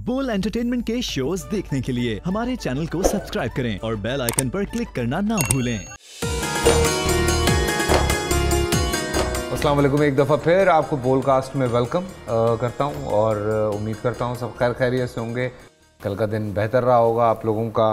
बोल एंटरटेनमेंट के शोज देखने के लिए हमारे चैनल को सब्सक्राइब करें और बेल आइकन पर क्लिक करना ना भूलें अस्सलाम वालेकुम एक दफ़ा फिर आपको बोलकास्ट में वेलकम करता हूँ और उम्मीद करता हूँ सब खैर खैरियत से होंगे कल का दिन बेहतर रहा होगा आप लोगों का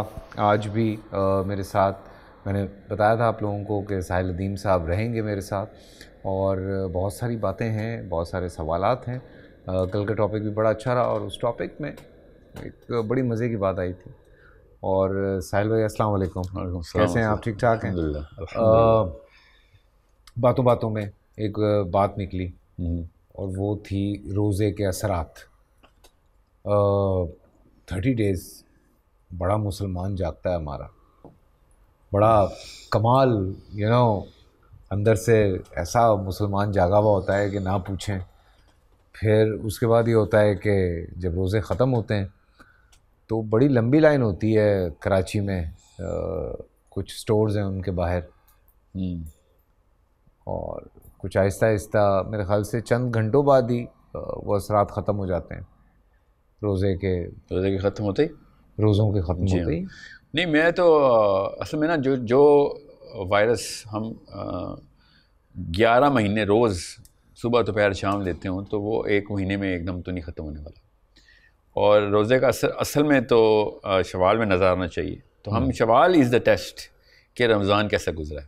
आज भी आ, मेरे साथ मैंने बताया था आप लोगों को कि साहिल अदीम साहब रहेंगे मेरे साथ और बहुत सारी बातें हैं बहुत सारे सवालत हैं कल का टॉपिक भी बड़ा अच्छा रहा और उस टॉपिक में एक बड़ी मज़े की बात आई थी और साहिल भाई अस्सलाम वालेकुम कैसे हैं आप ठीक ठाक हैं बातों बातों में एक बात निकली हम्म। और वो थी रोज़े के असरात थर्टी डेज़ बड़ा मुसलमान जागता है हमारा बड़ा कमाल यू you नो know, अंदर से ऐसा मुसलमान जागा हुआ होता है कि ना पूछें फिर उसके बाद ये होता है कि जब रोज़े ख़त्म होते हैं तो बड़ी लंबी लाइन होती है कराची में आ, कुछ स्टोर्स हैं उनके बाहर हम्म। और कुछ आहिस्ता आहिस्ता मेरे ख्याल से चंद घंटों बाद ही वो असरात ख़त्म हो जाते हैं रोज़े के रोज़े के ख़त्म होते ही रोज़ों के ख़त्म होते ही हाँ। नहीं मैं तो असल में ना जो जो वायरस हम ग्यारह महीने रोज़ सुबह दोपहर शाम लेते हों तो वो एक महीने में एकदम तो नहीं ख़त्म होने वाला और रोज़े का असर असल में तो शवाल में नज़र आना चाहिए तो हम हम्म। शवाल इज़ द टेस्ट कि रमज़ान कैसा गुजरा है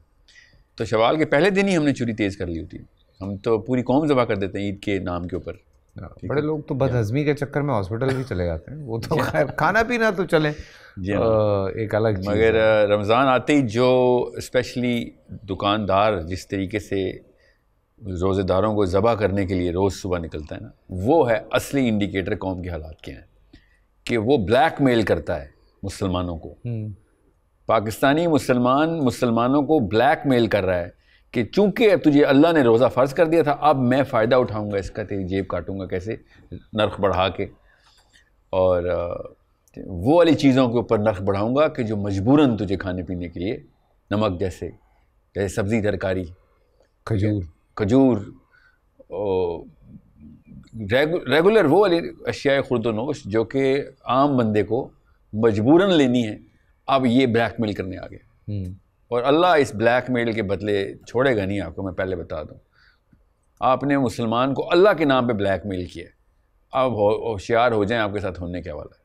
तो शवाल के पहले दिन ही हमने चुरी तेज़ कर ली होती हम तो पूरी कौम जबा कर देते हैं ईद के नाम के ऊपर हाँ, बड़े लोग तो बदहजमी के चक्कर में हॉस्पिटल भी चले जाते हैं वो तो खैर खाना पीना तो चले जी आ, हाँ। एक अलग मगर रमज़ान आते ही जो स्पेशली दुकानदार जिस तरीके से रोज़ेदारों को ज़बह करने के लिए रोज़ सुबह निकलता है ना वो है असली इंडिकेटर कौम के हालात के हैं कि वो ब्लैक मेल करता है मुसलमानों को हम्म। पाकिस्तानी मुसलमान मुसलमानों को ब्लैक मेल कर रहा है कि चूंकि अब तुझे अल्लाह ने रोज़ा फ़र्ज़ कर दिया था अब मैं फ़ायदा उठाऊँगा इसका तेरी जेब काटूँगा कैसे नर्ख बढ़ा के और वो वाली चीज़ों के ऊपर नर्ख बढ़ाऊँगा कि जो मजबूरन तुझे खाने पीने के लिए नमक जैसे जैसे सब्ज़ी तरकारी खजूर खजूर रेगु, रेगुलर वो वाली अशिया खुरदनोश जो कि आम बंदे को मजबूरन लेनी है अब ये ब्लैक मेल करने आ गए हम्म। और अल्लाह इस ब्लैक मेल के बदले छोड़ेगा नहीं आपको मैं पहले बता दूँ आपने मुसलमान को अल्लाह के नाम पे ब्लैक मेल किया अब होशियार हो जाएं आपके साथ होने के हवाला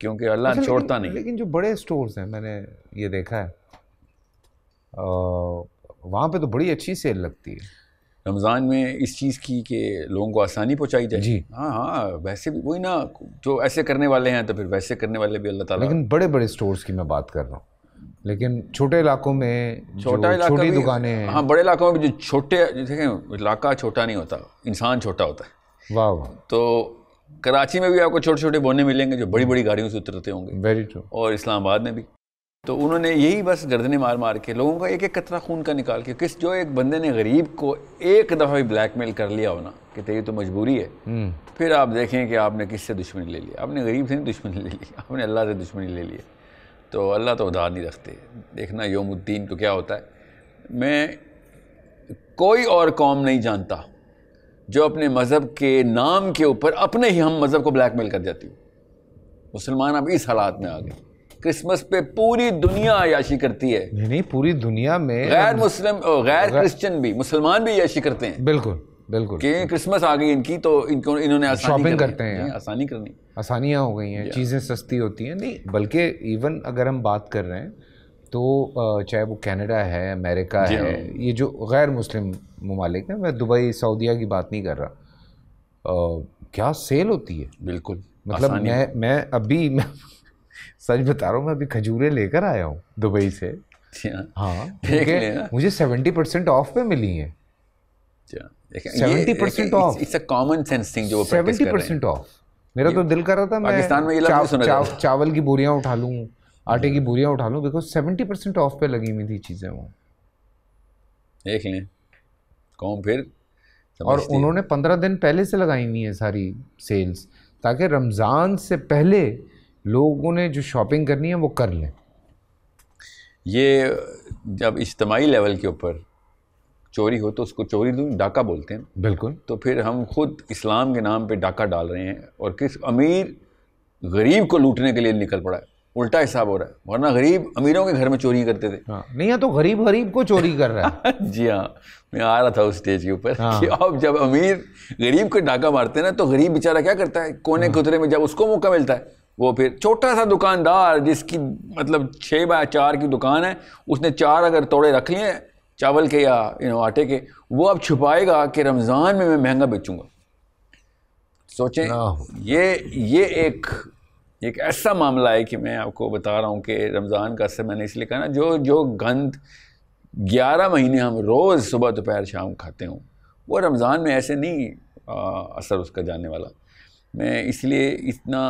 क्योंकि अल्लाह अच्छा, छोड़ता नहीं लेकिन जो बड़े स्टोर्स हैं मैंने ये देखा है वहाँ पे तो बड़ी अच्छी सेल लगती है रमज़ान में इस चीज़ की कि लोगों को आसानी पहुँचाई जाए जी हाँ हाँ वैसे भी वही ना जो ऐसे करने वाले हैं तो फिर वैसे करने वाले भी अल्लाह ताला लेकिन बड़े बड़े स्टोर्स की मैं बात कर रहा हूँ लेकिन छोटे इलाकों में छोटा इलाका छोटी दुकानें हैं हाँ बड़े इलाकों में भी जो छोटे देखें इलाका छोटा नहीं होता इंसान छोटा होता है वाह वाह तो कराची में भी आपको छोटे छोटे बोने मिलेंगे जो बड़ी बड़ी गाड़ियों से उतरते होंगे वेरी ट्रू और इस्लामाबाद में भी तो उन्होंने यही बस गर्दने मार मार के लोगों का एक एक कतरा खून का निकाल के किस जो एक बंदे ने गरीब को एक दफ़ा भी ब्लैकमेल कर लिया होना कि तेरी तो मजबूरी है हम्म। फिर आप देखें कि आपने किससे दुश्मनी ले ली आपने गरीब से नहीं दुश्मनी ले ली आपने अल्लाह से दुश्मनी ले ली तो अल्लाह तो उधार नहीं रखते देखना योमुद्दीन को तो क्या होता है मैं कोई और कौम नहीं जानता जो अपने मज़हब के नाम के ऊपर अपने ही हम मज़हब को ब्लैकमेल कर जाती हूँ मुसलमान अब इस हालात में आ गए क्रिसमस पे पूरी दुनिया अयाशी करती है नहीं नहीं पूरी दुनिया में गैर मुस्लिम गैर क्रिश्चियन भी मुसलमान भी अयाशी करते हैं बिल्कुल बिल्कुल कि क्रिसमस आ गई इनकी तो इनको इन्होंने शॉपिंग करते हैं आसानी करनी आसानियाँ हो गई हैं चीज़ें सस्ती होती हैं नहीं बल्कि इवन अगर हम बात कर रहे हैं तो चाहे वो कनाडा है अमेरिका है हाँ। ये जो गैर मुस्लिम ममालिक हैं मैं दुबई सऊदिया की बात नहीं कर रहा क्या सेल होती है बिल्कुल मतलब मैं मैं अभी मैं सच बता रहा हूँ मैं अभी खजूरें लेकर आया हूँ दुबई से अच्छा। हाँ देखे मुझे सेवेंटी परसेंट ऑफ पे मिली है अच्छा, seventy percent of it's common sense thing जो सेवेंटी परसेंट ऑफ मेरा तो दिल कर रहा था पाकिस्तान में ये चाव, चाव, चावल की बोरियाँ उठा लूँ आटे की हम्म। बोरियाँ उठा लूँ बिकॉज सेवेंटी परसेंट ऑफ पे लगी हुई थी चीज़ें वो देख लें कौन फिर और उन्होंने पंद्रह दिन पहले से लगाई हुई है सारी सेल्स ताकि रमज़ान से पहले लोगों ने जो शॉपिंग करनी है वो कर लें ये जब इज्तमाही लेवल के ऊपर चोरी हो तो उसको चोरी डाका बोलते हैं बिल्कुल तो फिर हम खुद इस्लाम के नाम पे डाका डाल रहे हैं और किस अमीर गरीब को लूटने के लिए निकल पड़ा है उल्टा हिसाब हो रहा है वरना गरीब अमीरों के घर में चोरी करते थे हाँ। नहीं है तो गरीब गरीब को चोरी कर रहा है जी हाँ मैं आ रहा था उस स्टेज के ऊपर हाँ। कि अब जब अमीर गरीब को डाका मारते हैं ना तो गरीब बेचारा क्या करता है कोने हाँ। कुतरे में जब उसको मौका मिलता है वो फिर छोटा सा दुकानदार जिसकी मतलब छः बाय चार की दुकान है उसने चार अगर तोड़े रख लिए चावल के या यू नो आटे के वो अब छुपाएगा कि रमज़ान में मैं महंगा बेचूंगा सोचें ये ये एक एक ऐसा मामला है कि मैं आपको बता रहा हूँ कि रमज़ान का असर मैंने इसलिए कहा ना जो जो गंद ग्यारह महीने हम रोज़ सुबह दोपहर शाम खाते हों वो रमज़ान में ऐसे नहीं आ, असर उसका जाने वाला मैं इसलिए इतना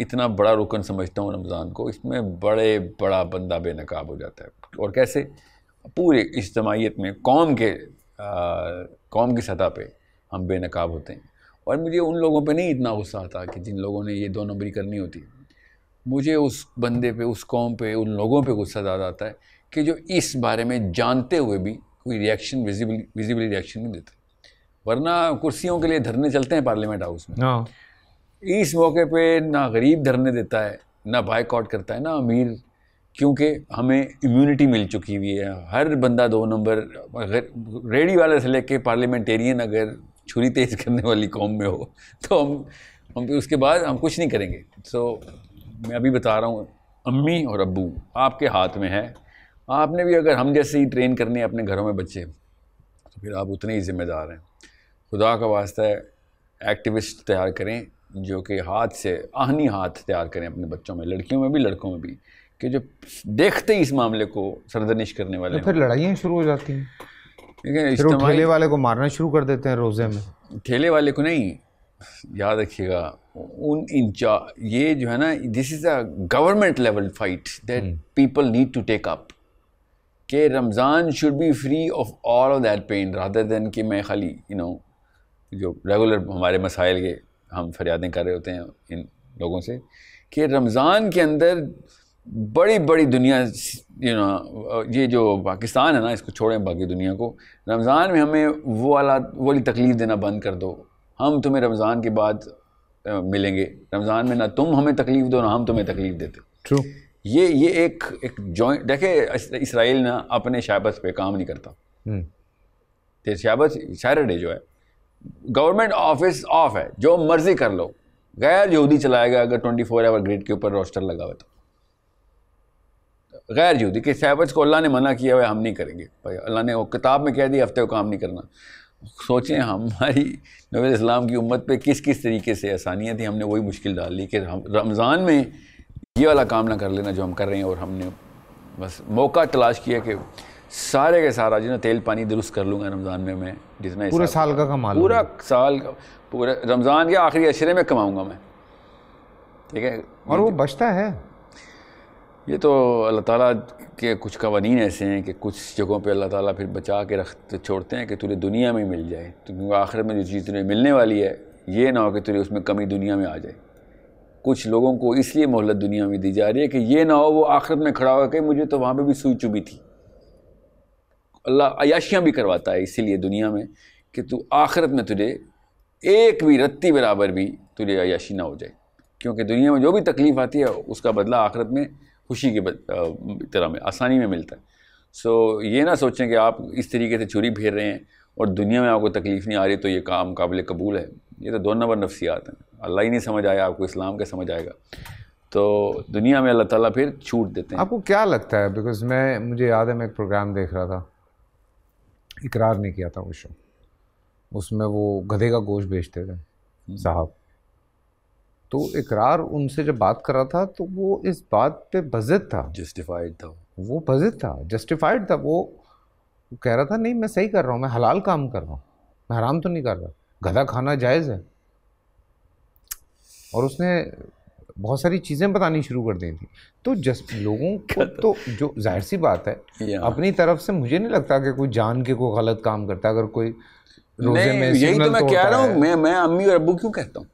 इतना बड़ा रुकन समझता हूँ रमज़ान को इसमें बड़े बड़ा बंदा बेनकाब हो जाता है और कैसे पूरे इज्तमाहीत में कौम के आ, कौम की सतह पे हम बेनकाब होते हैं और मुझे उन लोगों पे नहीं इतना गुस्सा आता कि जिन लोगों ने ये दो नंबरी करनी होती है मुझे उस बंदे पे उस कौम पे उन लोगों पे गुस्सा ज़्यादा आता है कि जो इस बारे में जानते हुए भी कोई रिएक्शन विजिबली विजिबली रिएक्शन नहीं देते वरना कुर्सियों के लिए धरने चलते हैं पार्लियामेंट हाउस में हाँ। इस मौके पे ना गरीब धरने देता है ना बाइकआउट करता है ना अमीर क्योंकि हमें इम्यूनिटी मिल चुकी हुई है हर बंदा दो नंबर रेडी वाले से लेके पार्लियामेंटेरियन अगर छुरी तेज करने वाली कौम में हो तो हम हम तो उसके बाद हम कुछ नहीं करेंगे सो मैं अभी बता रहा हूँ अम्मी और अबू आपके हाथ में है आपने भी अगर हम जैसे ही ट्रेन करने अपने घरों में बच्चे तो फिर आप उतने ही ज़िम्मेदार हैं खुदा का वास्ता है एक्टिविस्ट तैयार करें जो कि हाथ से आहनी हाथ तैयार करें अपने बच्चों में लड़कियों में भी लड़कों में भी कि जो देखते ही इस मामले को सरदनिश करने वाले तो फिर लड़ाइयाँ शुरू हो जाती हैं लेकिन ठेले वाले को मारना शुरू कर देते हैं रोज़े में ठेले वाले को नहीं याद रखिएगा उन इन ये जो है ना this is a government level fight that people need to take up के Ramzan should be free of all of that pain rather than कि मैं खाली यू you नो know, जो रेगुलर हमारे मसाइल के हम फरियादें कर रहे होते हैं इन लोगों से कि रमज़ान के अंदर बड़ी बड़ी दुनिया यू नो ये जो पाकिस्तान है ना इसको छोड़ें बाकी दुनिया को रमज़ान में हमें वो वाला वाली तकलीफ़ देना बंद कर दो हम तुम्हें रमज़ान के बाद मिलेंगे रमज़ान में ना तुम हमें तकलीफ़ दो ना हम तुम्हें तकलीफ़ देते True. ये ये एक एक जॉइंट देखे इसराइल ना अपने शाबस पे काम नहीं करता हम्म। शाबस सैटरडे जो है गवर्नमेंट ऑफिस ऑफ है जो मर्जी कर लो गैर यहूदी चलाएगा अगर ट्वेंटी फोर आवर ग्रिड के ऊपर रोस्टर लगा हुआ तो गैर यहूदी कि सैबज को अल्लाह ने मना किया हुआ हम नहीं करेंगे भाई अल्लाह ने वो किताब में कह दिया हफ्ते को काम नहीं करना सोचें हमारी नवी इस्लाम की उम्मत पे किस किस तरीके से आसानियाँ थी हमने वही मुश्किल डाल ली कि रमज़ान में ये वाला काम ना कर लेना जो हम कर रहे हैं और हमने बस मौका तलाश किया कि सारे के सारा जी ना तेल पानी दुरुस्त कर लूँगा रमज़ान में मैं जितना पूरे साल का कमा पूरा साल का पूरे रमज़ान के आखिरी अशरे में कमाऊँगा मैं ठीक है और वो बचता है ये तो अल्लाह ताला के कुछ कवानी ऐसे हैं कि कुछ जगहों पे अल्लाह ताला फिर बचा के रख छोड़ते हैं कि तुझे दुनिया में मिल जाए तो क्योंकि आखिर में जो चीज़ तुझे मिलने वाली है ये ना हो कि तुझे उसमें कमी दुनिया में आ जाए कुछ लोगों को इसलिए मोहलत दुनिया में दी जा रही है कि ये ना हो वो आखिरत में खड़ा होकर मुझे तो वहाँ पर भी सूई चुभी थी अल्लाह अयाशियाँ भी करवाता है इसीलिए दुनिया में कि तू आखिरत में तुझे एक भी रत्ती बराबर भी तुझे अयाशी ना हो जाए क्योंकि दुनिया में जो भी तकलीफ़ आती है उसका बदला आखिरत में खुशी की तरह में आसानी में मिलता है सो ये ना सोचें कि आप इस तरीके से छुरी फेर रहे हैं और दुनिया में आपको तकलीफ़ नहीं आ रही तो ये काम काबिल कबूल है ये तो दो नंबर नफसियात हैं अल्लाह ही नहीं समझ आया आपको इस्लाम का समझ आएगा तो दुनिया में अल्लाह ताला फिर छूट देते हैं आपको क्या लगता है बिकॉज मैं मुझे याद है मैं एक प्रोग्राम देख रहा था इकरार ने किया था वो शो उसमें वो गधे का गोश्त बेचते थे हम्म। साहब तो इकरार उनसे जब बात कर रहा था तो वो इस बात पे बजित था जस्टिफाइड था वो बजित था जस्टिफाइड था वो कह रहा था नहीं मैं सही कर रहा हूँ मैं हलाल काम कर रहा हूँ मैं हराम तो नहीं कर रहा गधा खाना जायज़ है और उसने बहुत सारी चीज़ें बतानी शुरू कर दी थी तो जस लोगों को तो जो जाहिर सी बात है अपनी तरफ से मुझे नहीं लगता कि कोई जान के कोई गलत काम करता अगर कोई रोजे में यही तो मैं कह रहा हूँ मैं मैं अम्मी और अबू क्यों कहता हूँ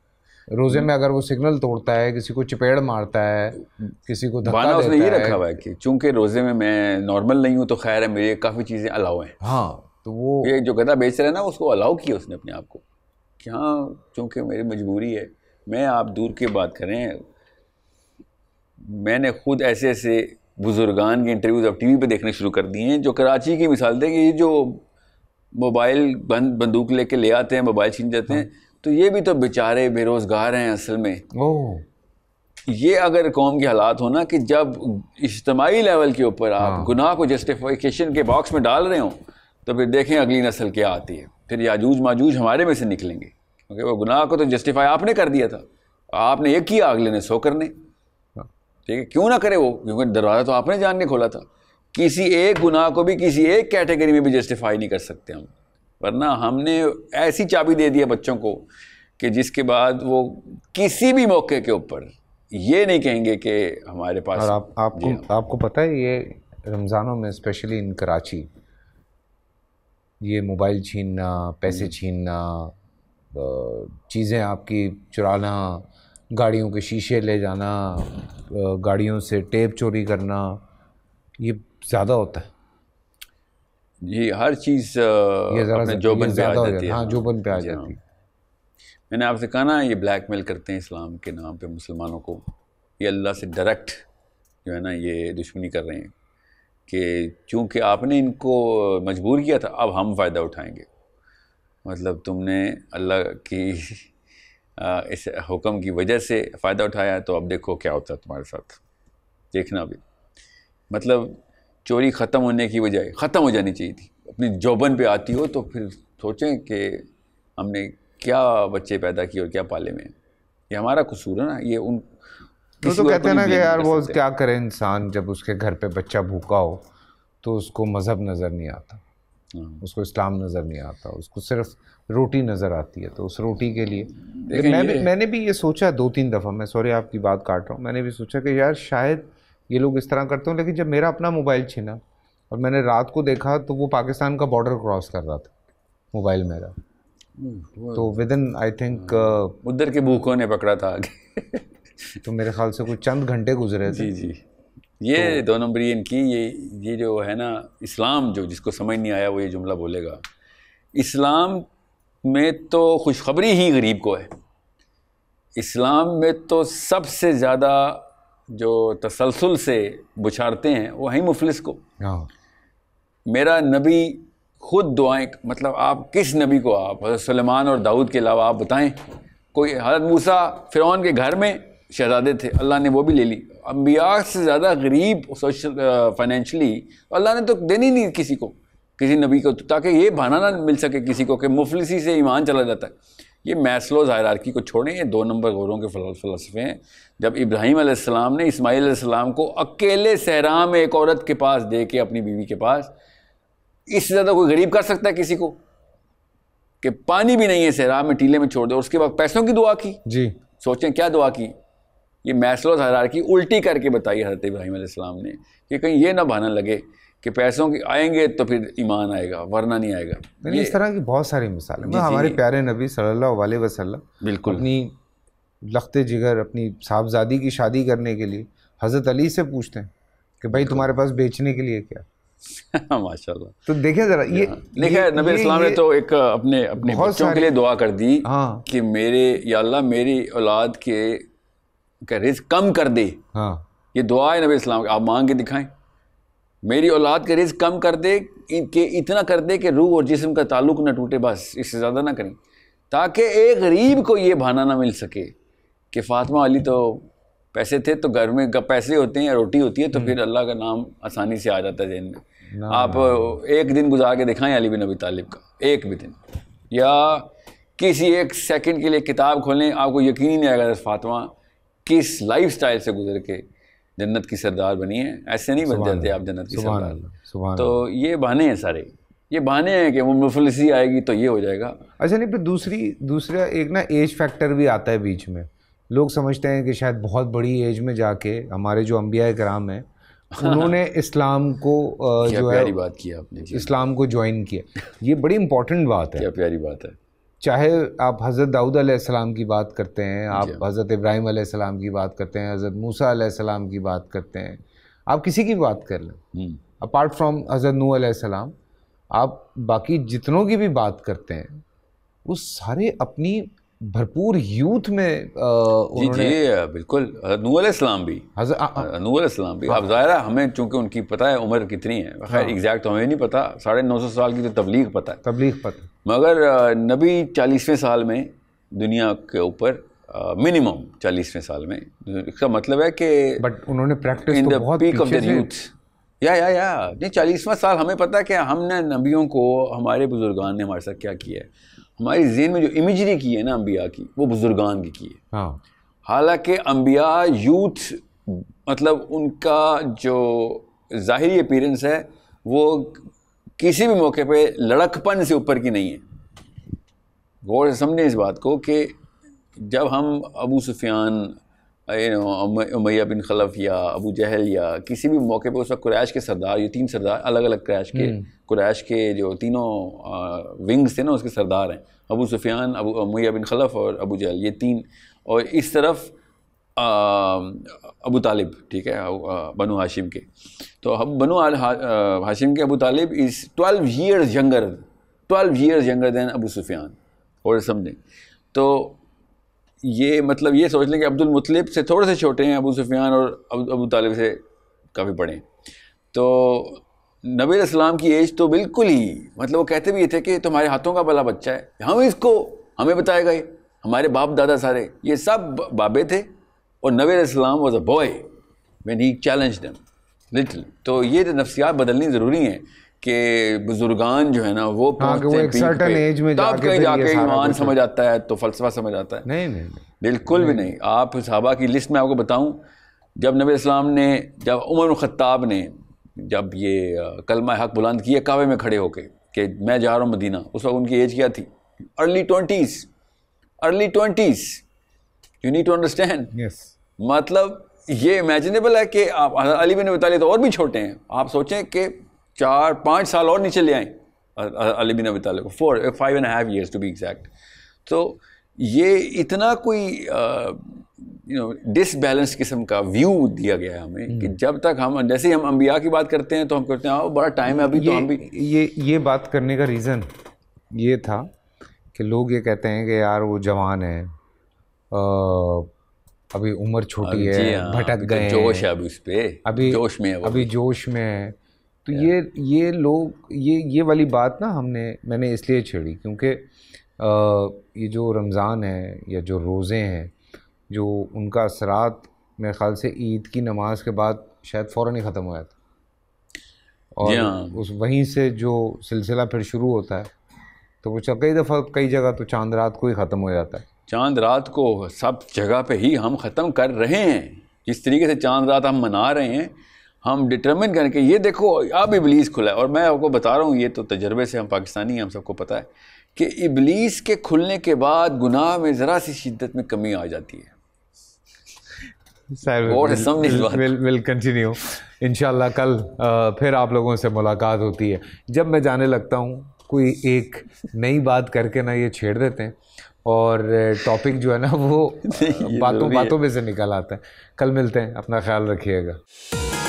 रोजे में अगर वो सिग्नल तोड़ता है किसी को चपेड़ मारता है किसी को धक्का देता उसने ये रखा हुआ है कि चूंकि रोजे में मैं नॉर्मल नहीं हूँ तो खैर है मेरे काफ़ी चीज़ें अलाउ हैं हाँ तो वो ये जो गधा बेच रहे ना उसको अलाउ किया उसने अपने आप को क्या चूंकि चूँकि मेरी मजबूरी है मैं आप दूर की बात करें मैंने खुद ऐसे ऐसे बुज़ुर्गान के इंटरव्यूज़ अब टीवी पे देखने शुरू कर दिए हैं जो कराची की मिसाल दें कि ये जो मोबाइल बंद बंदूक लेके ले आते हैं मोबाइल छीन जाते हैं हाँ। तो ये भी तो बेचारे बेरोज़गार हैं असल में ये अगर कौम के हालात हो ना कि जब इज्तमाही लेवल के ऊपर आप हाँ। गुनाह को जस्टिफिकेशन के बॉक्स में डाल रहे हो तो फिर देखें अगली नस्ल क्या आती है फिर याजूज माजूज हमारे में से निकलेंगे क्योंकि वो गुनाह को तो जस्टिफाई आपने कर दिया था आपने एक ही आग लेने सो करने ठीक है क्यों ना करे वो क्योंकि दरवाज़ा तो आपने जान के खोला था किसी एक गुनाह को भी किसी एक कैटेगरी में भी जस्टिफाई नहीं कर सकते हम वरना हमने ऐसी चाबी दे दी है बच्चों को कि जिसके बाद वो किसी भी मौके के ऊपर ये नहीं कहेंगे कि हमारे पास और आप, आपको आपको पता है ये रमज़ानों में स्पेशली इन कराची ये मोबाइल छीनना पैसे हम्म। छीनना चीज़ें आपकी चुराना गाड़ियों के शीशे ले जाना गाड़ियों से टेप चोरी करना ये ज़्यादा होता है जी हर चीज़ जोबन पे आ जाती है हाँ जोबन पे आ हाँ। जाती है मैंने आपसे कहा ना ये ब्लैक मेल करते हैं इस्लाम के नाम पे मुसलमानों को ये अल्लाह से डायरेक्ट जो है ना ये दुश्मनी कर रहे हैं कि चूँकि आपने इनको मजबूर किया था अब हम फ़ायदा उठाएंगे मतलब तुमने अल्लाह की इस हुक्म की वजह से फ़ायदा उठाया तो अब देखो क्या होता है तुम्हारे साथ देखना भी मतलब चोरी ख़त्म होने की वजह ख़त्म हो जानी चाहिए थी अपनी जौबन पे आती हो तो फिर सोचें कि हमने क्या बच्चे पैदा किए और क्या पाले में ये हमारा कसूर है ना ये उन तो, तो कहते हैं ना कि यार वो क्या करे इंसान जब उसके घर पे बच्चा भूखा हो तो उसको मज़हब नज़र नहीं आता हाँ, उसको इस्लाम नज़र नहीं आता उसको सिर्फ रोटी नज़र आती है तो उस रोटी के लिए मैं भी मैंने भी ये सोचा दो तीन दफ़ा मैं सॉरी आपकी बात काट रहा हूँ मैंने भी सोचा कि यार शायद ये लोग इस तरह करते हैं लेकिन जब मेरा अपना मोबाइल छीना और मैंने रात को देखा तो वो पाकिस्तान का बॉर्डर क्रॉस कर रहा था मोबाइल मेरा हम्म, तो विद इन आई थिंक उधर के भूखों ने पकड़ा था आगे तो मेरे ख्याल से कुछ चंद घंटे गुजरे थे जी जी तो ये तो, दो नंबरी इनकी ये ये जो है ना इस्लाम जो जिसको समझ नहीं आया वो ये जुमला बोलेगा इस्लाम में तो खुशखबरी ही गरीब को है इस्लाम में तो सबसे ज़्यादा जो तसलसल से बुछारते हैं वो हैं मुफलिस को हाँ। मेरा नबी खुद दुआएं मतलब आप किस नबी को आप सलेमान और दाऊद के अलावा आप बताएं कोई हजरत मूसा फ़िरौन के घर में शहजादे थे अल्लाह ने वो भी ले ली अम्बिया से ज़्यादा गरीब सोशल फाइनेंशली अल्लाह ने तो देनी नहीं किसी को किसी नबी को ताकि ये भाना ना मिल सके किसी को कि मुफलसी से ईमान चला जाता है ये मैसलो ज़ायरारकी को छोड़ें ये दो नंबर गौरों के फ़लसफ़े हैं जब इब्राहिम आसमाम ने इसमाईलम को अकेले सहरा में एक औरत के पास दे के अपनी बीवी के पास इससे ज़्यादा कोई गरीब कर सकता है किसी को कि पानी भी नहीं है सहरा में टीले में छोड़ दो उसके बाद पैसों की दुआ की जी सोचें क्या दुआ की ये मैसलो हरार की उल्टी करके बताई हजरत इब्राहिम आसमाम ने कि कहीं ये ना बहाना लगे कि पैसों की आएंगे तो फिर ईमान आएगा वरना नहीं आएगा इस तरह की बहुत सारी मिसालें हमारे प्यारे नबी सल्लल्लाहु अलैहि वसल्लम बिल्कुल अपनी लखते जिगर अपनी साहबजादी की शादी करने के लिए हज़रत अली से पूछते हैं कि भाई तुम्हारे पास बेचने के लिए क्या माशाल्लाह तो देखें ज़रा ये हाँ। देखा नबी इस्लाम ने तो एक अपने अपने बच्चों के लिए दुआ कर दी हाँ कि मेरे या अल्लाह मेरी औलाद के का रिज कम कर दे हाँ ये दुआ है नबी इस्लाम आप मांग के दिखाएं मेरी औलाद का रिज कम कर दे कि इतना कर दे कि रूह और जिसम का ताल्लुक ना टूटे बस इससे ज़्यादा ना करें ताकि एक गरीब को ये बहाना ना मिल सके कि फातिमा अली तो पैसे थे तो घर में पैसे होते हैं रोटी होती है तो हम्म। फिर अल्लाह का नाम आसानी से आ जाता है जहन में आप एक दिन गुजार के दिखाएं अली बिन अबी तालिब का एक भी दिन या किसी एक सेकंड के लिए किताब खोलें आपको यकीन ही नहीं आएगा फातिमा किस लाइफ स्टाइल से गुजर के जन्नत की सरदार बनी है ऐसे नहीं बन जाते आप जन्नत की सरदार तो ये बहाने हैं सारे ये बहाने हैं कि वो मुफलसी आएगी तो ये हो जाएगा अच्छा नहीं फिर दूसरी दूसरा एक ना एज फैक्टर भी आता है बीच में लोग समझते हैं कि शायद बहुत बड़ी एज में जाके हमारे जो अम्बिया कराम हैं उन्होंने इस्लाम को जो है बात किया आपने इस्लाम को ज्वाइन किया ये बड़ी इंपॉर्टेंट बात है क्या प्यारी बात है चाहे आप हज़रत दाऊद आसमाम की बात करते हैं आप हज़रत इब्राहिम आसमाम की बात करते हैं हज़रत मूसा आसमाम की बात करते हैं आप किसी की बात कर लें अपार्ट फ्राम हम्म। हज़रत नू आसमाम आप बाकी जितनों की भी बात करते हैं वो सारे अपनी भरपूर यूथ में आ, जी जी बिल्कुल नूर इस्लाम भी नूर इस्लाम भी हाँ। अब ज़ाहिर हमें चूँकि उनकी पता है उम्र कितनी है खैर एग्जैक्ट हाँ। तो हमें नहीं पता साढ़े नौ सौ साल की तो तबलीग पता है तबलीग पता मगर नबी चालीसवें साल में दुनिया के ऊपर मिनिमम चालीसवें साल में इसका मतलब है कि बट उन्होंने practice in of the youth या या या नहीं चालीसवां साल हमें पता है कि हमने नबियों को हमारे बुजुर्गान ने हमारे साथ क्या किया है हमारी जेन में जो इमेजरी की है ना अम्बिया की वो बुजुर्गान की की है हाँ। हालांकि अम्बिया यूथ मतलब उनका जो ज़ाहरी अपीरेंस है वो किसी भी मौके पे लड़कपन से ऊपर की नहीं है गौर समझें इस बात को कि जब हम Abu Sufyan you know Umayyah bin Khalaf या अबू जहल या किसी भी मौके पर उस वक्त क्रैश के सरदार ये तीन सरदार अलग अलग क्रैश के हम्म। क्रैश के जो तीनों विंग्स थे ना उसके सरदार हैं अबू सुफियान अबू उमैया बिन खलफ और अबू जहल ये तीन और इस तरफ अबू तालिब ठीक है बनु हाशिम के तो अब बनु हाशिम के Abu Talib is twelve years younger twelve years younger than Abu Sufyan और समझें तो ये मतलब ये सोच लें कि अब्दुल मुतलिब से थोड़े से छोटे हैं अबू सुफियान और अबू तालिब से काफ़ी बड़े तो नबी इस्लाम की एज तो बिल्कुल ही मतलब वो कहते भी ये थे कि तुम्हारे हाथों का भला बच्चा है हम इसको हमें बताएगा गए हमारे बाप दादा सारे ये सब बाबे थे और नबी इस्लाम was a boy when he challenge them little तो ये नफ्सियात बदलनी ज़रूरी हैं के बुजुर्गान जो है ना वो हाँ, वो सर्टन एज में तब कहीं जाके ईमान समझ आता है तो फलसफा समझ आता है नहीं नहीं, बिल्कुल भी नहीं आप साहबा की लिस्ट में आपको बताऊं जब नबी इस्लाम ने जब उमर ख़त्ताब ने जब ये कलमा हक बुलंद किए कावे में खड़े होके कि मैं जा रहा हूँ मदीना उस वक्त उनकी एज क्या थी early twenties early twenties you need to understand मतलब ये इमेजिनेबल है कि आप अली बिन बताली तो और भी छोटे हैं आप सोचें कि चार पाँच साल और नीचे ले आए अली बिन अबी तालिब को four five and half years to be exact तो ये इतना कोई यू नो डिसबैलेंस किस्म का व्यू दिया गया है हमें कि हम्म। जब तक हम जैसे हम अम्बिया की बात करते हैं तो हम कहते हैं हाँ, बड़ा टाइम है अभी तो हम भी ये ये बात करने का रीज़न ये था कि लोग ये कहते हैं कि यार वो जवान है आ, अभी उम्र छोटी है हाँ, भटक तो गए जोश है अभी उस पर अभी जोश में है अभी जोश में है तो ये ये लोग ये ये वाली बात ना हमने मैंने इसलिए छेड़ी क्योंकि ये जो रमज़ान है या जो रोज़े हैं जो उनका असरात मेरे ख़्याल से ईद की नमाज के बाद शायद फ़ौर ही ख़त्म हो जाता और उस वहीं से जो सिलसिला फिर शुरू होता है तो वो कई दफ़ा कई जगह तो चांद रात को ही ख़त्म हो जाता है चांद रात को सब जगह पे ही हम ख़त्म कर रहे हैं जिस तरीके से चांद रात हम मना रहे हैं हम डिटर्मिन करें कि ये देखो अब इबलीस खुला है और मैं आपको बता रहा हूँ ये तो तजर्बे से हम पाकिस्तानी हम सबको पता है कि इबलीस के खुलने के बाद गुनाह में ज़रा सी शिद्दत में कमी आ जाती है विल विल कंटिन्यू इंशाल्लाह कल आ, फिर आप लोगों से मुलाकात होती है जब मैं जाने लगता हूँ कोई एक नई बात करके ना ये छेड़ देते हैं और टॉपिक जो है ना वो बातों बातों में से निकल आता है कल मिलते हैं अपना ख्याल रखिएगा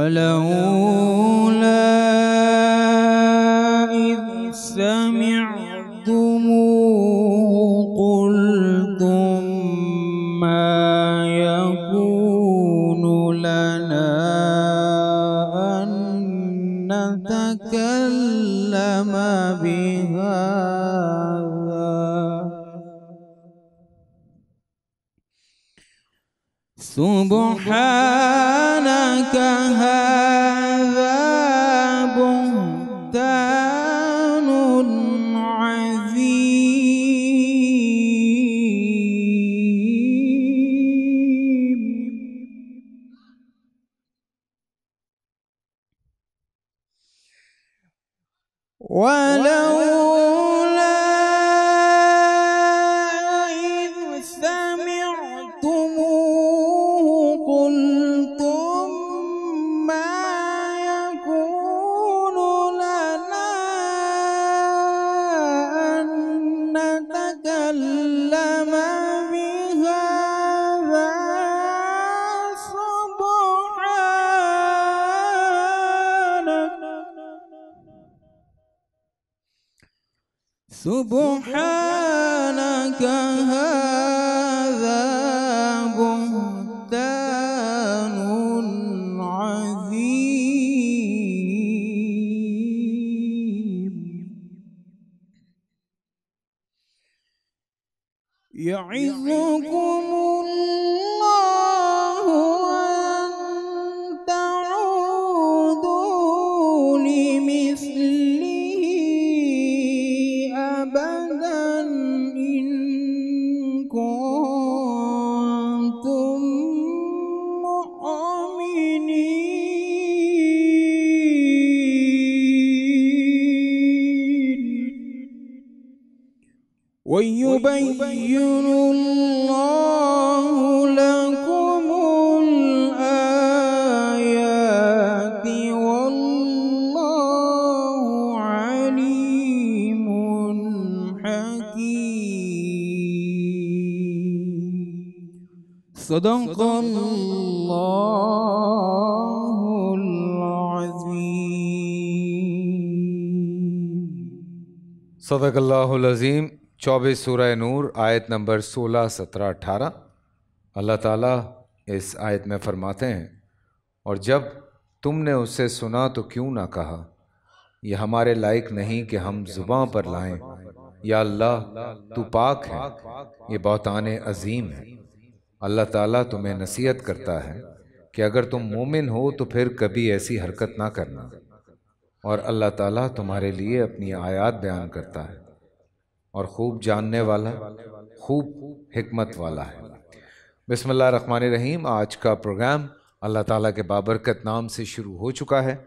ولولا إذ سمعتموه قلتم ما يكون لنا أن نتكلم بها سبحان صدق الله العظيم صدق الله العظيم 24 सूर्य नूर आयत नंबर 16 17 18 अल्लाह ताला इस आयत में फरमाते हैं और जब तुमने उससे सुना तो क्यों ना कहा यह हमारे लायक नहीं कि हम जुबां पर लाएं या अल्लाह तू पाक है ये बहुतान अजीम है अल्लाह ताला तुम्हें नसीहत करता है कि अगर तुम मोमिन हो तो फिर कभी ऐसी हरकत ना करना और अल्लाह ताला तुम्हारे लिए अपनी आयात बयान करता है और खूब जानने वाला खूब हमत वाला है बसमल रन रहीम आज का प्रोग्राम अल्लाह ताला के बाबरकत नाम से शुरू हो चुका है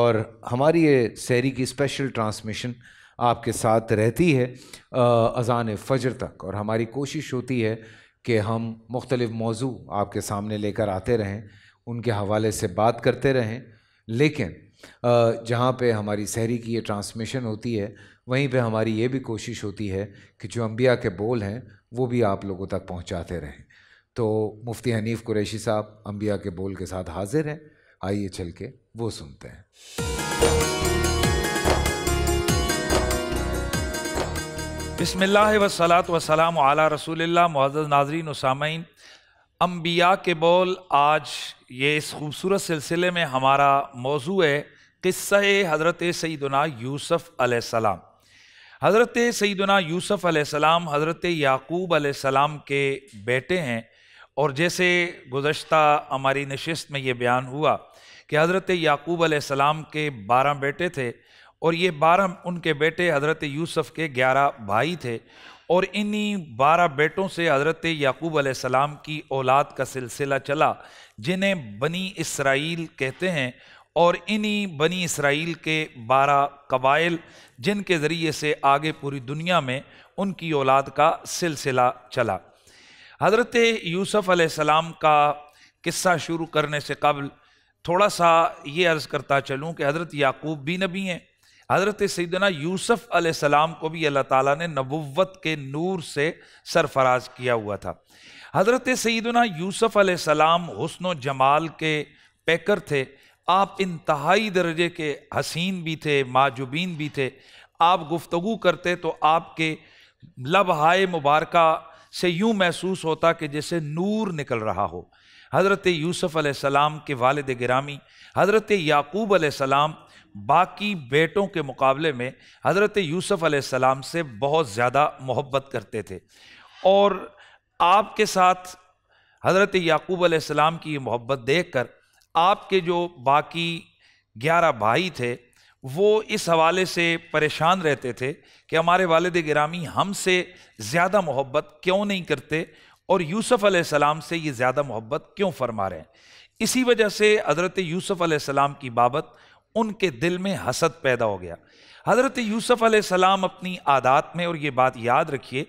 और हमारी ये सैरी की स्पेशल ट्रांसमिशन आपके साथ रहती है अजान फ़जर तक और हमारी कोशिश होती है कि हम मुख्तलिफ़ मौजू आपके सामने लेकर आते रहें उनके हवाले से बात करते रहें लेकिन जहाँ पर हमारी शहरी की ये ट्रांसमिशन होती है वहीं पर हमारी ये भी कोशिश होती है कि जो अम्बिया के बोल हैं वो भी आप लोगों तक पहुँचाते रहें तो मुफ्ती हनीफ़ कुरैशी साहब अम्बिया के बोल के साथ हाजिर हैं आइए चल के वो सुनते हैं बसमिल्ल वसलात वसलाम आला रसूल मुआज़ नाजरीन सामीन अम्बिया के बोल आज ये इस खूबसूरत सिलसिले में हमारा मौजू है किस्सा हज़रत सईदना यूसफ़ अलैहिस्सलाम हज़रत सईदना यूसुफ़ अलैहिस्सलाम हज़रत याकूब अलैहिस्सलाम के बेटे हैं और जैसे गुज्त हमारी नशस्त में ये बयान हुआ कि हज़रत याकूब अलैहिस्सलाम के बारह बेटे थे और ये बारह उनके बेटे हज़रत यूसुफ़ के ग्यारह भाई थे और इन्हीं बारह बेटों से हज़रत याकूब सलाम की औलाद का सिलसिला चला जिन्हें बनी इसराइल कहते हैं और इन्हीं बनी इसराइल के बारह कबाइल जिनके ज़रिए से आगे पूरी दुनिया में उनकी औलाद का सिलसिला चला हज़रत यूसुफ़ सलाम का किस्सा शुरू करने से कबल थोड़ा सा ये अर्ज़ करता चलूँ कि हज़रत याकूब भी नबी हैं हज़रत सैदना यूसुफ अलैहिस्सलाम को भी अल्लाह ताला ने नबुवत के नूर से सरफराज किया हुआ था हज़रत सैदना यूसुफ अलैहिस्सलाम हसन जमाल के पैकर थे आप इंतहाई दर्जे के हसीन भी थे माजुबीन भी थे आप गुफ्तु करते तो आपके लब हाय मुबारक से यूँ महसूस होता कि जैसे नूर निकल रहा हो हज़रत यूसुफ़ सलाम के वालद गिरामी हज़रत याकूब सलाम बाकी बेटों के मुकाबले में हज़रत यूसुफ़ अलैहिस्सलाम से बहुत ज़्यादा मोहब्बत करते थे और आपके साथ हज़रत याकूब अलैहिस्सलाम की ये मोहब्बत देख कर आपके जो बाकी ग्यारह भाई थे वो इस हवाले से परेशान रहते थे कि हमारे वालद गिरामी हमसे ज़्यादा मोहब्बत क्यों नहीं करते और यूसुफ़ अलैहिस्सलाम से ये ज़्यादा मोहब्बत क्यों फरमा रहे हैं इसी वजह से हज़रत यूसुफ़ अलैहिस्सलाम की बाबत उनके दिल में हसद पैदा हो गया हज़रत यूसुफ सलाम अपनी आदात में और ये बात याद रखिए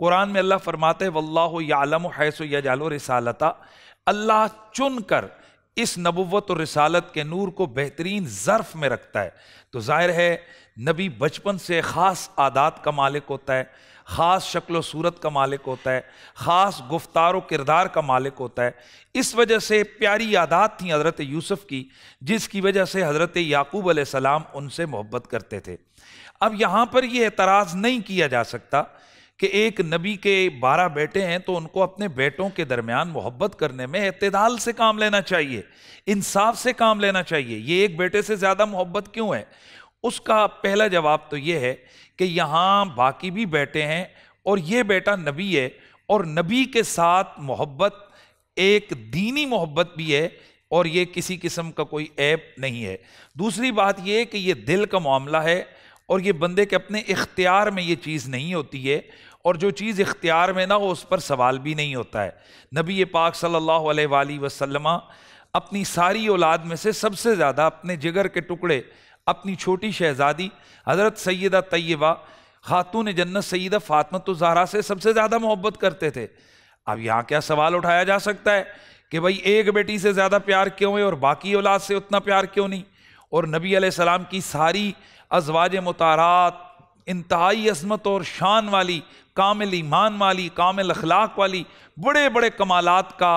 कुरान में अल्लाह फरमाते वल्लाम हैसो यजालो रिसालता अल्लाह चुन कर इस नबूवत और रिसालत के नूर को बेहतरीन ज़र्फ़ में रखता है तो ज़ाहिर है नबी बचपन से ख़ास आदात का मालिक होता है ख़ास शक्ल सूरत का मालिक होता है ख़ास गुफ्तार किरदार का मालिक होता है इस वजह से प्यारी यादात थी हज़रत यूसुफ़ की जिसकी वजह से हज़रत याकूब आसमाम उनसे मोहब्बत करते थे अब यहाँ पर यह एतराज़ नहीं किया जा सकता कि एक नबी के बारह बेटे हैं तो उनको अपने बेटों के दरमियान मोहब्बत करने में अतदाल से काम लेना चाहिए इंसाफ से काम लेना चाहिए ये एक बेटे से ज़्यादा मोहब्बत क्यों है उसका पहला जवाब तो ये है कि यहाँ बाकी भी बेटे हैं और ये बेटा नबी है और नबी के साथ मोहब्बत एक दीनी मोहब्बत भी है और ये किसी किस्म का कोई ऐप नहीं है दूसरी बात यह कि ये दिल का मामला है और ये बंदे के अपने इख्तियार में ये चीज़ नहीं होती है और जो चीज़ इख्तियार में ना हो उस पर सवाल भी नहीं होता है नबी पाक सल्लल्लाहु अलैहि वसल्लम अपनी सारी औलाद में से सबसे ज़्यादा अपने जिगर के टुकड़े अपनी छोटी शहजादी हज़रत सैदा तय्यबा खातून जन्नत सैदा फातमत जहरा से सबसे ज़्यादा मोहब्बत करते थे अब यहाँ क्या सवाल उठाया जा सकता है कि भाई एक बेटी से ज़्यादा प्यार क्यों है और बाकी औलाद से उतना प्यार क्यों नहीं और नबी आसमाम की सारी अजवाज मतारात इंतहाई अजमत और शान वाली कामिल ईमान वाली कामिल अखलाक वाली बड़े बड़े कमालत का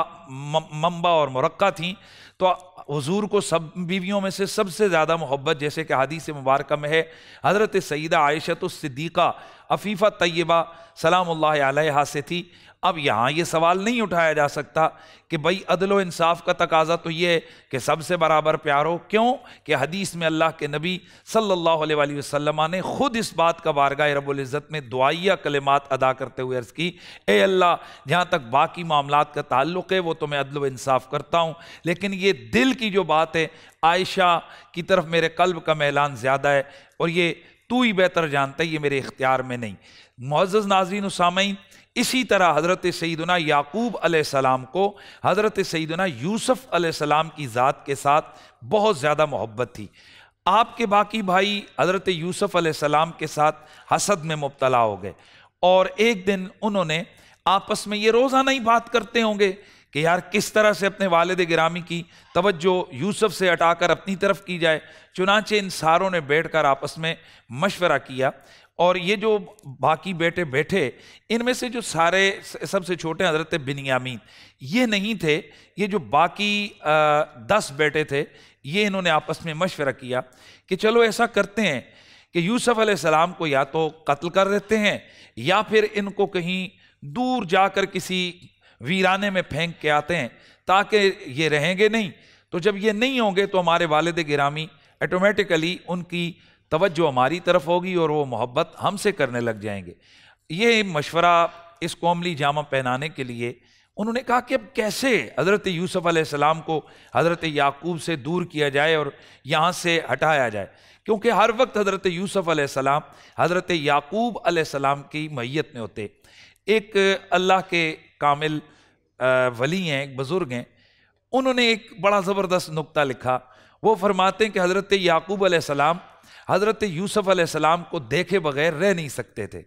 मंबा और मरक् थी तो हुजूर को सब बीवियों में से सबसे ज़्यादा मोहब्बत जैसे कि हदीस मुबारक में है हज़रत सईदा आयशत तो सिद्दीक़ा अफ़ीफ़ा तय्यबा सलाम से थी अब यहां यह सवाल नहीं उठाया जा सकता कि भाई अदलो इंसाफ का तकाजा तो यह है कि सबसे बराबर प्यार हो क्यों कि हदीस में अल्लाह के नबी सल्लल्लाहु अलैहि वसल्लम ने ख़ुद इस बात का बारगाह रबुल्ज़त में दुआया कलिमात अदा करते हुए अर्ज़ की ए अल्लाह जहाँ तक बाकी मामला का ताल्लुक़ है वो तो मैं अदलो इंसाफ करता हूँ लेकिन यह दिल की जो बात है आयशा की तरफ मेरे कल्ब का मैलान ज़्यादा है और ये तू ही बेहतर जानता है ये मेरे इख्तियार में नहीं मुआज़ नाजरीन उसामीन इसी तरह हज़रत सईदना याकूब सलाम को हज़रत सईदना यूसुफ सलाम की ज़ात के साथ बहुत ज़्यादा मोहब्बत थी आपके बाकी भाई हज़रत यूसुफ सलाम के साथ हसद में मुबतला हो गए और एक दिन उन्होंने आपस में ये रोज़ाना ही बात करते होंगे कि यार किस तरह से अपने वालद गिरामी की तवज्जो यूसुफ से हटाकर अपनी तरफ की जाए चुनाचे इन सारों ने बैठ आपस में मशवरा किया और ये जो बाकी बेटे बैठे इनमें से जो सारे सबसे छोटे हजरत बिनयामीन ये नहीं थे ये जो बाकी आ, दस बेटे थे ये इन्होंने आपस में मशवरा किया कि चलो ऐसा करते हैं कि यूसुफ सलाम को या तो कत्ल कर देते हैं या फिर इनको कहीं दूर जाकर किसी वीराने में फेंक के आते हैं ताकि ये रहेंगे नहीं तो जब ये नहीं होंगे तो हमारे वालद गिरामी ऑटोमेटिकली उनकी तवज्जो हमारी तरफ होगी और वो मोहब्बत हमसे करने लग जाएंगे ये मशवरा इस कौमली जामा पहनाने के लिए उन्होंने कहा कि अब कैसे हज़रत यूसुफ़ अलैहिस्सलाम को हज़रत याकूब से दूर किया जाए और यहाँ से हटाया जाए क्योंकि हर वक्त हज़रत यूसुफ़ अलैहिस्सलाम हज़रत याकूब आसमाम की मैत में होते एक अल्लाह के कामिल वली हैं एक बुज़ुर्ग हैं उन्होंने एक बड़ा ज़बरदस्त नुक्ता लिखा वो फरमाते हैं कि हज़रत याकूब आसमाम हज़रत यूसुफ आसमाम को देखे बगैर रह नहीं सकते थे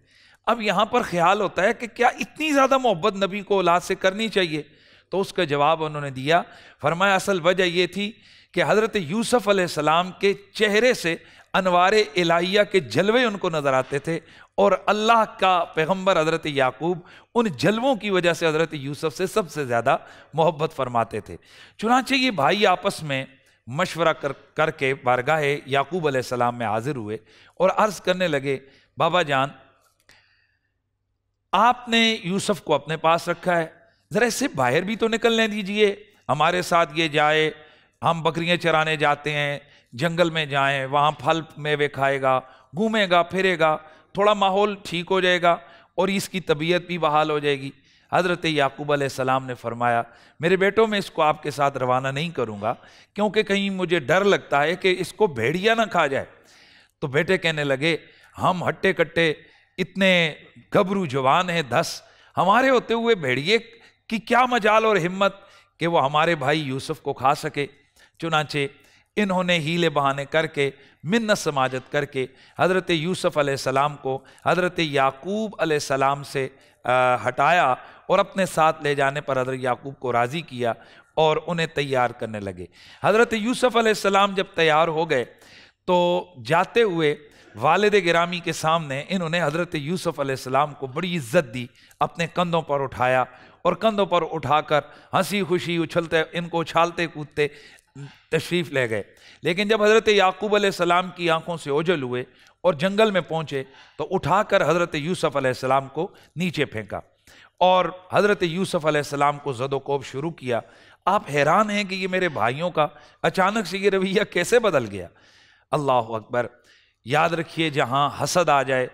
अब यहाँ पर ख्याल होता है कि क्या इतनी ज़्यादा मोहब्बत नबी को औलाद से करनी चाहिए तो उसका जवाब उन्होंने दिया फरमाया असल वजह यह थी कि हज़रत यूसुफ आसमाम के चेहरे से अनवार इलाइया के जलवे उनको नज़र आते थे और अल्लाह का पैगम्बर हज़रत याकूब उन जलवों की वजह से हज़रत यूसुफ से सबसे ज़्यादा मोहब्बत फरमाते थे चुनाचे ये भाई आपस में मशवरा कर करके बारगाह याकूब अलैहिस्सलाम में हाजिर हुए और अर्ज़ करने लगे बाबा जान आपने यूसुफ को अपने पास रखा है ज़रा इसे बाहर भी तो निकलने दीजिए हमारे साथ ये जाए हम बकरियां चराने जाते हैं जंगल में जाए वहाँ फल मेवे खाएगा घूमेगा फिरेगा थोड़ा माहौल ठीक हो जाएगा और इसकी तबीयत भी बहाल हो जाएगी हज़रत याकूब सलाम ने फरमाया मेरे बेटों मैं इसको आपके साथ रवाना नहीं करूँगा क्योंकि कहीं मुझे डर लगता है कि इसको भेड़िया ना खा जाए तो बेटे कहने लगे हम हट्टे कट्टे इतने गबरू जवान हैं दस हमारे होते हुए भेड़िए की क्या मजाल और हिम्मत कि वो हमारे भाई यूसुफ को खा सके चुनाचे इन्होंने हीले बहाने करके मिन्न समाजत करके हज़रत यूसुफ सलाम को हज़रत याकूब सलाम से हटाया और अपने साथ ले जाने पर हज़रत याकूब को राज़ी किया और उन्हें तैयार करने लगे हज़रत यूसुफ सलाम जब तैयार हो गए तो जाते हुए वालद गिरामी के सामने इन्होंने हज़रत यूसुफ सलाम को बड़ी इज्जत दी अपने कंधों पर उठाया और कंधों पर उठाकर हंसी खुशी उछलते इनको उछालते कूदते तशरीफ़ ले गए लेकिन जब हज़रत याकूब आसमाम की आंखों से ओझल हुए और जंगल में पहुँचे तो उठाकर हज़रत यूसुफ़ सलाम को नीचे फेंका और हज़रत यूसुफ़ सलाम को जदोकोब शुरू किया आप हैरान हैं कि ये मेरे भाइयों का अचानक से ये रवैया कैसे बदल गया अल्लाह अकबर याद रखिए जहाँ हसद आ जाए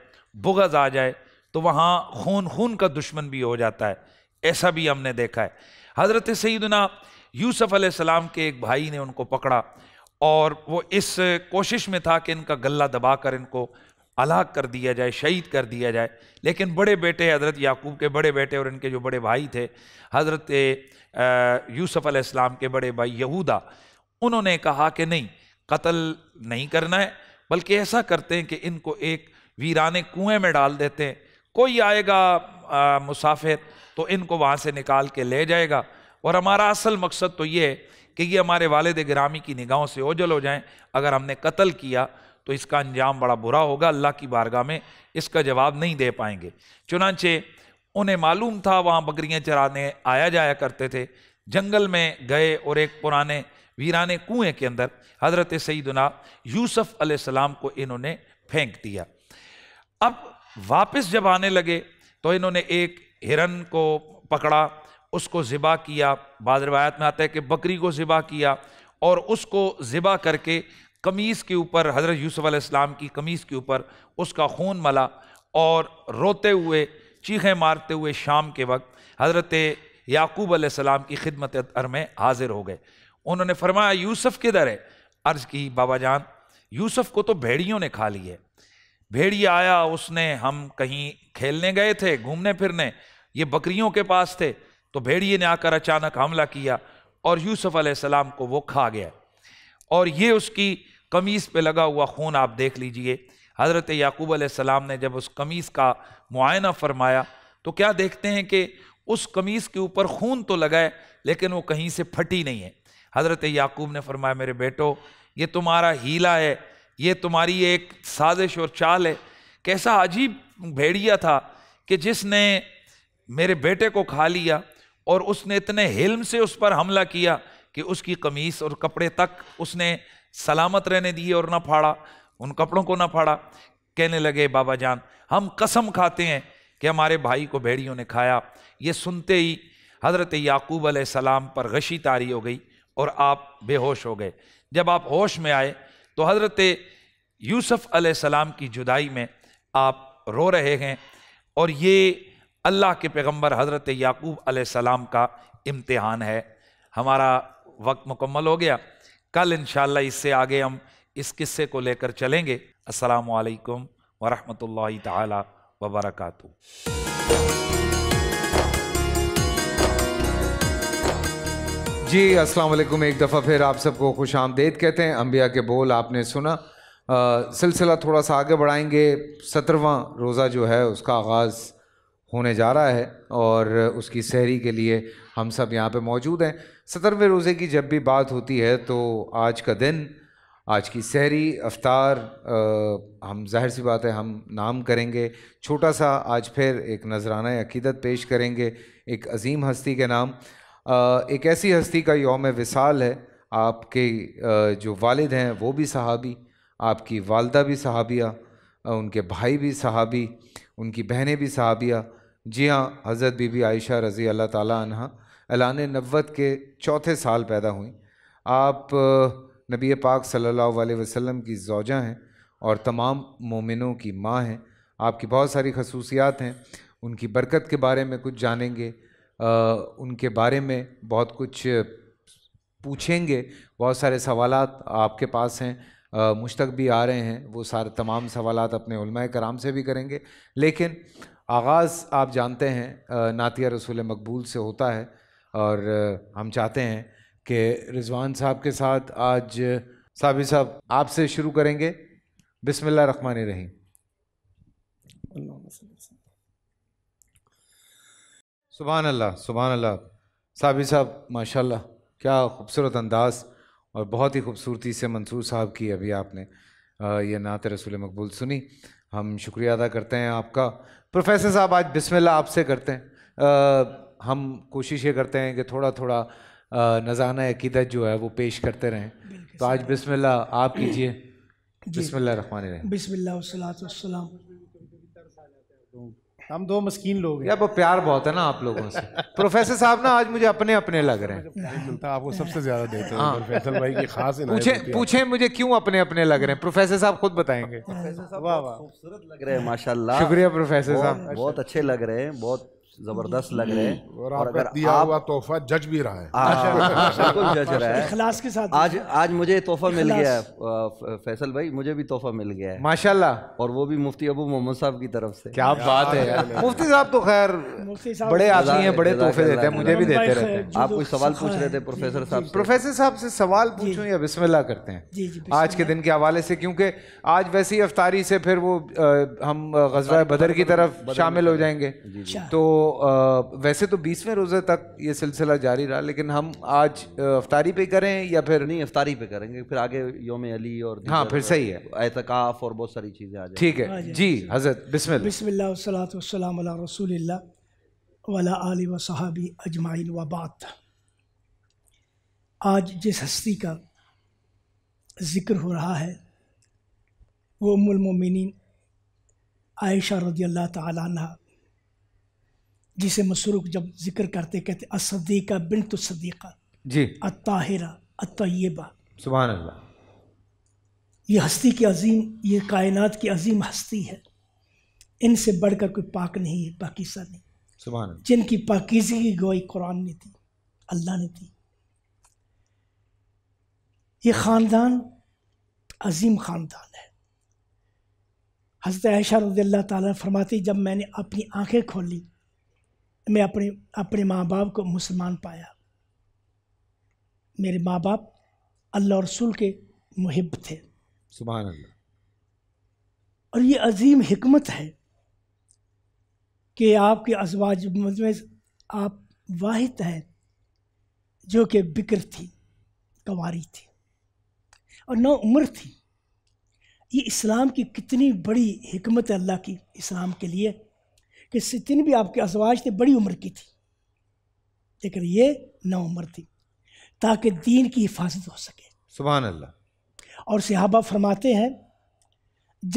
बुगज आ जाए तो वहाँ खून खून का दुश्मन भी हो जाता है ऐसा भी हमने देखा है हज़रत सईदना यूसुफ सलाम के एक भाई ने उनको पकड़ा और वो इस कोशिश में था कि इनका गला दबाकर इनको अलग कर दिया जाए शहीद कर दिया जाए लेकिन बड़े बेटे हज़रत याकूब के बड़े बेटे और इनके जो बड़े भाई थे हज़रत यूसुफ़ अलैहिस्सलाम के बड़े भाई यहूदा उन्होंने कहा कि नहीं कत्ल नहीं करना है बल्कि ऐसा करते हैं कि इनको एक वीराने कुएं में डाल देते हैं कोई आएगा आ, मुसाफिर तो इनको वहाँ से निकाल के ले जाएगा और हमारा असल मकसद तो ये है कि ये हमारे वालद ग्रामी की निगाहों से ओझल हो जाएं अगर हमने कत्ल किया तो इसका अंजाम बड़ा बुरा होगा अल्लाह की बारगाह में इसका जवाब नहीं दे पाएंगे चुनाचे उन्हें मालूम था वहाँ बकरियाँ चराने आया जाया करते थे जंगल में गए और एक पुराने वीराने कुएँ के अंदर हज़रत सईदना यूसुफ आसमाम को इन्होंने फेंक दिया अब वापस जब आने लगे तो इन्होंने एक हिरन को पकड़ा उसको ज़िबा किया बाद रवायत में आता है कि बकरी को ज़िबा किया और उसको ज़िबा करके कमीज़ के ऊपर हज़रत यूसुफ़ इस्लाम की कमीज़ के ऊपर उसका खून मला और रोते हुए चीखें मारते हुए शाम के वक्त हज़रत याकूब आसमाम की खिदमत अर में हाजिर हो गए उन्होंने फरमाया यूसुफ़ किधर है अर्ज़ की बाबा जान यूसुफ़ को तो भेड़ियों ने खा लिया है भेड़िया आया उसने हम कहीं खेलने गए थे घूमने फिरने ये बकरियों के पास थे तो भेड़िए ने आकर अचानक हमला किया और यूसुफ अलैहिस्सलाम को वो खा गया और ये उसकी कमीज़ पे लगा हुआ खून आप देख लीजिए हज़रत याकूब अलैहिस्सलाम ने जब उस कमीज़ का मुआयना फरमाया तो क्या देखते हैं कि उस कमीज़ के ऊपर खून तो लगा है लेकिन वो कहीं से फटी नहीं है हज़रत याकूब ने फरमाया मेरे बेटो ये तुम्हारा हीला है ये तुम्हारी एक साजिश और चाल है कैसा अजीब भेड़िया था कि जिसने मेरे बेटे को खा लिया और उसने इतने हिल्म से उस पर हमला किया कि उसकी कमीज और कपड़े तक उसने सलामत रहने दिए और ना फाड़ा उन कपड़ों को ना फाड़ा कहने लगे बाबा जान हम कसम खाते हैं कि हमारे भाई को भेड़ियों ने खाया ये सुनते ही हज़रत याकूब सलाम पर गशी तारी हो गई और आप बेहोश हो गए जब आप होश में आए तो हज़रत यूसुफ़ सलाम की जुदाई में आप रो रहे हैं और ये अल्लाह के पैगम्बर हज़रत याकूब आसमाम का इम्तहान है हमारा वक्त मुकम्मल हो गया कल इन इससे आगे हम इस किस्से को लेकर चलेंगे असलकम वरहमल तबरक जी अस्सलाम एक दफ़ा फिर आप सबको खुश आमदेद कहते हैं अम्बिया के बोल आपने सुना सिलसिला थोड़ा सा आगे बढ़ाएंगे सत्रवा रोज़ा जो है उसका आगाज़ होने जा रहा है और उसकी सहरी के लिए हम सब यहाँ पे मौजूद हैं सतरवें रोज़े की जब भी बात होती है तो आज का दिन आज की सहरी अफ्तार आ, हम जाहिर सी बात है हम नाम करेंगे छोटा सा आज फिर एक नजराना अकीदत पेश करेंगे एक अजीम हस्ती के नाम आ, एक ऐसी हस्ती का योम विसाल है आपके जो वालिद हैं वो भी सहाबी आपकी वालदा भी सहाबिया उनके भाई भी सहाबी उनकी बहनें भी सहाबिया जी हाँ हज़रत बीबी आयशा रज़ी अल्लाह ताला अनहा एलान नबवत के चौथे साल पैदा हुई आप नबी पाक सल्लल्लाहु अलैहि वसल्लम की जौजा हैं और तमाम मोमिनों की माँ हैं आपकी बहुत सारी खसूसियात हैं उनकी बरकत के बारे में कुछ जानेंगे आ, उनके बारे में बहुत कुछ पूछेंगे बहुत सारे सवाल आपके पास हैं मुश्तक भी आ रहे हैं वो सारे तमाम सवाल अपने कराम से भी करेंगे लेकिन आगाज़ आप जानते हैं नातिया रसूल मकबूल से होता है और हम चाहते हैं कि रिजवान साहब के साथ आज साहब साहब आपसे शुरू करेंगे बिसमिल्ल रखमान रही सुबह अल्लाह सुबह अल्लाह साहब साहब माशाल्लाह क्या खूबसूरत अंदाज़ और बहुत ही खूबसूरती से मंसूर साहब की अभी आपने ये नात रसूल मकबूल सुनी हम शुक्रिया अदा करते हैं आपका प्रोफेसर साहब आज बिस्मिल्ला आपसे करते हैं आ, हम कोशिश ये करते हैं कि थोड़ा थोड़ा नज़ाना अकीदत जो है वो पेश करते रहें तो आज बिस्मिल्ला आप कीजिए बिस्मिल्लाह रहमान बिस्मिल्लाह हम दो मस्कीन लोग हैं वो प्यार बहुत है ना आप लोगों से प्रोफेसर साहब ना आज मुझे अपने अपने लग रहे हैं मिलता आपको सबसे ज्यादा देते हैं हाँ। प्रोफेसर भाई की खास पूछे पूछे मुझे क्यों अपने अपने लग रहे हैं प्रोफेसर साहब खुद बताएंगे प्रोफेसर साहब खूबसूरत लग रहे हैं माशाल्लाह शुक्रिया प्रोफेसर साहब बहुत अच्छे लग रहे हैं बहुत जबरदस्त लग रहे हैं और, और अगर दिया आप... हुआ तोहफा जज भी रहा है हाँ, अच्छा। बिल्कुल जज रहा है इखलास के साथ आज आज मुझे तोहफा मिल गया है फैसल भाई मुझे भी तोहफा मिल गया है माशाल्लाह और वो भी मुफ्ती अबू मोहम्मद साहब की तरफ से क्या बात है मुफ्ती साहब तो खैर बड़े आदमी हैं बड़े तोहफे देते हैं मुझे भी देते रहते हैं आप कुछ सवाल पूछ रहे थे प्रोफेसर साहब प्रोफेसर साहब से सवाल पूछूं या बिस्मिल्ला करते हैं आज के दिन के हवाले से क्योंकि आज वैसे ही अफ्तारी से फिर वो हम गजवा बदर की तरफ शामिल हो जाएंगे अच्छा। तो आ, वैसे तो बीसवें रोज़े तक ये सिलसिला जारी रहा लेकिन हम आज अफ्तारी पे करें या फिर नहीं अफ्तारी पे करेंगे फिर आगे योम अली और हाँ फिर सही है एहतकाफ़ और बहुत सारी चीज़ें आ ठीक है हाँ हाँ जी हज़रत बिस्मिल बिस्मिल्लाम रसूल वाला व सहाबी अजमाइन बात आज जिस हस्ती का ज़िक्र हो रहा है वो उमुलमिन आयशा रदी अल्लाह तह जिसे मसरूक जब जिक्र करते कहते असदीका बिन तो सदीक़ा जी अताहिरा अतयबा सुबह अल्लाह ये हस्ती की अजीम ये कायनात की अजीम हस्ती है इनसे बढ़कर कोई पाक नहीं है पाकिस्तान नहीं सुबह जिनकी पाकिजी की गवाही कुरान ने दी अल्लाह ने दी ये ख़ानदान अजीम ख़ानदान है हज़रत आयशा रज़ी अल्लाह फरमाती जब मैंने अपनी आंखें खोली मैं अपने अपने माँ बाप को मुसलमान पाया मेरे माँ बाप अल्लाह रसूल के मुहब थे सुबह अल्लाह और ये अजीम हमत है कि आपके अजवाज आप वाहिद हैं जो कि बिक्र थी कंवारी थी और नौ उम्र थी ये इस्लाम की कितनी बड़ी हमत है अल्लाह की इस्लाम के लिए कि सितिन भी आपके असवाज थे बड़ी उम्र की थी लेकिन ये नौ उम्र थी ताकि दीन की हिफाजत हो सके सुबह अल्लाह और सिहाबा फरमाते हैं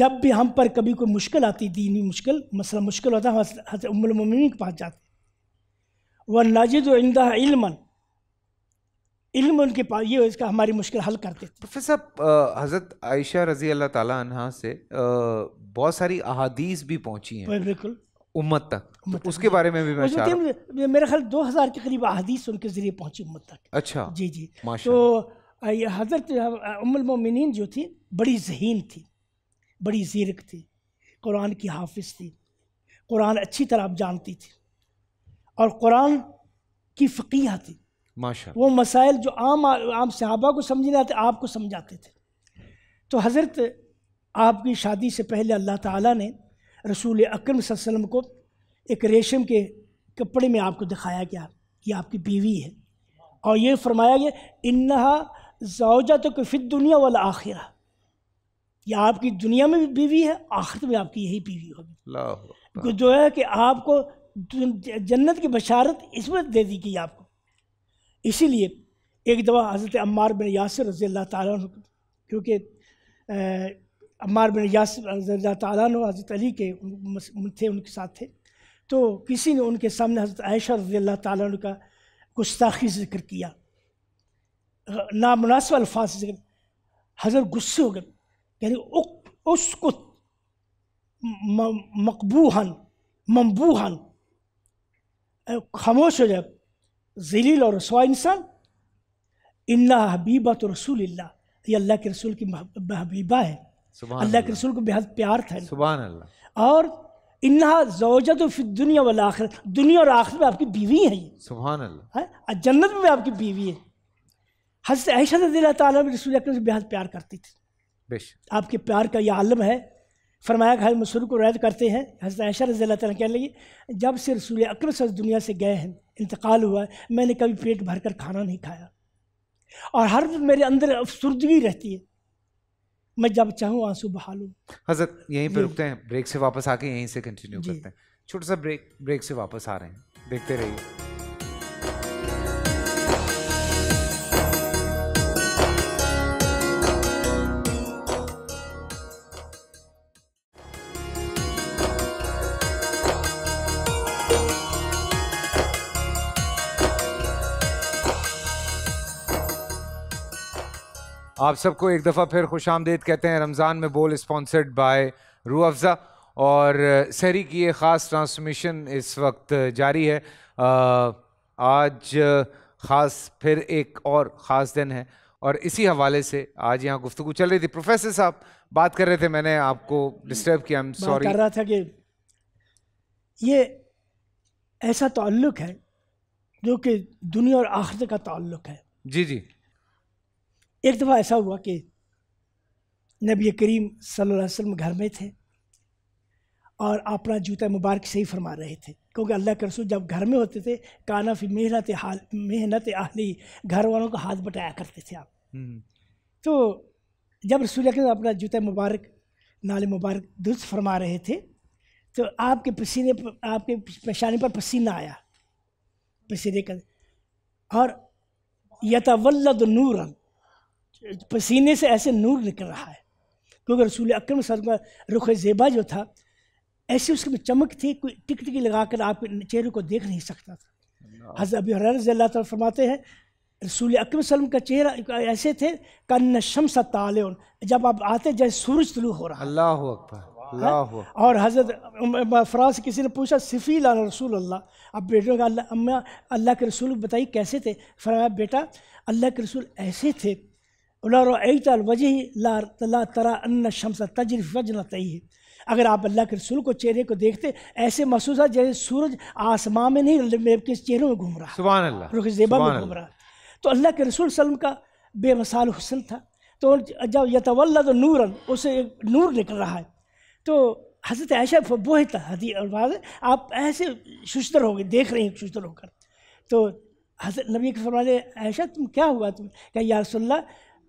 जब भी हम पर कभी कोई मुश्किल आती दीनी मुश्किल मसला मुश्किल होता हम उम्रमिन के पास जाते वह नाजिद इंदा इल्म उनके पास ये इसका हमारी मुश्किल हल करते थे प्रोफेसर हज़रत आयशा रज़ी अल्लाह ताली से आ, बहुत सारी अहादीस भी पहुंची हैं बिल्कुल उम्मत तक तो उम्मत तो उसके हाँ। बारे में भी मैं चाह मेरे ख्याल दो हज़ार के करीब अहदीस उनके ज़रिए पहुँची उम्मत तक अच्छा जी जी तो हज़रत उमिन जो थी बड़ी जहीन थी बड़ी जीरक थी कुरान की हाफिज थी कुरान अच्छी तरह आप जानती थी और कुरान की फ़कीह थी माशा वो मसाइल जो आम आम सहाबा को समझ नहीं आते आपको समझाते थे तो हज़रत आपकी शादी से पहले अल्लाह ताला ने रसूल अक्रम वसम को एक रेशम के कपड़े में आपको दिखाया गया कि आपकी बीवी है और ये फरमाया गया इन्हा जाओजा तो फिर दुनिया वाला आखिर यह आपकी दुनिया में भी बीवी है आखिर में आपकी यही बीवी होगी जो है कि आपको जन्नत की बशारत इसमें दे दी गई आपको इसीलिए एक दफ़ा हज़रत अम्मार बिन यासर रजील्ला तुम क्योंकि अम्मार बिन तु हज़रत अली के थे उनके साथ थे तो किसी ने उनके सामने हज़रत आयशा रजी अल्लाह का गुस्ताखी जिक्र किया नामनासब अल्फाज जिक्र हज़रत गुस्से हो गए यानी रहे उसको मकबूहन ममबूहन खामोश हो जाए जलील और रसवा इंसान इन्ना हबीबा तो रसूल ये अल्लाह के रसूल की महबीबा है अल्लाह के रसूल को बेहद प्यार था सुबह अल्लाह और इन्हा जोजा तो फिर दुनिया वाला आखिर दुनिया और आखिर में आपकी बीवी है ये सुबह अल्लाह हाँ? जन्नत में आपकी बीवी है हजरत ऐशा रजी तसूल से बेहद प्यार करती थी बेश आपके प्यार का यह आलम है फरमाया घर मसूर को रैद करते हैं हजरत ऐशा रजील तह कहने लगी जब से रसूल अक्रम से दुनिया से गए हैं इंतकाल हुआ है मैंने कभी पेट भर कर खाना नहीं खाया और हर मेरे अंदर अफसरदगी रहती है मैं जब चाहूँ आंसू बहा लूँ हजरत यहीं पर रुकते हैं ब्रेक से वापस आके यहीं से कंटिन्यू करते हैं छोटा सा ब्रेक ब्रेक से वापस आ रहे हैं देखते रहिए आप सबको एक दफ़ा फिर खुश आमदेद कहते हैं रमज़ान में बोल स्पॉन्सर्ड बाय रू अफ़ज़ा और सहरी की ये ख़ास ट्रांसमिशन इस वक्त जारी है आज ख़ास फिर एक और ख़ास दिन है और इसी हवाले से आज यहाँ गुफ्तु चल रही थी प्रोफेसर साहब बात कर रहे थे मैंने आपको डिस्टर्ब किया आई सॉरी कर रहा था कि ये ऐसा ताल्लुक़ है जो कि दुनिया और आखिर का ताल्लुक़ है जी जी एक दफ़ा ऐसा हुआ कि नबी करीम सल्लल्लाहु अलैहि वसल्लम घर में थे और अपना जूता मुबारक सही फरमा रहे थे क्योंकि अल्लाह के रसूल जब घर में होते थे काना फिर मेहनत हाल मेहनत आहली घर वालों का हाथ बटाया करते थे आप हम्म, हम्म। तो जब रसूल के अपना जूता मुबारक नाले मुबारक दुरुस्त फरमा रहे थे तो आपके पसीने पर आपके पेशानी पर पसीना आया पसीने का और यतवल्लद नूरन पसीने से ऐसे नूर निकल रहा है क्योंकि रसूल अक्रम का रुख ज़ेबा जो था ऐसी उसकी चमक थी कोई टिकटिकी लगा कर आप चेहरे को देख नहीं सकता था हजर अबी रजी अल्लाह फरमाते हैं रसूल अक्रम सलम का चेहरा ऐसे थे कन्न शमस ताल जब आप आते जैसे सूरज तलू हो रहा अल्लाह हाँ? और हज़रत फराज से किसी ने पूछा सिफ़ी ला रसूल अल्लाह अब बेटों का अल्लाह अम्मा अल्लाह के रसूल बताइए कैसे थे फरमाया बेटा अल्लाह के रसूल ऐसे थे वजह ला तला तरा अन्न शमस तजरफ वजना तय अगर आप अल्लाह के रसूल को चेहरे को देखते ऐसे महसूस है जैसे सूरज आसमान में नहीं के चेहरे में घूम रहा अल्लाह रुख जेबा में घूम रहा तो अल्लाह के रसूल सलम का बेमसाल हुसन था तो जब यतवल्ला तो नूरन उसे एक नूर निकल रहा है तो हजरत ऐशा बोहता हदी आप ऐसे शुशतर हो गए देख रहे हैं शुशतर होकर तो हजरत नबी के फरमाने ऐशा तुम क्या हुआ तुम क्या यारसोल्ला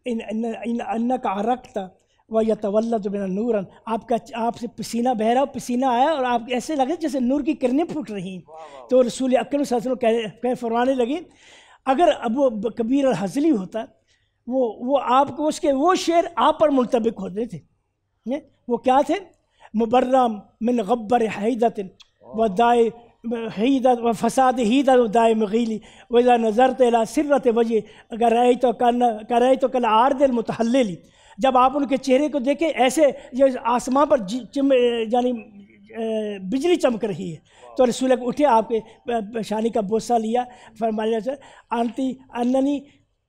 इन इन अन्न का रक्त था वह या जो बिना नूर आपका आपसे पसीना बह रहा पसीना आया और आप ऐसे लगे जैसे नूर की किरणें फूट रही तो रसूल अक्रम कह कह फरमाने लगे अगर अब वो कबीर और हजली होता वो वो आपको उसके वो शेर आप पर मुलतबिक होते थे ने? वो क्या थे मुबर्रम मिन गब्बर हैदत व दाए फसाद ही दायम मगीली वजा नज़र तला सिरत वजह अगर रहे तो कन कर रहे तो कल आर दिल मुतहली जब आप उनके चेहरे को देखें ऐसे जो आसमां पर यानी बिजली चमक रही है तो रसूल उठे आपके परेशानी का बोसा लिया फरमाया सर आंती अननी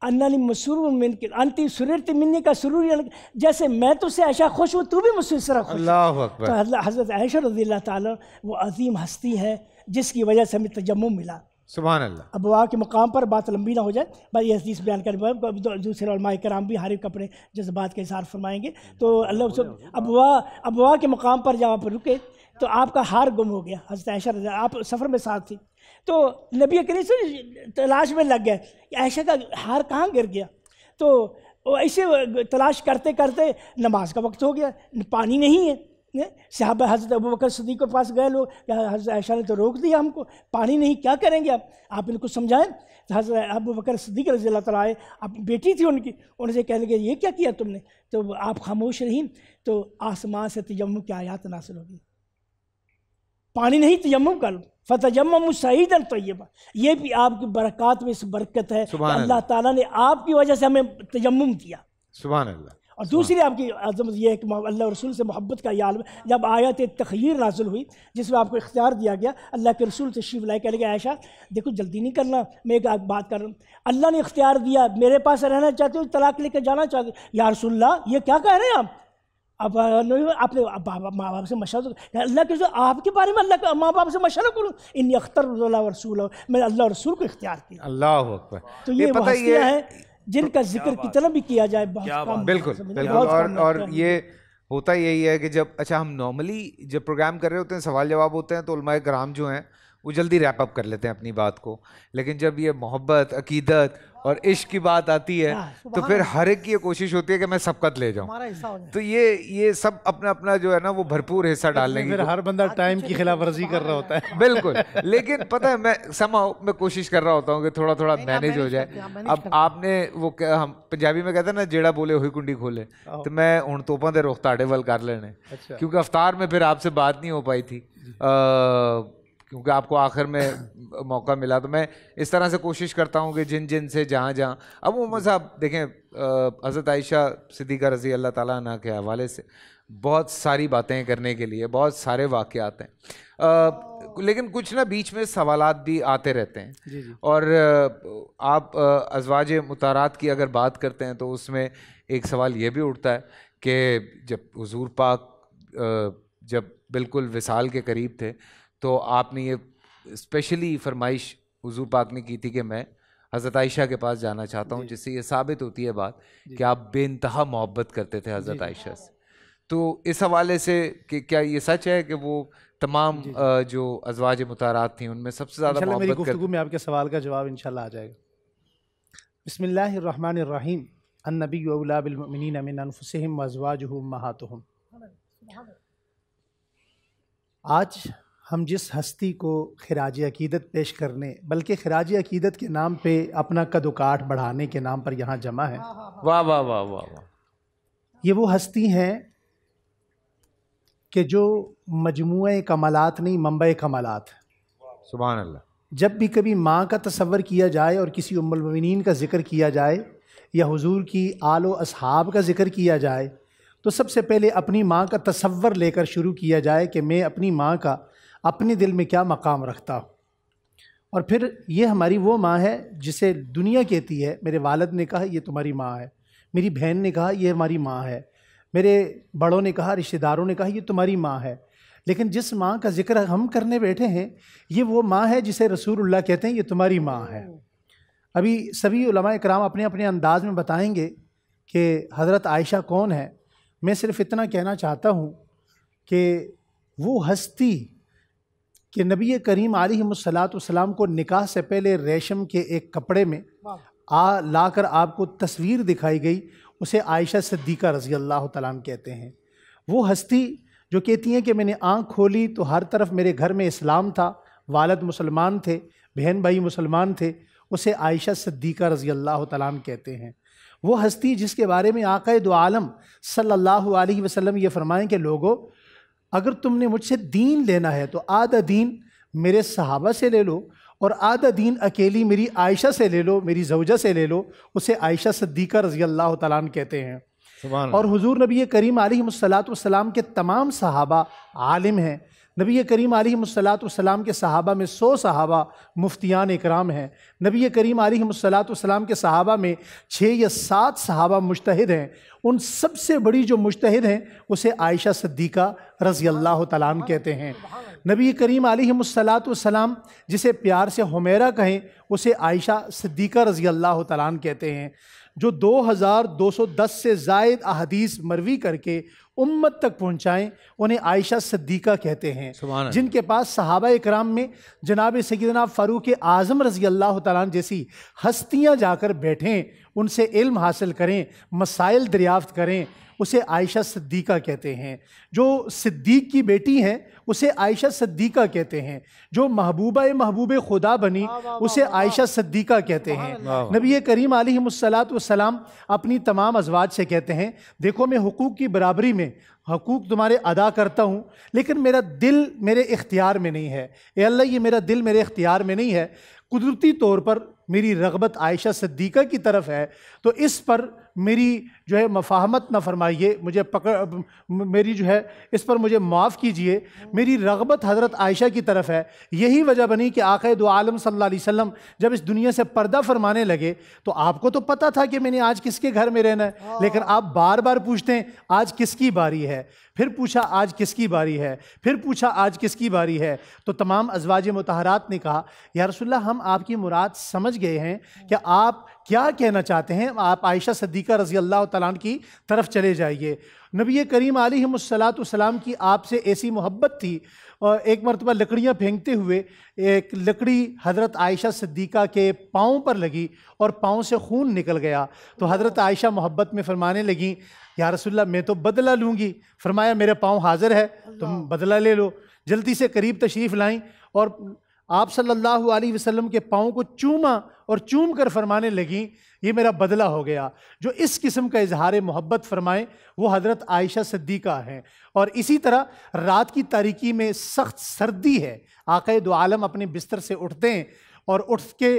अननी मसूर मिन के अंति सुरत मिन्नी का सुरूर जैसे मैं तुझसे ऐशा खुश हूँ तू भी मुझसे खुश तो हज़रत ऐशा रजील्ला अल्लाह वो अजीम हस्ती है जिसकी वजह से हमें तजम मिला सुबह अल्लाह अब वहाँ के मकाम पर बात लंबी ना हो जाए बस ये हदीस बयान कर दूसरे कराम भी हारिफ कपड़े जज्बात के इशार फरमाएंगे तो अल्लाह अब वाह अब वाह के मकाम पर जब आप रुके तो आपका हार गुम हो गया हजरत ऐशा आप सफ़र में साथ थी तो नबी से तलाश में लग गए ऐशा का हार कहाँ गिर गया तो ऐसे तलाश करते करते नमाज का वक्त हो गया पानी नहीं है साहब हज़रत अबू बकर सदी के पास गए लोग हज़रत आयशा ने तो रोक दिया हमको पानी नहीं क्या करेंगे आप आप इनको समझाएं तो हज़रत अबू बकर सदी के रजील तला आए आप बेटी थी उनकी उनसे कहने लगे ये क्या किया तुमने तो आप खामोश रहीं तो आसमान से तजम की आयात नासिल होगी पानी नहीं तजम कर लो फ़तजम अल तय्यबा ये भी आपकी बरक़ात में इस बरकत है अल्लाह ताला ने आपकी वजह से हमें तजम किया सुबह अल्लाह और दूसरी आपकी आजमत यह है कि अल्लाह रसूल से मोहब्बत का यह आलम जब आयत तखीर नाजुल हुई जिसमें आपको इख्तियार दिया गया अल्लाह के रसूल से शिव लाई कहने लगे आयशा देखो जल्दी नहीं करना मैं एक बात कर रहा हूँ अल्लाह ने इख्तियार दिया मेरे पास रहना चाहते हो तलाक लेकर जाना चाहते हो या रसुल्ला ये क्या कह रहे हैं आप अब अपने माँ बाप से मशा तो- अल्लाह के आपके बारे में अल्लाह माँ बाप से मशा करूँ इन अख्तर रसूल मैंने अल्लाह रसूल को इख्तियार किया अल्लाह तो ये, पता है जिनका तो जिक्र की तरह भी किया जाए बहुत बिल्कुल बिल्कुल और और ये होता यही है कि जब अच्छा हम नॉर्मली जब प्रोग्राम कर रहे होते हैं सवाल जवाब होते हैं तो उलमाए कराम जो हैं वो जल्दी रैप अप कर लेते हैं अपनी बात को लेकिन जब ये मोहब्बत अकीदत और इश्क की बात आती है तो फिर हर एक की कोशिश होती है कि मैं सबकत ले जाऊँ तो ये ये सब अपना अपना जो है ना वो भरपूर हिस्सा डालने की हर बंदा टाइम की खिलाफ वर्जी कर रहा होता है बिल्कुल लेकिन पता है मैं समाओ मैं कोशिश कर रहा होता हूँ कि थोड़ा थोड़ा मैनेज हो जाए अब आपने वो हम पंजाबी में कहते हैं ना जेड़ा बोले हुई कुंडी खोले तो मैं हूँ तोपा दे रुख ताड़े वाल कर लेने अच्छा। क्योंकि अवतार में फिर आपसे बात नहीं हो पाई थी क्योंकि आपको आखिर में मौका मिला तो मैं इस तरह से कोशिश करता हूँ कि जिन जिन से जहाँ जहाँ अब उमर साहब देखें हज़रत आयशा सिद्दीक़ा रज़ी अल्लाह ताली के हवाले से बहुत सारी बातें करने के लिए बहुत सारे वाक़ात हैं आ, लेकिन कुछ ना बीच में सवाल भी आते रहते हैं जी जी। और आप अजवाज मुतारात की अगर बात करते हैं तो उसमें एक सवाल ये भी उठता है कि जब हजूर पाक जब बिल्कुल विसाल के करीब थे तो आपने ये स्पेशली फरमाइश हजू पाक ने की थी कि मैं हज़रत आयशा के पास जाना चाहता हूँ जिससे ये साबित होती है बात कि आप बेानतहा मोहब्बत करते थे हज़रत आयशा से तो इस हवाले से कि क्या ये सच है कि वो तमाम जो अजवाज मतारात थी उनमें सबसे ज़्यादा मेरी गुफ्तु में आपके सवाल का जवाब इंशाल्लाह आ जाएगा बसमीम अमिनफ़ुसम आज हम जिस हस्ती को खराज अकीदत पेश करने बल्कि खराज अकीदत के नाम पे अपना उकाठ बढ़ाने के नाम पर यहाँ जमा है वाह वाह वाह वाह वाह ये वो हस्ती हैं कि जो मजमू कमालत नहीं मम्बई कमालत सुबह अल्लाह जब भी कभी माँ का तस्वर किया जाए और किसी उम्मिन का ज़िक्र किया जाए या हुजूर की आलो असहाब का ज़िक्र किया जाए तो सबसे पहले अपनी माँ का तस्वर लेकर शुरू किया जाए कि मैं अपनी माँ का अपने दिल में क्या मकाम रखता और फिर ये हमारी वो माँ है जिसे दुनिया कहती है मेरे वालद ने कहा ये तुम्हारी माँ है मेरी बहन ने कहा ये हमारी माँ है मेरे बड़ों ने कहा रिश्तेदारों ने कहा ये तुम्हारी माँ है लेकिन जिस माँ का जिक्र हम करने बैठे हैं ये वो माँ है जिसे रसूलुल्लाह कहते हैं ये तुम्हारी माँ है अभी सभी कराम अपने अपने अंदाज में बताएंगे कि हज़रत आयशा कौन है मैं सिर्फ़ इतना कहना चाहता हूँ कि वो हस्ती कि नबी करीम आलतम को निकाह से पहले रेशम के एक कपड़े में आ ला कर आपको तस्वीर दिखाई गई उसे आयशा सद्दीक़ा रज़ी अल्लाह तलाम कहते हैं वो हस्ती जो कहती हैं कि मैंने आँख खोली तो हर तरफ मेरे घर में इस्लाम था वालद मुसलमान थे बहन भाई मुसलमान थे उसे आयशा सद्दीक़ा रज़ी अल्लाह तलाम कहते हैं वो हस्ती जिसके बारे में आक़ाए दो आलम सल्ला अलैहि ये फ़रमाएँ कि लोगों अगर तुमने मुझसे दीन लेना है तो आधा दीन मेरे सहाबा से ले लो और आधा दीन अकेली मेरी आयशा से ले लो मेरी जवजा से ले लो उसे आयशा सद्दीक़ा रजी अल्लाह ताली कहते हैं और हुजूर नबी करीम आलम के तमाम सहाबा आलिम हैं नबी करीम आलमसलाम के सहाबा में सौ सहाबा मुफ्तियान इकराम हैं नबी करीम आलतम के सहाबा में छः या सात सहाबा मुश्तद हैं उन सबसे बड़ी जो मुश्तहद हैं उसे आयशा सद्दीक़ा रज़ी अल्लाह तलाम कहते हैं नबी करीम आलमसलाम जिसे प्यार से हमेरा कहें उसे आयशा सद्दीक़ा रज़ी अल्लाह तलाम कहते हैं जो 2210 से जायद अहदीस मरवी करके उम्मत तक पहुँचाएँ उन्हें आयशा सद्दीक़ा कहते हैं जिनके पास सहाबा इकराम में जनाब सैदना फ़ारूक आज़म रज़ी अल्लाह तला जैसी हस्तियाँ जाकर बैठें उनसे इल्म हासिल करें मसाइल दरियाफ्त करें उसे आयशा सिद्दीका कहते हैं जो सिद्दीक की बेटी हैं उसे आयशा सिद्दीका कहते हैं जो महबूबा महबूब खुदा बनी उसे आयशा सिद्दीका कहते हैं नबी करीम आलतम अपनी तमाम अजवाज से कहते हैं देखो मैं हकूक़ की बराबरी में हकूक़ तुम्हारे अदा करता हूँ लेकिन मेरा दिल मेरे इख्तियार में नहीं है ए अल्लाह ये मेरा दिल मेरे इख्तियार में नहीं है कुदरती तौर पर मेरी रगबत आयशा सिद्दीका की तरफ है तो इस पर मेरी जो है मफाहमत ना फरमाइए मुझे पकड़ मेरी जो है इस पर मुझे माफ़ कीजिए मेरी रगबत हज़रत आयशा की तरफ है यही वजह बनी कि आखिर दो आलम सल्ला वसम जब इस दुनिया से पर्दा फरमाने लगे तो आपको तो पता था कि मैंने आज किसके घर में रहना है हाँ। लेकिन आप बार बार पूछते हैं आज किसकी बारी है फिर पूछा आज किसकी बारी है फिर पूछा आज किसकी बारी है तो तमाम अजवाज मतहरात ने कहा यारसोल्ला रसुल्ला हम आपकी मुराद समझ गए हैं कि आप क्या कहना चाहते हैं आप आयशा सदीक़ा रज़ी अल्लाह तला की तरफ चले जाइए नबी करीम आलतम की आपसे ऐसी मोहब्बत थी और एक मरतबा लकड़ियाँ फेंकते हुए एक लकड़ी हज़रत आयशा सदीक़ा के पाँव पर लगी और पाँव से खून निकल गया तो हज़रत आयशा मोहब्बत में फरमाने लगी या रसोल्ला मैं तो बदला लूँगी फरमाया मेरे पाँव हाज़िर है तुम बदला ले लो जल्दी से करीब तशरीफ़ लाएँ और आप सल्लल्लाहु अलैहि वसल्लम के पाँव को चूमा और चूम कर फरमाने लगीं ये मेरा बदला हो गया जो इस किस्म का इजहार मोहब्बत फरमाएं वो हज़रत आयशा सद्दीक़ा हैं और इसी तरह रात की तारीकी में सख्त सर्दी है आकए दो आलम अपने बिस्तर से उठते हैं और उठ के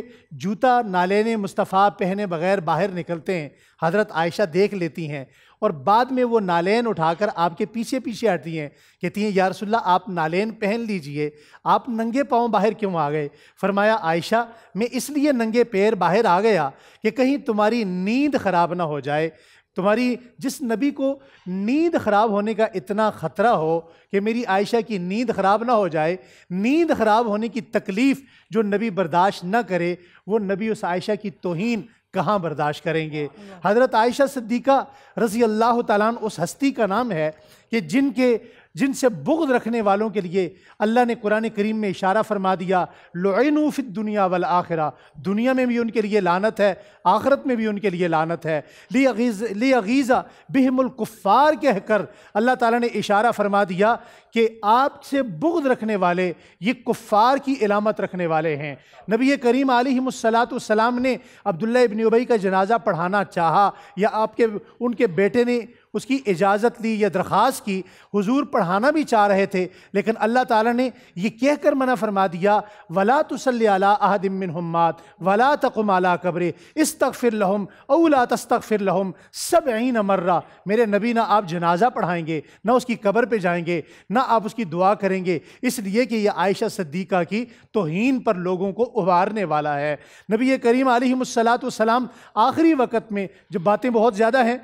जूता नालेने मुस्तफ़ा पहने बगैर बाहर निकलते हैं हज़रत आयशा देख लेती हैं और बाद में वो नालेन उठाकर आपके पीछे पीछे आती हैं कहती हैं यारसुल्ला आप नालेन पहन लीजिए आप नंगे पाँव बाहर क्यों आ गए फरमाया आयशा मैं इसलिए नंगे पैर बाहर आ गया कि कहीं तुम्हारी नींद ख़राब ना हो जाए तुम्हारी जिस नबी को नींद ख़राब होने का इतना ख़तरा हो कि मेरी आयशा की नींद ख़राब ना हो जाए नींद ख़राब होने की तकलीफ़ जो नबी बर्दाश्त ना करे वो नबी उस आयशा की तोहन कहाँ बर्दाश्त करेंगे हज़रत आयशा सिद्दीक़ा रज़ी अल्लाह ताला उस हस्ती का नाम है कि जिनके जिनसे बुगद रखने वालों के लिए अल्लाह ने कुरान करीम में इशारा फरमा दिया लोनूफ़ित दुनिया वल आखिरा दुनिया में भी उनके लिए लानत है आखरत में भी उनके लिए लानत है ली अगीज़ ली अगीज़ा बिहमुल्कुफ़ार कहकर कर अल्लाह ताला ने इशारा फरमा दिया कि आपसे बुगद रखने वाले ये कुफ़ार की इलामत रखने वाले हैं नबी करीम आलिमसलाम ने अब्दुल्ला इबनबई का जनाजा पढ़ाना चाहा या आपके उनके बेटे ने उसकी इजाज़त ली या दरख्वास्त की हुजूर पढ़ाना भी चाह रहे थे लेकिन अल्लाह ताला ने यह कह कर मना फरमा दिया वला तसल आहदिमिन हम्मात वला तकुम अला कब्रे इस तक फिर लहम अला तस्तक फिर लहम सब ऐन मर्रा मेरे नबी ना आप जनाजा पढ़ाएंगे ना उसकी कब्र पर जाएंगे ना आप उसकी दुआ करेंगे इसलिए कि यह आयशा सद्दीक़ा की तोहन पर लोगों को उबारने वाला है नबी करीम आलमसलाम आखिरी वक्त में जब बातें बहुत ज़्यादा हैं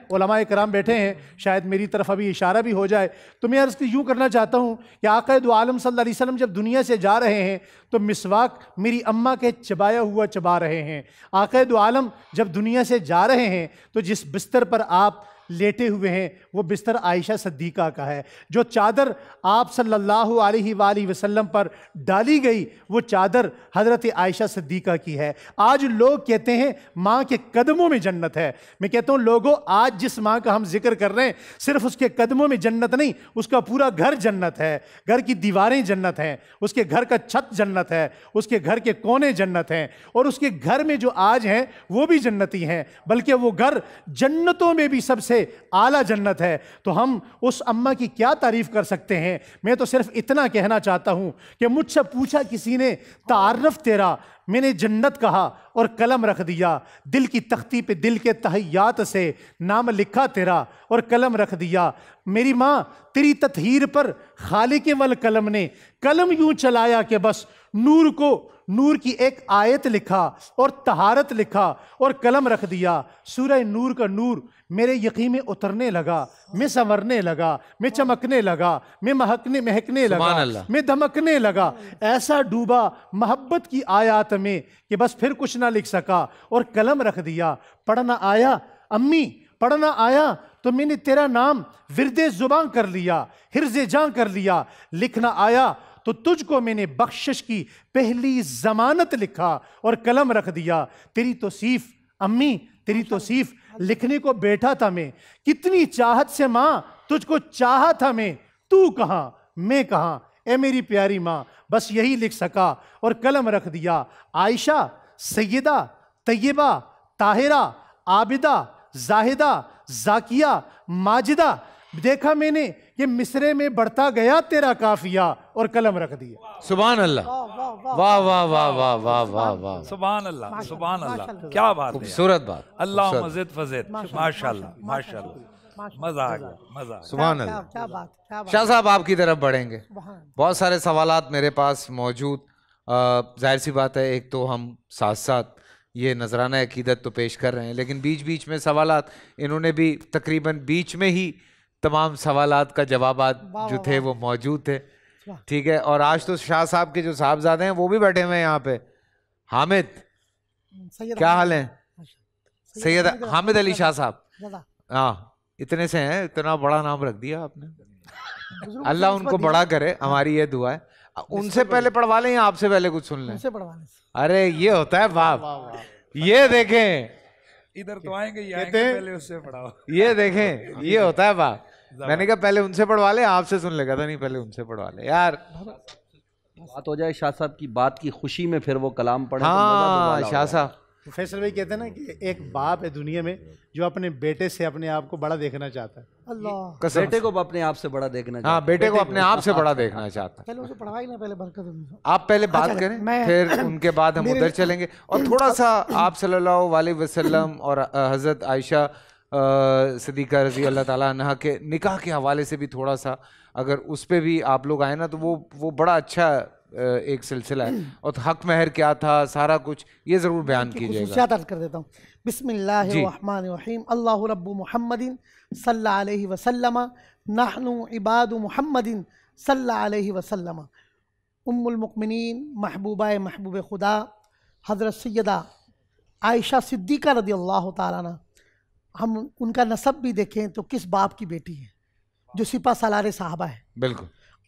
कराम बैठे हैं शायद मेरी तरफ अभी इशारा भी हो जाए तो मैं अर्ज़ यूँ करना चाहता हूँ कि आकद आलम सल्ला जब दुनिया से जा रहे हैं तो मिसवाक मेरी अम्मा के चबाया हुआ चबा रहे हैं आकद आलम जब दुनिया से जा रहे हैं तो जिस बिस्तर पर आप लेटे हुए हैं वो बिस्तर आयशा सद्दीका का है जो चादर आप सल्लल्लाहु अलैहि वसल्लम पर डाली गई वो चादर हज़रत आयशा सद्दीका की है आज लोग कहते हैं माँ के कदमों में जन्नत है मैं कहता हूँ लोगों आज जिस माँ का हम जिक्र कर रहे हैं सिर्फ उसके कदमों में जन्नत नहीं उसका पूरा घर जन्नत है घर की दीवारें जन्नत हैं उसके घर का छत जन्नत है उसके घर के कोने जन्नत हैं और उसके घर में जो आज हैं वो भी जन्नती हैं बल्कि वो घर जन्नतों में भी सबसे आला जन्नत है तो हम उस अम्मा की क्या तारीफ़ कर सकते हैं मैं तो सिर्फ इतना कहना चाहता हूँ कि मुझसे पूछा किसी ने तारफ़ तेरा मैंने जन्नत कहा और कलम रख दिया दिल की तख्ती पे दिल के तहयात से नाम लिखा तेरा और कलम रख दिया मेरी माँ तेरी तथहीर पर खालिक वल कलम ने कलम यूं चलाया कि बस नूर को नूर की एक आयत लिखा और तहारत लिखा और कलम रख दिया सूर्य नूर का नूर मेरे यकीन में उतरने लगा मैं संवरने लगा मैं चमकने लगा मैं महकने महकने लगा मैं धमकने लगा ऐसा डूबा मोहब्बत की आयात में कि बस फिर कुछ ना लिख सका और कलम रख दिया पढ़ना आया अम्मी पढ़ना आया तो मैंने तेरा नाम विरदे जुबान कर लिया हिरजे जान कर लिया लिखना आया तो तुझको मैंने बख्शिश की पहली जमानत लिखा और कलम रख दिया तेरी तोसीफ अम्मी तेरी तोसीफ लिखने को बैठा था मैं कितनी चाहत से माँ तुझको चाहा था मैं तू कहाँ मैं कहाँ ए मेरी प्यारी माँ बस यही लिख सका और कलम रख दिया आयशा सैदा तय्यबा ताहिरा आबिदा जाहिदा जाकिया माजिदा देखा मैंने कि मिसरे में बढ़ता गया तेरा काफिया और कलम रख दिया सुबह अल्लाह वाह वाह वाह वाह वाह वाह वाह सुबह अल्लाह सुबह अल्लाह क्या बात खूबसूरत बात अल्लाह मजिद फजिद माशाल्लाह माशाल्लाह मजा आ गया मजा सुबह शाह साहब आपकी तरफ बढ़ेंगे बहुत सारे सवाल मेरे पास मौजूद जाहिर सी बात है एक तो हम साथ साथ ये नजराना अकीदत तो पेश कर रहे हैं लेकिन बीच बीच में सवाल इन्होंने भी तकरीबन बीच में ही तमाम सवाल का जवाब जो थे वो मौजूद थे ठीक है और आज तो शाह साहब के जो साहबजादे हैं वो भी बैठे हुए हैं यहाँ पे हामिद हम्म, क्या हाल है अच्छा। सैयद हामिद अली मतलब शाह साहब हाँ इतने से हैं इतना बड़ा नाम रख दिया आपने अल्लाह उनको बड़ा करे हमारी ये दुआ है उनसे पहले पढ़वा लें आपसे पहले कुछ सुन लें अरे ये होता है बाप ये देखें इधर तो आएंगे ये देखें ये होता है बाप मैंने कहा पहले उनसे पढ़वा ले आपसे सुन लेगा था नहीं पहले उनसे पढ़वा ले यार बात हो जाए शाह साहब की बात की खुशी में फिर वो कलाम पढ़े तो हाँ शाह साहब प्रोफेसर भाई कहते हैं ना कि एक बाप है दुनिया में जो अपने बेटे से अपने आप को बड़ा देखना चाहता है अल्लाह बेटे को अपने आप से बड़ा देखना हाँ, चाहता हाँ बेटे को अपने आप से बड़ा देखना चाहता है पहले उसे पढ़ाई ना पहले बरकत आप पहले हाँ, बात करें फिर उनके बाद हम उधर चलेंगे और थोड़ा सा आप सल्लल्लाहु अलैहि वसल्लम और हज़रत आयशा सदीक़ा रजी अल्लाह ताली के निकाह के हवाले से भी थोड़ा सा अगर उस पर भी आप लोग आए ना तो वो वो बड़ा अच्छा एक सिलसिला है और हक महर क्या था सारा कुछ ये ज़रूर बयान कीजिएगा अर्ज कर देता हूँ बिसमीम अल्लाब महमदिन मोहम्मदिन वसलम नाहनु इबाद मोहम्मदिन सल्ला वसलम उम्मुलमकमिन महबूबा महबूब खुदा हज़रत सैदा आयशा सिद्दीक़ा रदी अल्लाह ताली हम उनका नसब भी देखें तो किस बाप की बेटी है जो सिपा सलार साहबा है बिल्कुल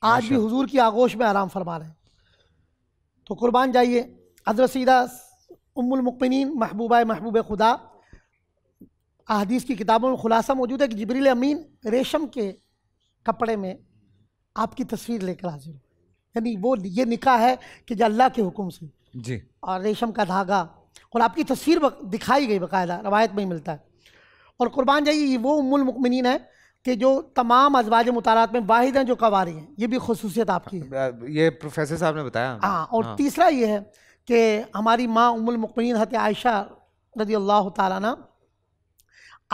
आज भी हुजूर की आगोश में आराम फरमा रहे हैं तो कुर्बान जाइए अदरसीदा सीधा महबूबा महबूब खुदा अहदीस की किताबों में खुलासा मौजूद है कि जबरील अमीन रेशम के कपड़े में आपकी तस्वीर लेकर हाजिर यानी वो ये निका है कि जो अल्लाह के हुक्म से जी और रेशम का धागा और आपकी तस्वीर दिखाई गई बाकायदा रवायत में ही मिलता है और कुर्बान जाइए वो उमुल मुकमिन है कि जो तमाम अजवाज मुतारात में वाहिद हैं जो कवारी हैं ये भी खसूसियत आपकी है ये प्रोफेसर साहब ने बताया हाँ और हाँ। तीसरा ये है कि हमारी माँ उमुल मुकमिन हत आयशा रजी अल्लाह तारा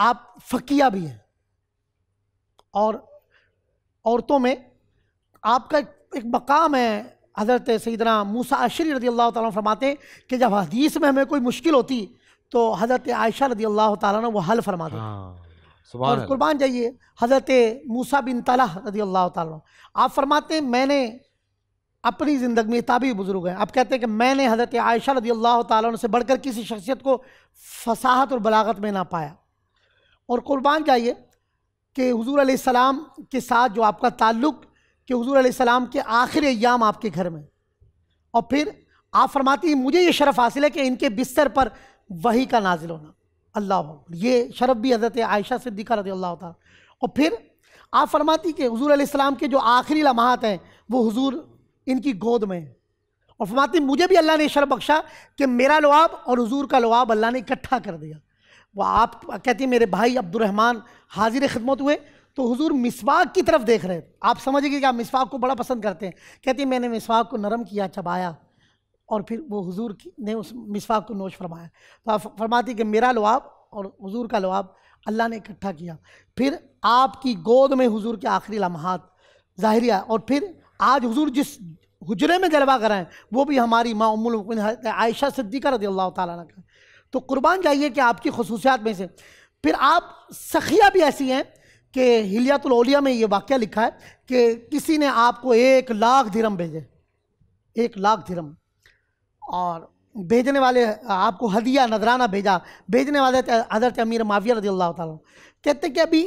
आप फ़किया भी हैं और औरतों में आपका एक मकाम है हज़रत सईदना मूसा अशरी रजी अल्लाह तरमाते हैं कि जब हदीस में हमें कोई मुश्किल होती तो हज़रत आयशा रदी अल्लाह तह वो हल फरमा देते हाँ, और कुर्बान जाइए हज़रत मूसा बिन तला रदी अल्लाह आप फरमाते हैं मैंने अपनी ज़िंदगी में ताबी बुज़ुर्ग हैं आप कहते हैं कि मैंने हज़रत आयशा रदी अल्लाह से बढ़कर किसी शख्सियत को फसाहत और बलागत में ना पाया और कुर्बान जाइए कि हजूर आलाम के साथ जो आपका ताल्लुक़ कि हजूर सलाम के आखिर अयाम आपके घर में और फिर आप फरमाती मुझे ये शरफ़ हासिल है कि इनके बिस्तर पर वही का नाजिल होना अल्लाह ये शरफ भी हज़रत आयशा दिखा रही अल्लाह तार और फिर आप फरमाती कि हजूर आसमाम के जो आखिरी लम्हात हैं वो हजूर इनकी गोद में है और फरमाती मुझे भी अल्लाह ने शर्फ बख्शा कि मेरा लवाब और हजूर का लवाब अल्लाह ने इकट्ठा कर दिया वह आप कहती मेरे भाई अब्दुलरहमान हाजिर खिदमत हुए तो हजूर मिसवाक की तरफ देख रहे थे आप समझिए कि आप मिसवाक को बड़ा पसंद करते हैं कहती मैंने मिसवाक को नरम किया चबाया और फिर वो हुजूर की ने उस मिसवाक को नोश फरमाया तो आप फरमाती कि मेरा लवाब और हुजूर का लवाब अल्लाह ने इकट्ठा किया फिर आपकी गोद में हुजूर के आखिरी लम्हात ज़ाहरिया और फिर आज हुजूर जिस हजरे में जलवा कराएँ वो भी हमारी माँ उमुल आयशा सिद्दीका रदी अल्लाह ताला का तो कुर्बान जाइए कि आपकी खसूसियात में से फिर आप सखिया भी ऐसी हैं कि हिलियातुलौलिया में ये वाक़ लिखा है कि किसी ने आपको एक लाख धर्म भेजे एक लाख धर्म और भेजने वाले आपको हदिया नजराना भेजा भेजने वाले हजरत अमीर माविया रजी अल्लाह ताल कहते कि अभी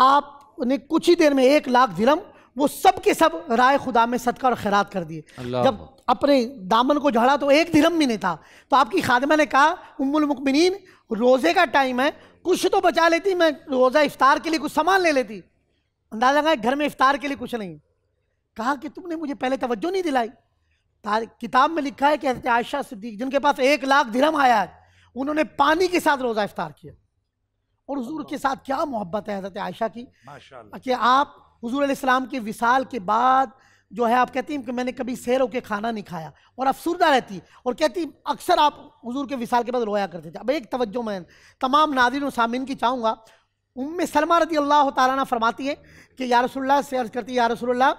आपने कुछ ही देर में एक लाख धिलम वो सब के सब राय खुदा में सदका और खैरात कर दिए जब अपने दामन को झड़ा तो एक धिलम भी नहीं था तो आपकी खादमा ने कहा उमुलमकमिन रोज़े का टाइम है कुछ तो बचा लेती मैं रोज़ा इफ्तार के लिए कुछ सामान ले लेती अंदाजा लगा घर में इफ्तार के लिए कुछ नहीं कहा कि तुमने मुझे पहले तवज्जो नहीं दिलाई किताब में लिखा है कि हजरत आयशा सिद्दीक जिनके पास एक लाख धर्म आया है उन्होंने पानी के साथ रोज़ा इफ्तार किया और हजूर के साथ क्या मोहब्बत है हजरत आयशा की कि आप हजूर इस्लाम के विसाल के बाद जो है आप कहती हैं कि मैंने कभी शेर होकर खाना नहीं खाया और अफसरदा रहती और कहती अक्सर आप हजूर के विसाल के बाद रोया करते थे अब एक तवज्जो मैं तमाम नादिन और सामिन की चाहूँगा उम सलमा रदी अल्लाह तारा फरमाती है कि यारसोल्ला से अर्ज़ करती है यारसोल्ला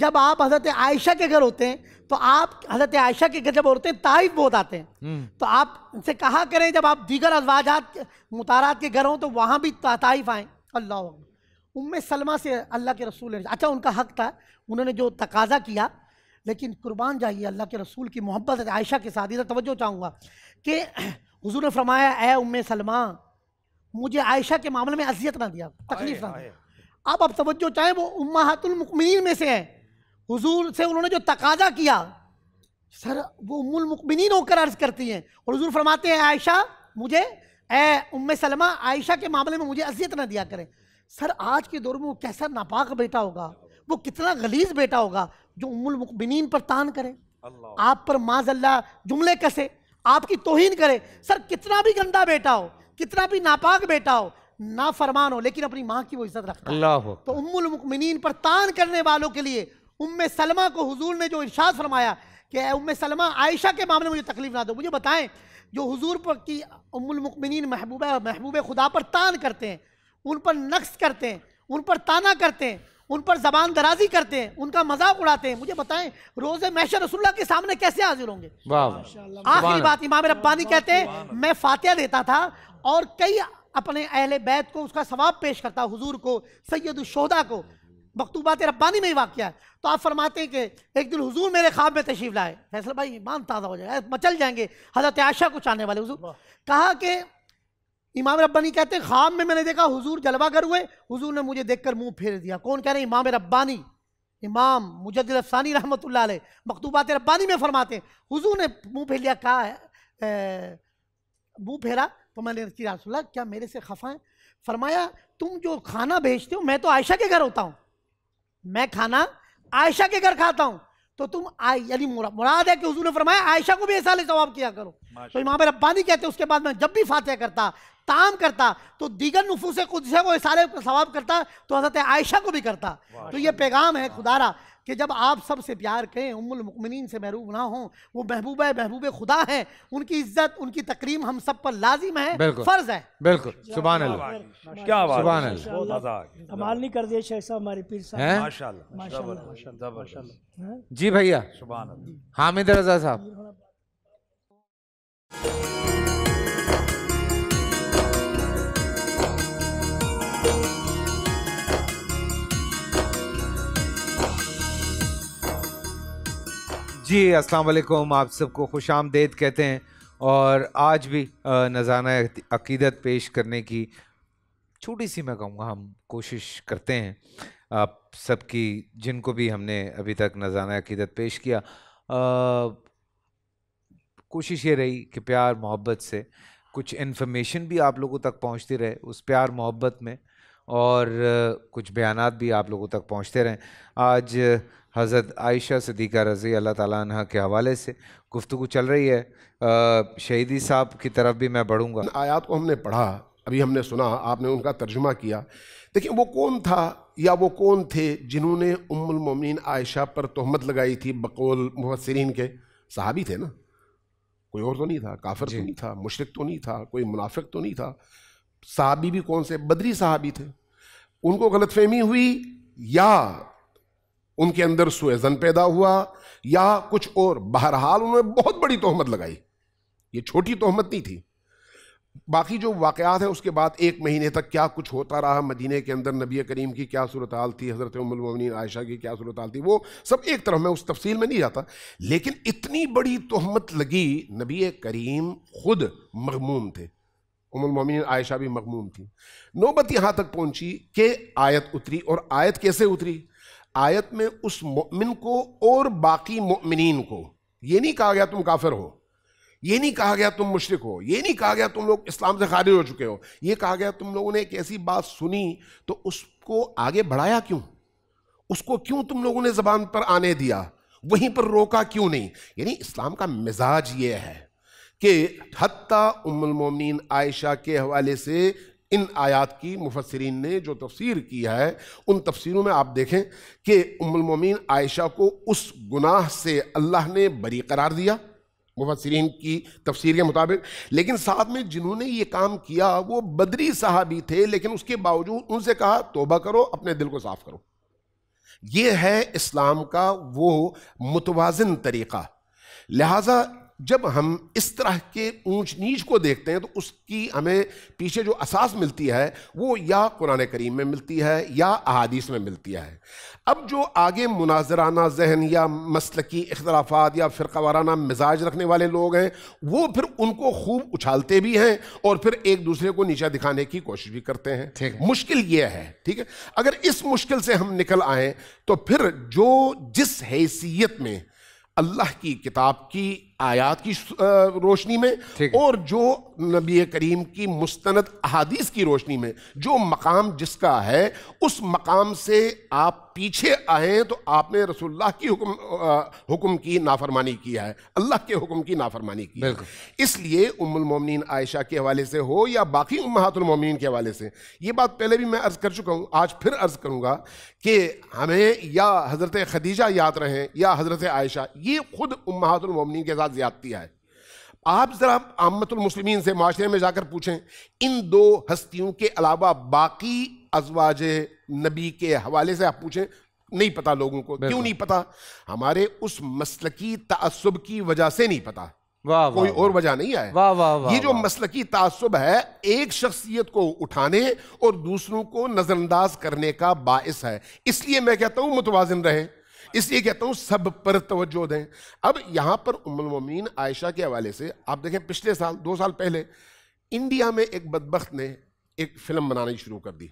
जब आप हजरत आयशा के घर होते हैं तो आप हजरत आयशा के घर जब होते हैं ताइफ बहुत आते हैं हम्म। तो आप उनसे कहा करें जब आप दीगर अजवाजात मुतारात के घर हों तो वहाँ भी ताइफ आएँ अल्लाह उम सलमा से अल्लाह के रसूल ने अच्छा उनका हक था उन्होंने जो तकाजा किया लेकिन कुर्बान जाइए अल्लाह के रसूल की मोहब्बत आयशा के साथ इधर तवज्जो चाहूँगा कि हजूर ने फरमाया ए उम सलमा मुझे आयशा के मामले में अजियत ना दिया तकलीफ ना दिया अब आप तवज्जो चाहें वो उम्मा हातुलमकमीन में से हैं हुजूर से उन्होंने जो तकाजा किया सर वो उम्मुल मुकमिन होकर अर्ज करती हैं और हजूर फरमाते हैं आयशा मुझे ए उम सलमा आयशा के मामले में मुझे अजियत ना दिया करें सर आज के दौर में वो कैसा नापाक बेटा होगा वो कितना गलीज बेटा होगा जो उम्मुल मुकमिन पर तान करे आप पर माजल्ला जुमले कसे आपकी तोहिन करे सर कितना भी गंदा बेटा हो कितना भी नापाक बेटा हो ना फरमान हो लेकिन अपनी माँ की वो इज्जत रखता है तो उम्मुल मुकमिन पर तान करने वालों के लिए उम्म सलमा को हुजूर ने जो इर्शाद फरमाया कि उम्म सलमा आयशा के मामले में मुझे तकलीफ ना दो मुझे बताएं जो हुजूर पर की उमुलमकमिन महबूब महबूब खुदा पर तान करते हैं उन पर नक्स करते हैं उन पर ताना करते हैं उन पर जबान दराजी करते हैं उनका मजाक उड़ाते हैं मुझे बताएं रोजे मैशर रसुल्ला के सामने कैसे हाजिर होंगे आखिरी बात इमाम रब्बानी कहते हैं मैं फातिहा देता था और कई अपने अहल बैत को उसका सवाब पेश करता हुजूर को सैयद शोदा को मकतूबात रब्बानी में ही वाक़ है तो आप फरमाते हैं कि एक दिन हुजूर मेरे ख्वाब में तशरीफ़ लाए फैसल भाई ईमान ताज़ा हो जाएगा मचल जाएंगे हज़रत आशा कुछ आने वाले हुजूर कहा कि इमाम रब्बानी कहते हैं ख्वाब में मैंने देखा हुजूर जलवा कर हुए हुजूर ने मुझे देखकर मुंह फेर दिया कौन कह रहे हैं इमाम रब्बानी इमाम मुजद रफसानी रहमत मकतूबात रब्बानी में फरमाते हैं हुजूर ने मुँह फेर लिया कहा है फेरा तो मैंने रसूल क्या मेरे से खफा है फरमाया तुम जो खाना भेजते हो मैं तो आयशा के घर होता हूँ मैं खाना आयशा के घर खाता हूं तो तुम यानी मुराद है कि उसने ने फरमाया आयशा को भी ऐसा ले जवाब किया करो तो इमाम रब्बानी कहते हैं उसके बाद मैं जब भी फातह करता ताम करता तो दीगर नफूस से को सारे सवाब करता तो हजरत आयशा को भी करता तो ये पैगाम है खुदारा कि जब आप सब से प्यार करें उम्मुल मुकमिनीन से महरूम ना हो वो महबूब महबूब खुदा है उनकी इज्जत उनकी तकरीम हम सब पर लाजिम है फ़र्ज़ है बिल्कुल सुबह क्या कमाल नहीं कर दिया शेख साहब हमारे पीर साहब जी भैया हामिद रजा साहब जी अस्सलाम वालेकुम आप सबको खुश आमदेद कहते हैं और आज भी नज़ाना अकीदत पेश करने की छोटी सी मैं कहूँगा हम कोशिश करते हैं आप सबकी जिनको भी हमने अभी तक नज़ाना अकीदत पेश किया कोशिश ये रही कि प्यार मोहब्बत से कुछ इन्फॉर्मेशन भी आप लोगों तक पहुँचती रहे उस प्यार मोहब्बत में और कुछ बयानात भी आप लोगों तक पहुंचते रहें आज हज़रत आयशा सदीक़ा रज़ी अल्लाह तह के हवाले से गुफ्तु चल रही है शहीदी साहब की तरफ भी मैं बढ़ूँगा आयात को हमने पढ़ा अभी हमने सुना आपने उनका तर्जुमा किया देखिए वो कौन था या वो कौन थे जिन्होंने उम्रमिन आयशा पर तहमत लगाई थी बकौल मुबसरीन के सहाबी थे ना कोई और तो नहीं था काफिर तो नहीं था मुशरक तो नहीं था कोई मुनाफिक तो नहीं था सहाबी भी कौन से बदरी सहाबी थे उनको गलतफहमी हुई या उनके अंदर सुएजन पैदा हुआ या कुछ और बहरहाल उन्होंने बहुत बड़ी तोहमत लगाई ये छोटी तोहमत नहीं थी बाकी जो वाकयात हैं उसके बाद एक महीने तक क्या कुछ होता रहा मदीने के अंदर नबी करीम की क्या सूरत हाल थी हज़रत उमिन आयशा की क्या सूरत हाल थी वो सब एक तरफ मैं उस तफसील में नहीं जाता लेकिन इतनी बड़ी तोहमत लगी नबी करीम खुद मगमूम थे उमिन आयशा भी मगमूम थी नौबत यहाँ तक पहुँची कि आयत उतरी और आयत कैसे उतरी आयत में उस मोमिन को और बाकी मोमिन को ये नहीं कहा गया तुम काफिर हो ये नहीं कहा गया तुम मुशरक हो ये नहीं कहा गया तुम लोग इस्लाम से खारिज हो चुके हो ये कहा गया तुम लोगों ने एक ऐसी बात सुनी तो उसको आगे बढ़ाया क्यों उसको क्यों तुम लोगों ने जबान पर आने दिया वहीं पर रोका क्यों नहीं यानी इस्लाम का मिजाज ये है कि हती उमोमिन आयशा के हवाले से इन आयात की मुफसरीन ने जो तफसीर की है उन तफसीरों में आप देखें कि उमलमिन आयशा को उस गुनाह से अल्लाह ने बरी करार दिया मुफसरीन की तफसीर के मुताबिक लेकिन साथ में जिन्होंने ये काम किया वो बदरी साहबी थे लेकिन उसके बावजूद उनसे कहा तोबा करो अपने दिल को साफ करो ये है इस्लाम का वो मुतवाजन तरीक़ा लिहाजा जब हम इस तरह के ऊंच नीच को देखते हैं तो उसकी हमें पीछे जो असास मिलती है वो या कुरान करीम में मिलती है या अहादीस में मिलती है अब जो आगे मुनाजराना जहन या मसल की अख्तलाफात या फ़िरवाराना मिजाज रखने वाले लोग हैं वो फिर उनको खूब उछालते भी हैं और फिर एक दूसरे को नीचा दिखाने की कोशिश भी करते हैं ठीक मुश्किल ये है ठीक है अगर इस मुश्किल से हम निकल आएँ तो फिर जो जिस हैसियत में अल्लाह की किताब की आयात की रोशनी में और जो नबी करीम की मुस्तनद अहादीस की रोशनी में जो मकाम जिसका है उस मकाम से आप पीछे आए तो आपने रसुल्ला की आ, हुकुम की नाफरमानी किया है अल्लाह के हुक्म की नाफरमानी की है इसलिए उम्मोमिन आयशा के हवाले से हो या बाकी उमहतुलमिन के हवाले से ये बात पहले भी मैं अर्ज़ कर चुका हूँ आज फिर अर्ज़ करूँगा कि हमें या हज़रत खदीजा याद रहें या हज़रत आयशा ये खुद उमहतुलमिन के साथ क्या ज्यादती है आप जरा आमतुलमसलिमिन से माशरे में जाकर पूछें इन दो हस्तियों के अलावा बाकी अजवाज नबी के हवाले से आप पूछें नहीं पता लोगों को क्यों नहीं पता हमारे उस मसलकी तसब की वजह से नहीं पता वाह कोई और वजह नहीं आए वाह वाह वा, ये जो मसलकी तसब है एक शख्सियत को उठाने और दूसरों को नजरअंदाज करने का बायस है इसलिए मैं कहता हूं मुतवाजन रहे इसलिए कहता हूं सब पर तवज्जो दें अब यहां पर उममीन आयशा के हवाले से आप देखें पिछले साल दो साल पहले इंडिया में एक बदबख्त ने एक फिल्म बनानी शुरू कर दी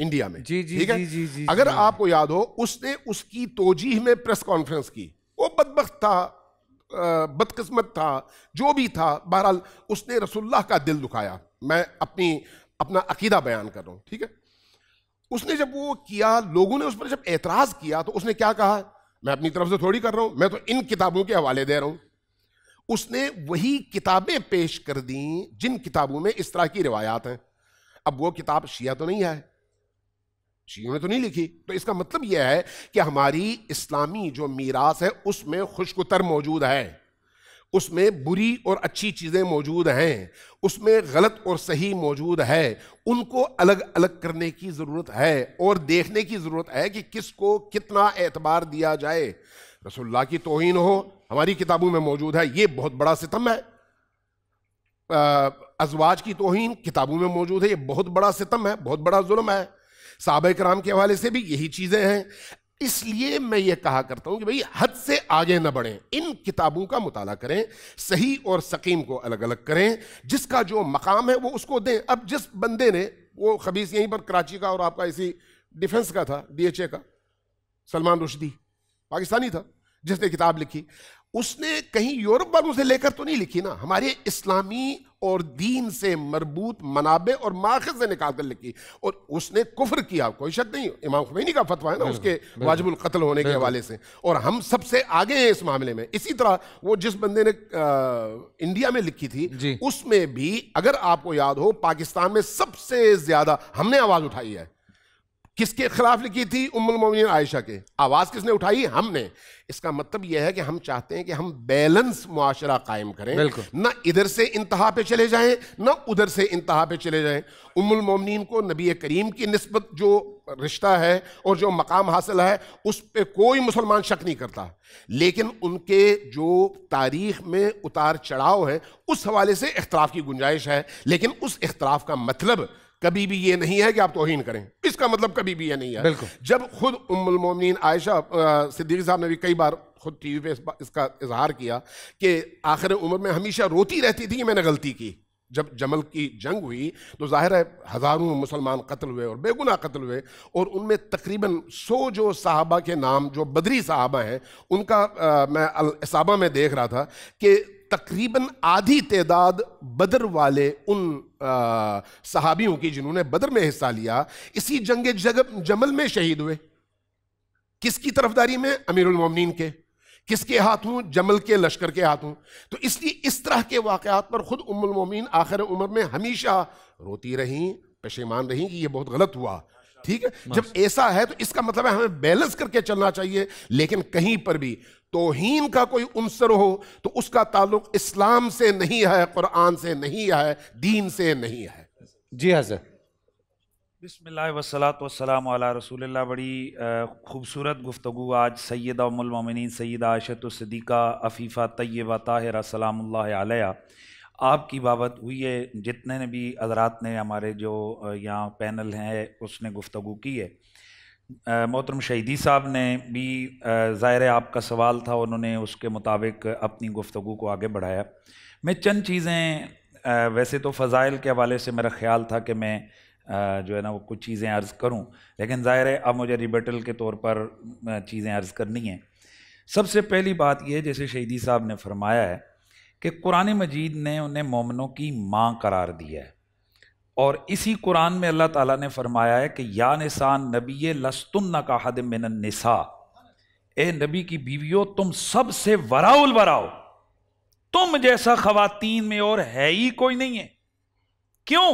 इंडिया में जी जी ठीक है जी, जी, जी, अगर जी, आपको याद हो उसने उसकी तोजीह में प्रेस कॉन्फ्रेंस की वो बदबख्त था बदकिस्मत था जो भी था बहरहाल उसने रसुल्ला का दिल दुखाया मैं अपनी अपना अकीदा बयान कर रहा हूं ठीक है उसने जब वो किया लोगों ने उस पर जब एतराज किया तो उसने क्या कहा मैं अपनी तरफ से थोड़ी कर रहा हूं मैं तो इन किताबों के हवाले दे रहा हूं उसने वही किताबें पेश कर दी जिन किताबों में इस तरह की रिवायात हैं अब वो किताब शिया तो नहीं है शियों ने तो नहीं लिखी तो इसका मतलब यह है कि हमारी इस्लामी जो मीरास है उसमें खुशकुतर मौजूद है उसमें बुरी और अच्छी चीज़ें मौजूद हैं उसमें गलत और सही मौजूद है उनको अलग अलग करने की ज़रूरत है और देखने की ज़रूरत है कि किसको कितना एतबार दिया जाए रसोल्ला की तोहन हो हमारी किताबों में मौजूद है ये बहुत बड़ा सितम है अजवाज की तोहन किताबों में मौजूद है ये बहुत बड़ा सितम है बहुत बड़ा जुल्म है साहब कराम के हवाले से भी यही चीज़ें हैं इसलिए मैं ये कहा करता हूं कि भाई हद से आगे ना बढ़ें इन किताबों का मुताला करें सही और सकीम को अलग अलग करें जिसका जो मकाम है वो उसको दें अब जिस बंदे ने वो खबीस यहीं पर कराची का और आपका इसी डिफेंस का था डीएचए का सलमान रुशदी पाकिस्तानी था जिसने किताब लिखी उसने कहीं यूरोप वालों से लेकर तो नहीं लिखी ना हमारे इस्लामी और दीन से मरबूत मनाबे और माखज से निकाल कर लिखी और उसने कुफर किया कोई शक नहीं इमाम खुमैनी का फतवा है ना उसके वाजिबुल कत्ल होने के हवाले से और हम सबसे आगे हैं इस मामले में इसी तरह वो जिस बंदे ने आ, इंडिया में लिखी थी उसमें भी अगर आपको याद हो पाकिस्तान में सबसे ज्यादा हमने आवाज उठाई है किसके खिलाफ लिखी थी उम्मीन आयशा के आवाज़ किसने उठाई हमने इसका मतलब यह है कि हम चाहते हैं कि हम बैलेंस मुआशरा कायम करें ना इधर से इंतहा पे चले जाएं ना उधर से इंतहा पे चले जाएं उम्मीन को नबी करीम की नस्बत जो रिश्ता है और जो मकाम हासिल है उस पर कोई मुसलमान शक नहीं करता लेकिन उनके जो तारीख में उतार चढ़ाव है उस हवाले से इख्तलाफ की गुंजाइश है लेकिन उस इख्तलाफ का मतलब कभी भी ये नहीं है कि आप तोहिन करें इसका मतलब कभी भी ये नहीं है जब खुद मोमिन आयशा सिद्दीकी साहब ने भी कई बार खुद टीवी पे इस इसका इजहार किया कि आखिर उम्र में हमेशा रोती रहती थी कि मैंने गलती की जब जमल की जंग हुई तो जाहिर है हज़ारों मुसलमान कत्ल हुए और बेगुनाह कत्ल हुए और उनमें तकरीबन सौ जो साहबा के नाम जो बदरी साहबा हैं उनका आ, मैं असाबा में देख रहा था कि तकरीबन आधी तदाद बदर वाले उन सहाबियों की जिन्होंने बदर में हिस्सा लिया इसी जंग जमल में शहीद हुए किसकी तरफदारी में अमीरमिन के किसके हाथों जमल के लश्कर के हाथों तो इसलिए इस तरह के वाकयात पर ख़ुद उम्मीन आखिर उम्र में हमेशा रोती रहीं पेशेमान रहीं कि यह बहुत गलत हुआ ठीक है जब ऐसा है तो इसका मतलब है हमें बैलेंस करके चलना चाहिए लेकिन कहीं पर भी तोहीन का कोई उनसर हो तो उसका ताल्लुक इस्लाम से नहीं है कुरान से नहीं है दीन से नहीं है जी हाँ सर बिसमिल्लात वसलाम रसूल बड़ी खूबसूरत गुफ्तु आज सैदा सैद सैदा आशतुसदीक़ा अफ़ीफ़ा तय्यबा ताहरा सलाम आपकी बाबत हुई है जितने ने भी हजरात ने हमारे जो यहाँ पैनल हैं उसने गुफ्तु की है मोहतरम शहीदी साहब ने भी ज़ाहिर आपका सवाल था उन्होंने उसके मुताबिक अपनी गुफ्तु को आगे बढ़ाया मैं चंद चीज़ें वैसे तो फ़ज़ाइल के हवाले से मेरा ख्याल था कि मैं जो है ना वो कुछ चीज़ें अर्ज़ करूं लेकिन ज़ाहिर है अब मुझे रिबटल के तौर पर चीज़ें अर्ज़ करनी हैं सबसे पहली बात यह जैसे शहीदी साहब ने फरमाया है कि कुरान मजीद ने उन्हें मोमनों की माँ करार दिया है और इसी कुरान में अल्लाह ताला ने फरमाया है कि या निसान नबी लस्तुन्ना का हद मिन निसा ए नबी की बीवियों तुम सबसे वराउल वराओ तुम जैसा खवातीन में और है ही कोई नहीं है क्यों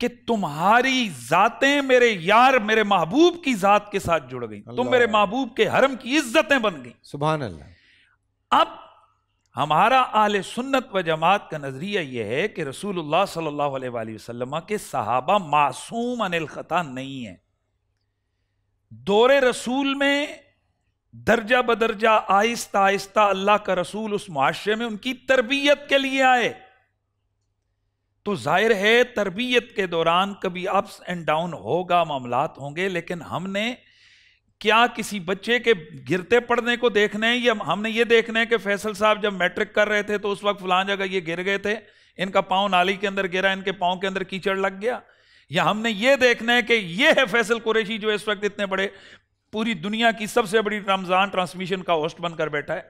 कि तुम्हारी जातें मेरे यार मेरे महबूब की जात के साथ जुड़ गई तुम मेरे महबूब के हरम की इज्जतें बन गई सुबह अल्लाह अब हमारा आल सुन्नत व जमात का नज़रिया यह है कि रसूलुल्लाह सल्लल्लाहु अलैहि वसल्लम के सहाबा मासूम अनिल ख़ता नहीं है दौरे रसूल में दर्जा बदर्जा आहिस्ता आहिस्ता अल्लाह का रसूल उस माशरे में उनकी तरबियत के लिए आए तो जाहिर है तरबियत के दौरान कभी अप्स एंड डाउन होगा मामलात होंगे लेकिन हमने क्या किसी बच्चे के गिरते पड़ने को देखना है या हमने ये देखना है कि फैसल साहब जब मैट्रिक कर रहे थे तो उस वक्त फलां जगह ये गिर गए थे इनका पाँव नाली के अंदर गिरा इनके पाँव के अंदर कीचड़ लग गया या हमने ये देखना है कि ये है फैसल कुरैशी जो इस वक्त इतने बड़े पूरी दुनिया की सबसे बड़ी रमज़ान ट्रांसमिशन का होस्ट बनकर बैठा है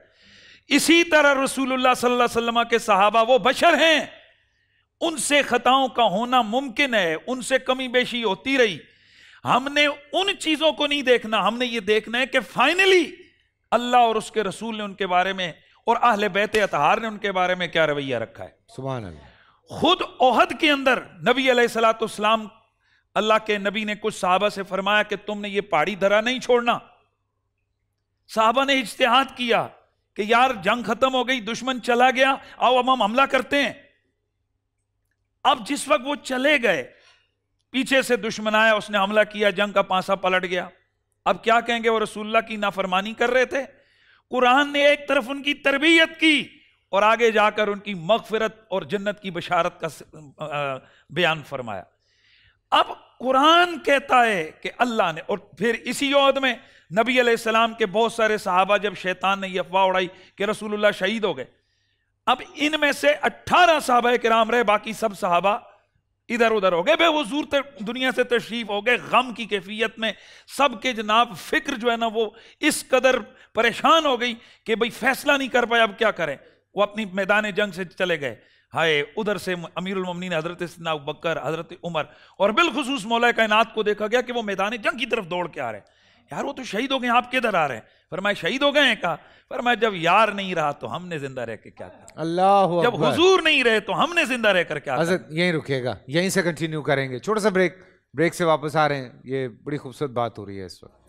इसी तरह रसूलुल्लाह सल्लल्लाहु अलैहि वसल्लम के सहाबा वो बशर हैं उनसे खताओं का होना मुमकिन है उनसे कमी बेशी होती रही हमने उन चीजों को नहीं देखना हमने ये देखना है कि फाइनली अल्लाह और उसके रसूल ने उनके बारे में और आहल बैत अतहार ने उनके बारे में क्या रवैया रखा है सुबह खुद ओहद के अंदर नबी सलाम अल्लाह के नबी ने कुछ साहबा से फरमाया कि तुमने ये पहाड़ी धरा नहीं छोड़ना साहबा ने इज्तिहाद किया कि यार जंग खत्म हो गई दुश्मन चला गया आओ अब हम हमला करते हैं अब जिस वक्त वो चले गए पीछे से दुश्मन आया उसने हमला किया जंग का पांसा पलट गया अब क्या कहेंगे वो रसूल्ला की नाफरमानी कर रहे थे कुरान ने एक तरफ उनकी तरबियत की और आगे जाकर उनकी मगफरत और जन्नत की बशारत का बयान फरमाया अब कुरान कहता है कि अल्लाह ने और फिर इसी योद में नबी सलाम के बहुत सारे साहबा जब शैतान ने यह अफवाह उड़ाई कि रसूलुल्लाह शहीद हो गए अब इनमें से 18 के राम रहे बाकी सब साहबा इधर उधर हो गए बेवजूर दुनिया से तशरीफ हो गए गम की कैफियत में सब के जनाब फिक्र जो है ना वो इस कदर परेशान हो गई कि भाई फैसला नहीं कर पाए अब क्या करें वो अपनी मैदान जंग से चले गए हाय उधर से अमीरुल ममनीन हजरत सना बकर हजरत उमर और बिलखसूस मौला कायनात को देखा गया कि वो मैदान जंग की तरफ दौड़ के आ रहे हैं यार वो तो शहीद हो गए आप किधर आ रहे हैं मैं शहीद हो गए कहा मैं जब यार नहीं रहा तो हमने जिंदा रह के क्या कहा अल्लाह जब हुजूर नहीं रहे तो हमने जिंदा रहकर क्या हजरत यहीं रुकेगा यहीं से कंटिन्यू करेंगे छोटा सा ब्रेक ब्रेक से वापस आ रहे हैं ये बड़ी खूबसूरत बात हो रही है इस वक्त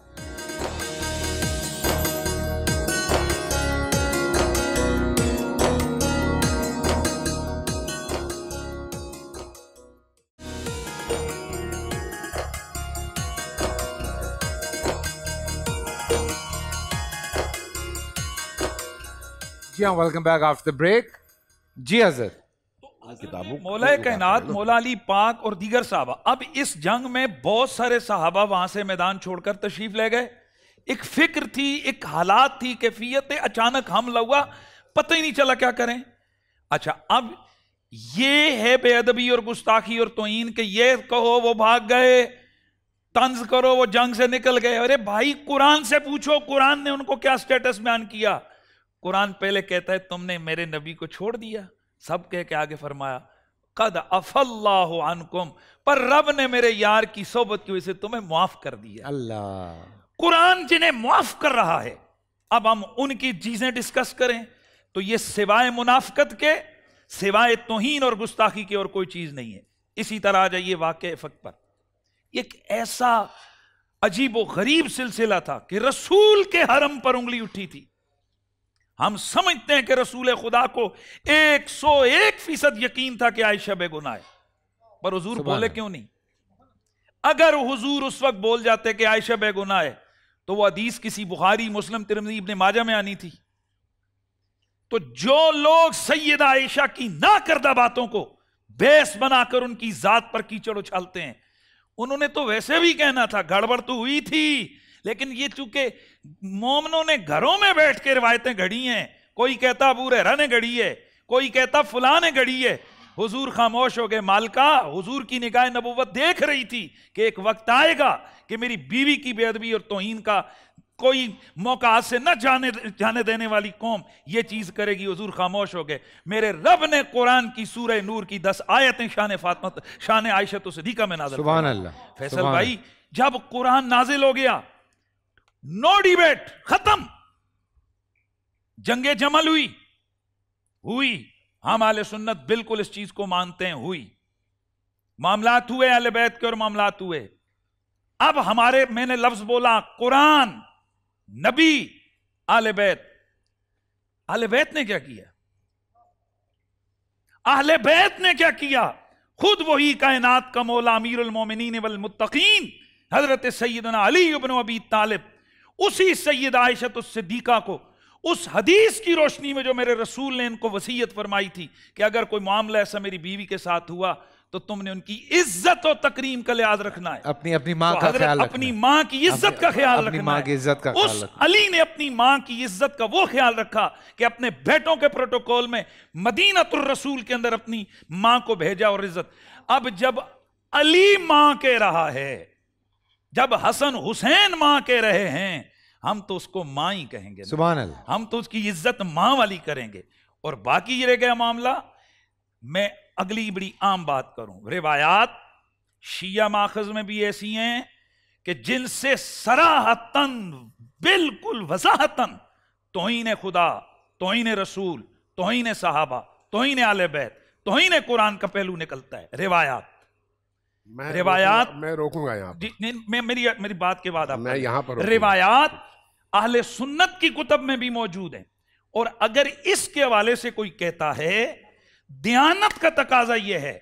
जी हाँ वेलकम बैक आफ्टर ब्रेक जी हजर किताबों मौला कायनात मौला अली पाक और दीगर साहबा अब इस जंग में बहुत सारे साहबा वहां से मैदान छोड़कर तशरीफ ले गए एक फिक्र थी एक हालात थी कैफियत अचानक हमला हुआ पता ही नहीं चला क्या करें अच्छा अब ये है बेअदबी और गुस्ताखी और तोइन के ये कहो वो भाग गए तंज करो वो जंग से निकल गए अरे भाई कुरान से पूछो कुरान ने उनको क्या स्टेटस बयान किया कुरान पहले कहता है तुमने मेरे नबी को छोड़ दिया सब कह के आगे फरमाया कद अफल्लाकुम पर रब ने मेरे यार की सोबत की वजह से तुम्हें माफ कर दिया अल्लाह कुरान जिन्हें माफ कर रहा है अब हम उनकी चीजें डिस्कस करें तो ये सिवाय मुनाफकत के सिवाय तोहन और गुस्ताखी के और कोई चीज नहीं है इसी तरह आ जाइए वाक फक पर एक ऐसा अजीब व गरीब सिलसिला था कि रसूल के हरम पर उंगली उठी थी हम समझते हैं कि रसूल खुदा को 101 फीसद यकीन था कि आयशा बेगुनाह है पर हुजूर बोले क्यों नहीं अगर हुजूर उस वक्त बोल जाते कि आयशा बेगुनाह है तो वह हदीस किसी बुखारी मुस्लिम तिरमजी इब्ने माजा में आनी थी तो जो लोग सैयद आयशा की ना करदा बातों को बेस बनाकर उनकी जात पर कीचड़ उछालते हैं उन्होंने तो वैसे भी कहना था गड़बड़ तो हुई थी लेकिन ये चूंकि मोमनों ने घरों में बैठ के रिवायतें घड़ी हैं कोई कहता अबू रहरा ने घड़ी है कोई कहता फुला ने घड़ी है हुजूर खामोश हो गए मालका हुजूर की निगाह नबूवत देख रही थी कि एक वक्त आएगा कि मेरी बीवी की बेअदबी और तोहन का कोई मौका आज से न जाने जाने देने वाली कौम ये चीज़ करेगी हजूर खामोश हो गए मेरे रब ने कुरान की सूरह नूर की दस आयतें शान फातमत शान आयशत तो सदीका में नाजर फैसल भाई जब कुरान नाजिल हो गया नो डिबेट खत्म जंगे जमल हुई हुई हम आले सुन्नत बिल्कुल इस चीज को मानते हैं हुई मामलात हुए अल बैत के और मामलात हुए अब हमारे मैंने लफ्ज बोला कुरान नबी आले बैत आले बैत ने क्या किया आले बैत ने क्या किया खुद वही कायनात का मौला अमीर उलमोमिन वल हजरत सैदना अली अबन अबी तालिब उसी सैयद आयशत तो सिद्दीका को उस हदीस की रोशनी में जो मेरे रसूल ने इनको वसीयत फरमाई थी कि अगर कोई मामला ऐसा मेरी बीवी के साथ हुआ तो तुमने उनकी इज्जत और तकरीम का लिहाज रखना है अपनी अपनी माँ तो का ख्याल अपनी माँ की इज्जत का ख्याल अपनी माँ की इज्जत का उस अली ने अपनी माँ की इज्जत का वो ख्याल रखा कि अपने बेटों के प्रोटोकॉल में मदीनतुल रसूल के अंदर अपनी माँ को भेजा और इज्जत अब जब अली माँ के रहा है जब हसन हुसैन मां के रहे हैं हम तो उसको माँ ही कहेंगे हम तो उसकी इज्जत माँ वाली करेंगे और बाकी रह गया मामला मैं अगली बड़ी आम बात करूं रिवायात शिया माखज में भी ऐसी हैं कि जिनसे सराहतन बिल्कुल वजाहतन तो ने खुदा तो ने रसूल तो तोहन सहाबा ने आल बैत तो ने कुरान का पहलू निकलता है रिवायात मैं रिवायात मैं रोकूंगा यहाँ मैं मेरी मेरी बात के बाद आप मैं यहाँ पर रिवायात अहले सुन्नत की कुतब में भी मौजूद है और अगर इसके हवाले से कोई कहता है दयानत का तकाजा यह है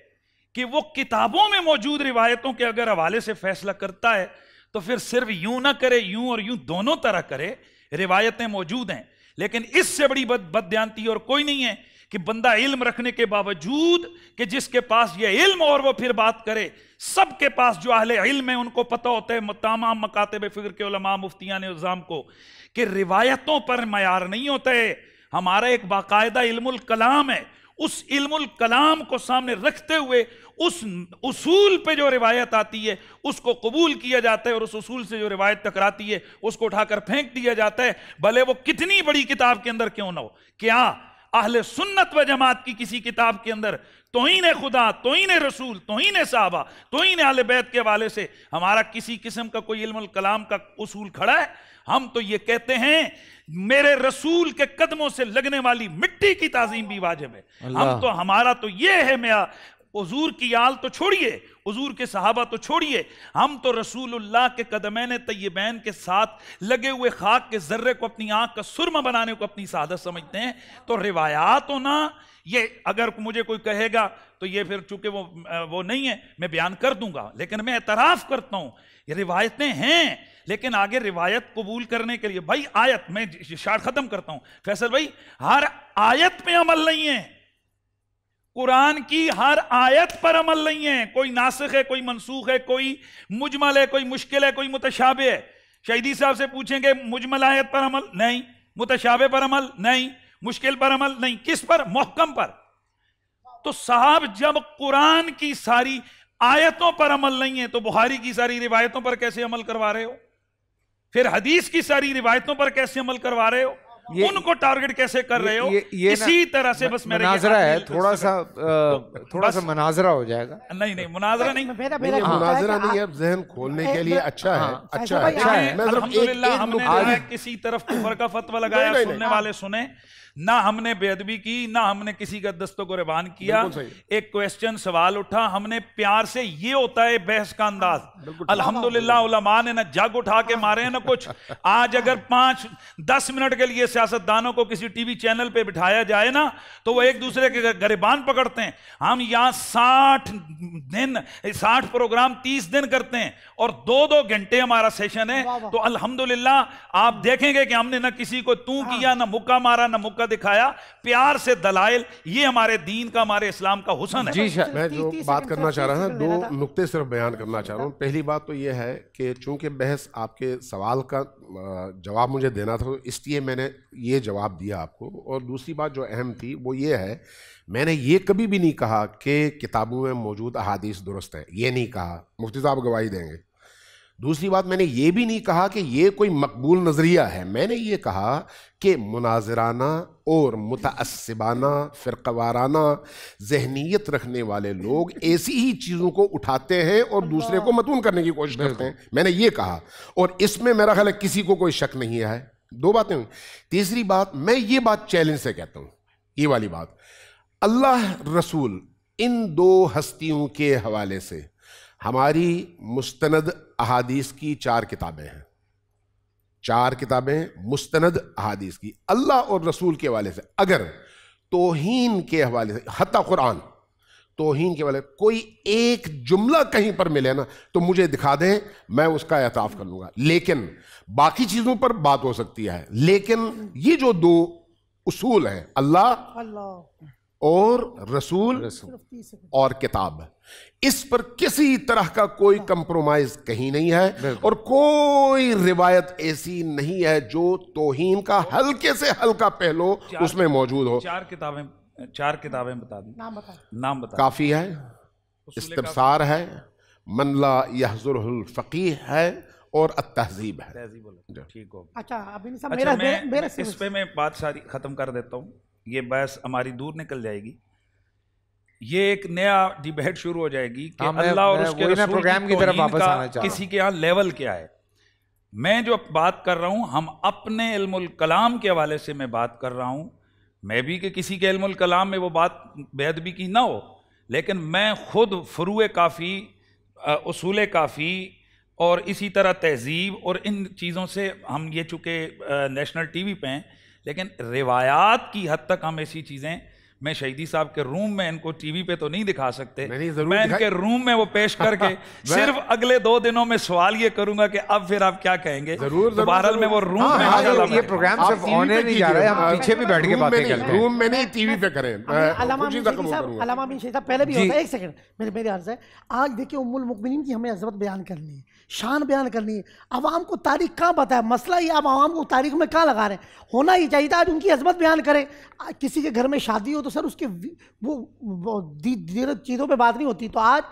कि वो किताबों में मौजूद रिवायतों के अगर हवाले से फैसला करता है तो फिर सिर्फ यूं ना करे यूं और यूं दोनों तरह करे रिवायतें मौजूद हैं लेकिन इससे बड़ी बद बदयांती और कोई नहीं है कि बंदा इल्म रखने के बावजूद कि जिसके पास ये इल्म और वो फिर बात करे सबके पास जो अहले इल्म है उनको पता होता है तमाम मकातब फिक्र के उलमा ने इल्ज़ाम को कि रिवायतों पर मैार नहीं होता है हमारा एक बाकायदा इल्मुल कलाम है उस इल्मुल कलाम को सामने रखते हुए उस उसूल पे जो रिवायत आती है उसको कबूल किया जाता है और उस उसूल से जो रिवायत टकराती है उसको उठाकर फेंक दिया जाता है भले वो कितनी बड़ी किताब के अंदर क्यों ना हो क्या अहल सुन्नत व जमात की किसी किताब के अंदर तो ने खुदा तो ने रसूल तो ने साहबा तो ने अहल बैत के वाले से हमारा किसी किस्म का कोई इल्म कलाम का उसूल खड़ा है हम तो ये कहते हैं मेरे रसूल के कदमों से लगने वाली मिट्टी की ताजीम भी वाजिब है हम तो हमारा तो ये है मेरा हजूर की आल तो छोड़िए हजूर के सहाबा तो छोड़िए हम तो रसूलुल्लाह के कदमैन तयबैन के साथ लगे हुए खाक के जर्रे को अपनी आंख का सुरमा बनाने को अपनी शहादत समझते हैं तो रिवायात होना ये अगर मुझे कोई कहेगा तो ये फिर चूंकि वो वो नहीं है मैं बयान कर दूंगा लेकिन मैं एतराफ़ करता हूँ ये रिवायतें हैं लेकिन आगे रिवायत कबूल करने के लिए भाई आयत मैं शार ख़त्म करता हूँ फैसल भाई हर आयत पे अमल नहीं है कुरान की हर आयत पर अमल नहीं है कोई नासिक है कोई मनसूख है कोई मुजमल है कोई मुश्किल है कोई मुतशाब है शहीदी साहब से पूछेंगे मुजमल आयत पर अमल नहीं मुतशाबे पर अमल नहीं मुश्किल पर अमल नहीं किस पर मोहकम पर तो साहब जब कुरान की सारी आयतों पर अमल नहीं है तो बुहारी की सारी रिवायतों पर कैसे अमल करवा रहे हो फिर हदीस की सारी रिवायतों पर कैसे अमल करवा रहे हो ये, उनको टारगेट कैसे कर रहे हो ये, ये इसी तरह से बस मेरे मनाजरा है थोड़ा सा थोड़ा सा मनाजरा हो जाएगा नहीं नहीं मुनाजरा नहीं मुनाजरा नहीं है जहन खोलने के लिए अच्छा है हाँ, अच्छा, अच्छा है किसी तरफ कुफर का फतवा लगाया सुनने वाले सुने ना हमने बेदबी की ना हमने किसी का दस्तों को रवान किया एक क्वेश्चन सवाल उठा हमने प्यार से ये होता है बहस का अंदाज अल्हम्दुलिल्लाह ने ना जग उठा के मारे ना कुछ आज अगर पांच दस मिनट के लिए सियासतदानों को किसी टीवी चैनल पे बिठाया जाए ना तो वो एक दूसरे के गरीबान पकड़ते हैं हम यहाँ साठ दिन साठ प्रोग्राम तीस दिन करते हैं और दो दो घंटे हमारा सेशन है तो अल्हम्दुलिल्लाह आप देखेंगे कि हमने ना किसी को तू हाँ। किया ना मुक्का मारा ना मुक्का का दिखाया प्यार से दलाइल ये हमारे दीन का हमारे इस्लाम का हुसन है जी मैं जो बात करना चाह रहा हूँ दो नुकते सिर्फ बयान करना चाह रहा हूँ पहली बात तो ये है कि चूंकि बहस आपके सवाल का जवाब मुझे देना था तो इसलिए मैंने ये जवाब दिया आपको और दूसरी बात जो अहम थी वो ये है मैंने ये कभी भी नहीं कहा कि किताबों में मौजूद अहादीस दुरुस्त हैं ये नहीं कहा मुफ्ती साहब गवाही देंगे दूसरी बात मैंने ये भी नहीं कहा कि ये कोई मकबूल नज़रिया है मैंने ये कहा कि मुनाजराना और मुतअसबाना फ़िरकवाराना जहनीत रखने वाले लोग ऐसी ही चीज़ों को उठाते हैं और दूसरे को मतून करने की कोशिश करते हैं मैंने ये कहा और इसमें मेरा ख्याल है किसी को कोई शक नहीं है दो बातें हुई तीसरी बात मैं ये बात चैलेंज से कहता हूँ ये वाली बात अल्लाह रसूल इन दो हस्तियों के हवाले से हमारी मुस्तंद अहादीस की चार किताबें हैं चार किताबें मुस्तनद अहादीस की अल्लाह और रसूल के हवाले से अगर तोहन के हवाले से हती कुरान तोहन के वाले कोई एक जुमला कहीं पर मिले ना तो मुझे दिखा दें मैं उसका एहताफ कर लूँगा लेकिन बाकी चीज़ों पर बात हो सकती है लेकिन ये जो दो उसूल हैं अल्लाह और रसूल, रसूल और किताब इस पर किसी तरह का कोई कंप्रोमाइज कहीं नहीं है और कोई रिवायत ऐसी नहीं है जो तोहीन का हल्के से हल्का पहलो उसमें मौजूद हो चार किताबें चार किताबें बता दी नाम बता नाम बता काफ़ी है इस्तार है मनला यहजुल फकी है और तहजीब है तहजीब ठीक हो अच्छा, अच्छा मेरा, इस पे मैं बात सारी ख़त्म कर देता हूँ ये बहस हमारी दूर निकल जाएगी ये एक नया डिबेट शुरू हो जाएगी कि हाँ, अल्लाह और उसके प्रोग्राम की तरफ वापस आना किसी के यहाँ लेवल क्या है मैं जो बात कर रहा हूँ हम अपने इल्मुल कलाम के हवाले से मैं बात कर रहा हूँ मैं भी कि किसी के इल्मुल कलाम में वो बात बेअदबी की ना हो लेकिन मैं खुद फ्रूए काफ़ी उसूल काफ़ी और इसी तरह तहजीब और इन चीज़ों से हम ये चूँकि नेशनल वी पर हैं लेकिन रिवायात की हद तक हम ऐसी चीज़ें मैं शहीदी साहब के रूम में इनको टीवी पे तो नहीं दिखा सकते मैं इनके रूम में वो पेश करके सिर्फ अगले दो दिनों में सवाल ये करूंगा कि अब फिर आप क्या कहेंगे जरूर तो बहरहाल में वो रूम हाँ, में हाँ, ये प्रोग्राम सिर्फ ऑने नहीं जा रहा है हाँ, पीछे भी बैठ के बातें करते हैं रूम में नहीं टीवी पे करें अलामा बिन साहब पहले भी होता है एक सेकंड मेरे मेरे अर्ज है आज देखिए उम्मुल मुकमिनीन की हमें अजमत बयान करनी है शान बयान करनी है आवाम को तारीख कहाँ बताए मसला ही आप आवाम को तारीख में कहाँ लगा रहे हैं होना ही चाहिए था आज उनकी अजमत बयान करें किसी के घर में शादी हो तो सर उसके वो, वो चीज़ों पे बात नहीं होती तो आज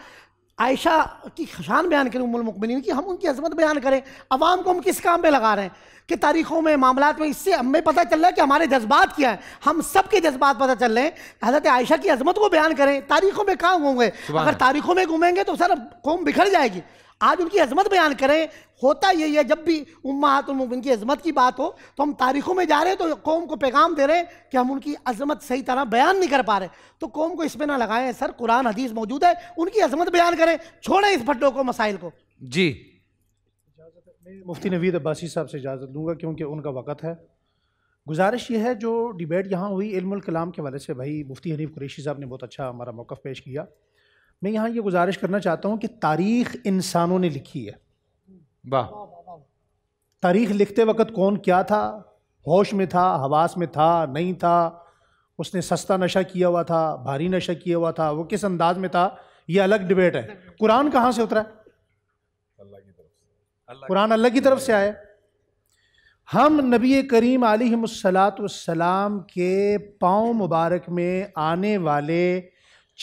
आयशा की शान बयान करें उमुल की हम उनकी अजमत बयान करें अवाम को हम किस काम पे लगा रहे हैं कि तारीखों में मामला में इससे हमें पता चल रहा है कि हमारे जज्बात क्या है हम सब के जज्बात पता चल रहे हैं हजरत आयशा की अजमत को बयान करें तारीखों में कहाँ घूमेंगे अगर तारीखों में घूमेंगे तो सर कौम बिखर जाएगी आज उनकी अजमत बयान करें होता यही है जब भी उम्मातुलमिन की अजमत की बात हो तो हम तारीखों में जा रहे हैं तो कौम को पैगाम दे रहे हैं कि हम उनकी अजमत सही तरह बयान नहीं कर पा रहे तो कौम को इसमें ना लगाएं सर कुरान हदीस मौजूद है उनकी अजमत बयान करें छोड़ें इस भट्टों को मसाइल को जी मुफ्ती नवीद अब्बासी साहब से इजाज़त दूंगा क्योंकि उनका वक़्त है गुजारिश ये है जो डिबेट यहाँ हुई इल्मुल कलाम के वाले से भाई मुफ्ती हनीफ कुरेशी साहब ने बहुत अच्छा हमारा मौक़ पेश किया मैं यहाँ ये गुजारिश करना चाहता हूँ कि तारीख इंसानों ने लिखी है वाह तारीख लिखते वक्त कौन क्या था होश में था हवास में था नहीं था उसने सस्ता नशा किया हुआ था भारी नशा किया हुआ था वो किस अंदाज में था ये अलग डिबेट है कुरान कहाँ से उतरा है कुरान अल्लाह की तरफ से आया हम नबी करीम आलिमसलात के पाँव मुबारक में आने वाले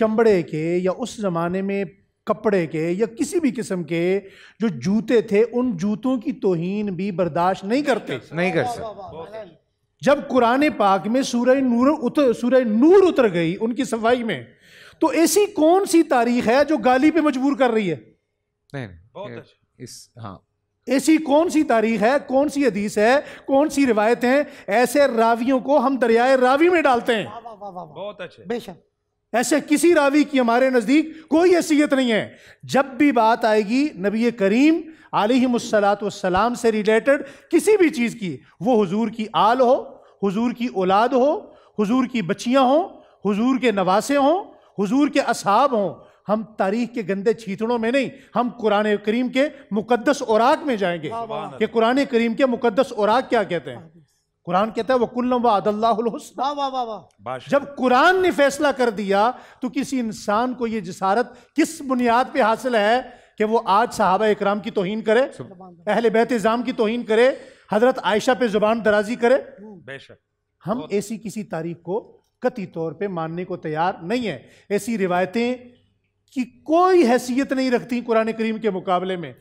चमड़े के या उस ज़माने में कपड़े के या किसी भी किस्म के जो जूते थे उन जूतों की तोहन भी बर्दाश्त नहीं करते नहीं कर सकते जब कुरान पाक में सूर्य नूर उतर सूर्य नूर उतर गई उनकी सफाई में तो ऐसी कौन सी तारीख है जो गाली पे मजबूर कर रही है नहीं, नहीं अच्छा। इस हाँ ऐसी कौन सी तारीख है कौन सी हदीस है कौन सी रिवायत है ऐसे रावियों को हम दरियाए रावी में डालते हैं बहुत अच्छे बेशक ऐसे किसी रावी की हमारे नज़दीक कोई हैसियत नहीं है जब भी बात आएगी नबी करीम आलिमसलात वसलाम से रिलेटेड किसी भी चीज़ की वो हुजूर की आल हो हुजूर की औलाद हो हुजूर की बच्चियाँ हों हुजूर के नवासे हों हुजूर के असहाब हों हम तारीख के गंदे छीतड़ों में नहीं हम कुरान करीम के मुकदस औराक में जाएंगे कि कुरान करीम के मुकदस औराक क्या कहते हैं कुरान कहता है वकुल्लम वादल्लासना वाह वाह वाह जब कुरान ने फैसला कर दिया तो किसी इंसान को ये जसारत किस बुनियाद पर हासिल है कि वो आज साहब इकराम की तोहन करे अहल बैत इज़ाम की तोहन करे हजरत आयशा पे जुबान दराजी करे हम्म। बेशक हम ऐसी किसी तारीख को कति तौर पे मानने को तैयार नहीं है ऐसी रिवायतें की कोई हैसियत नहीं रखती कुरान करीम के मुकाबले में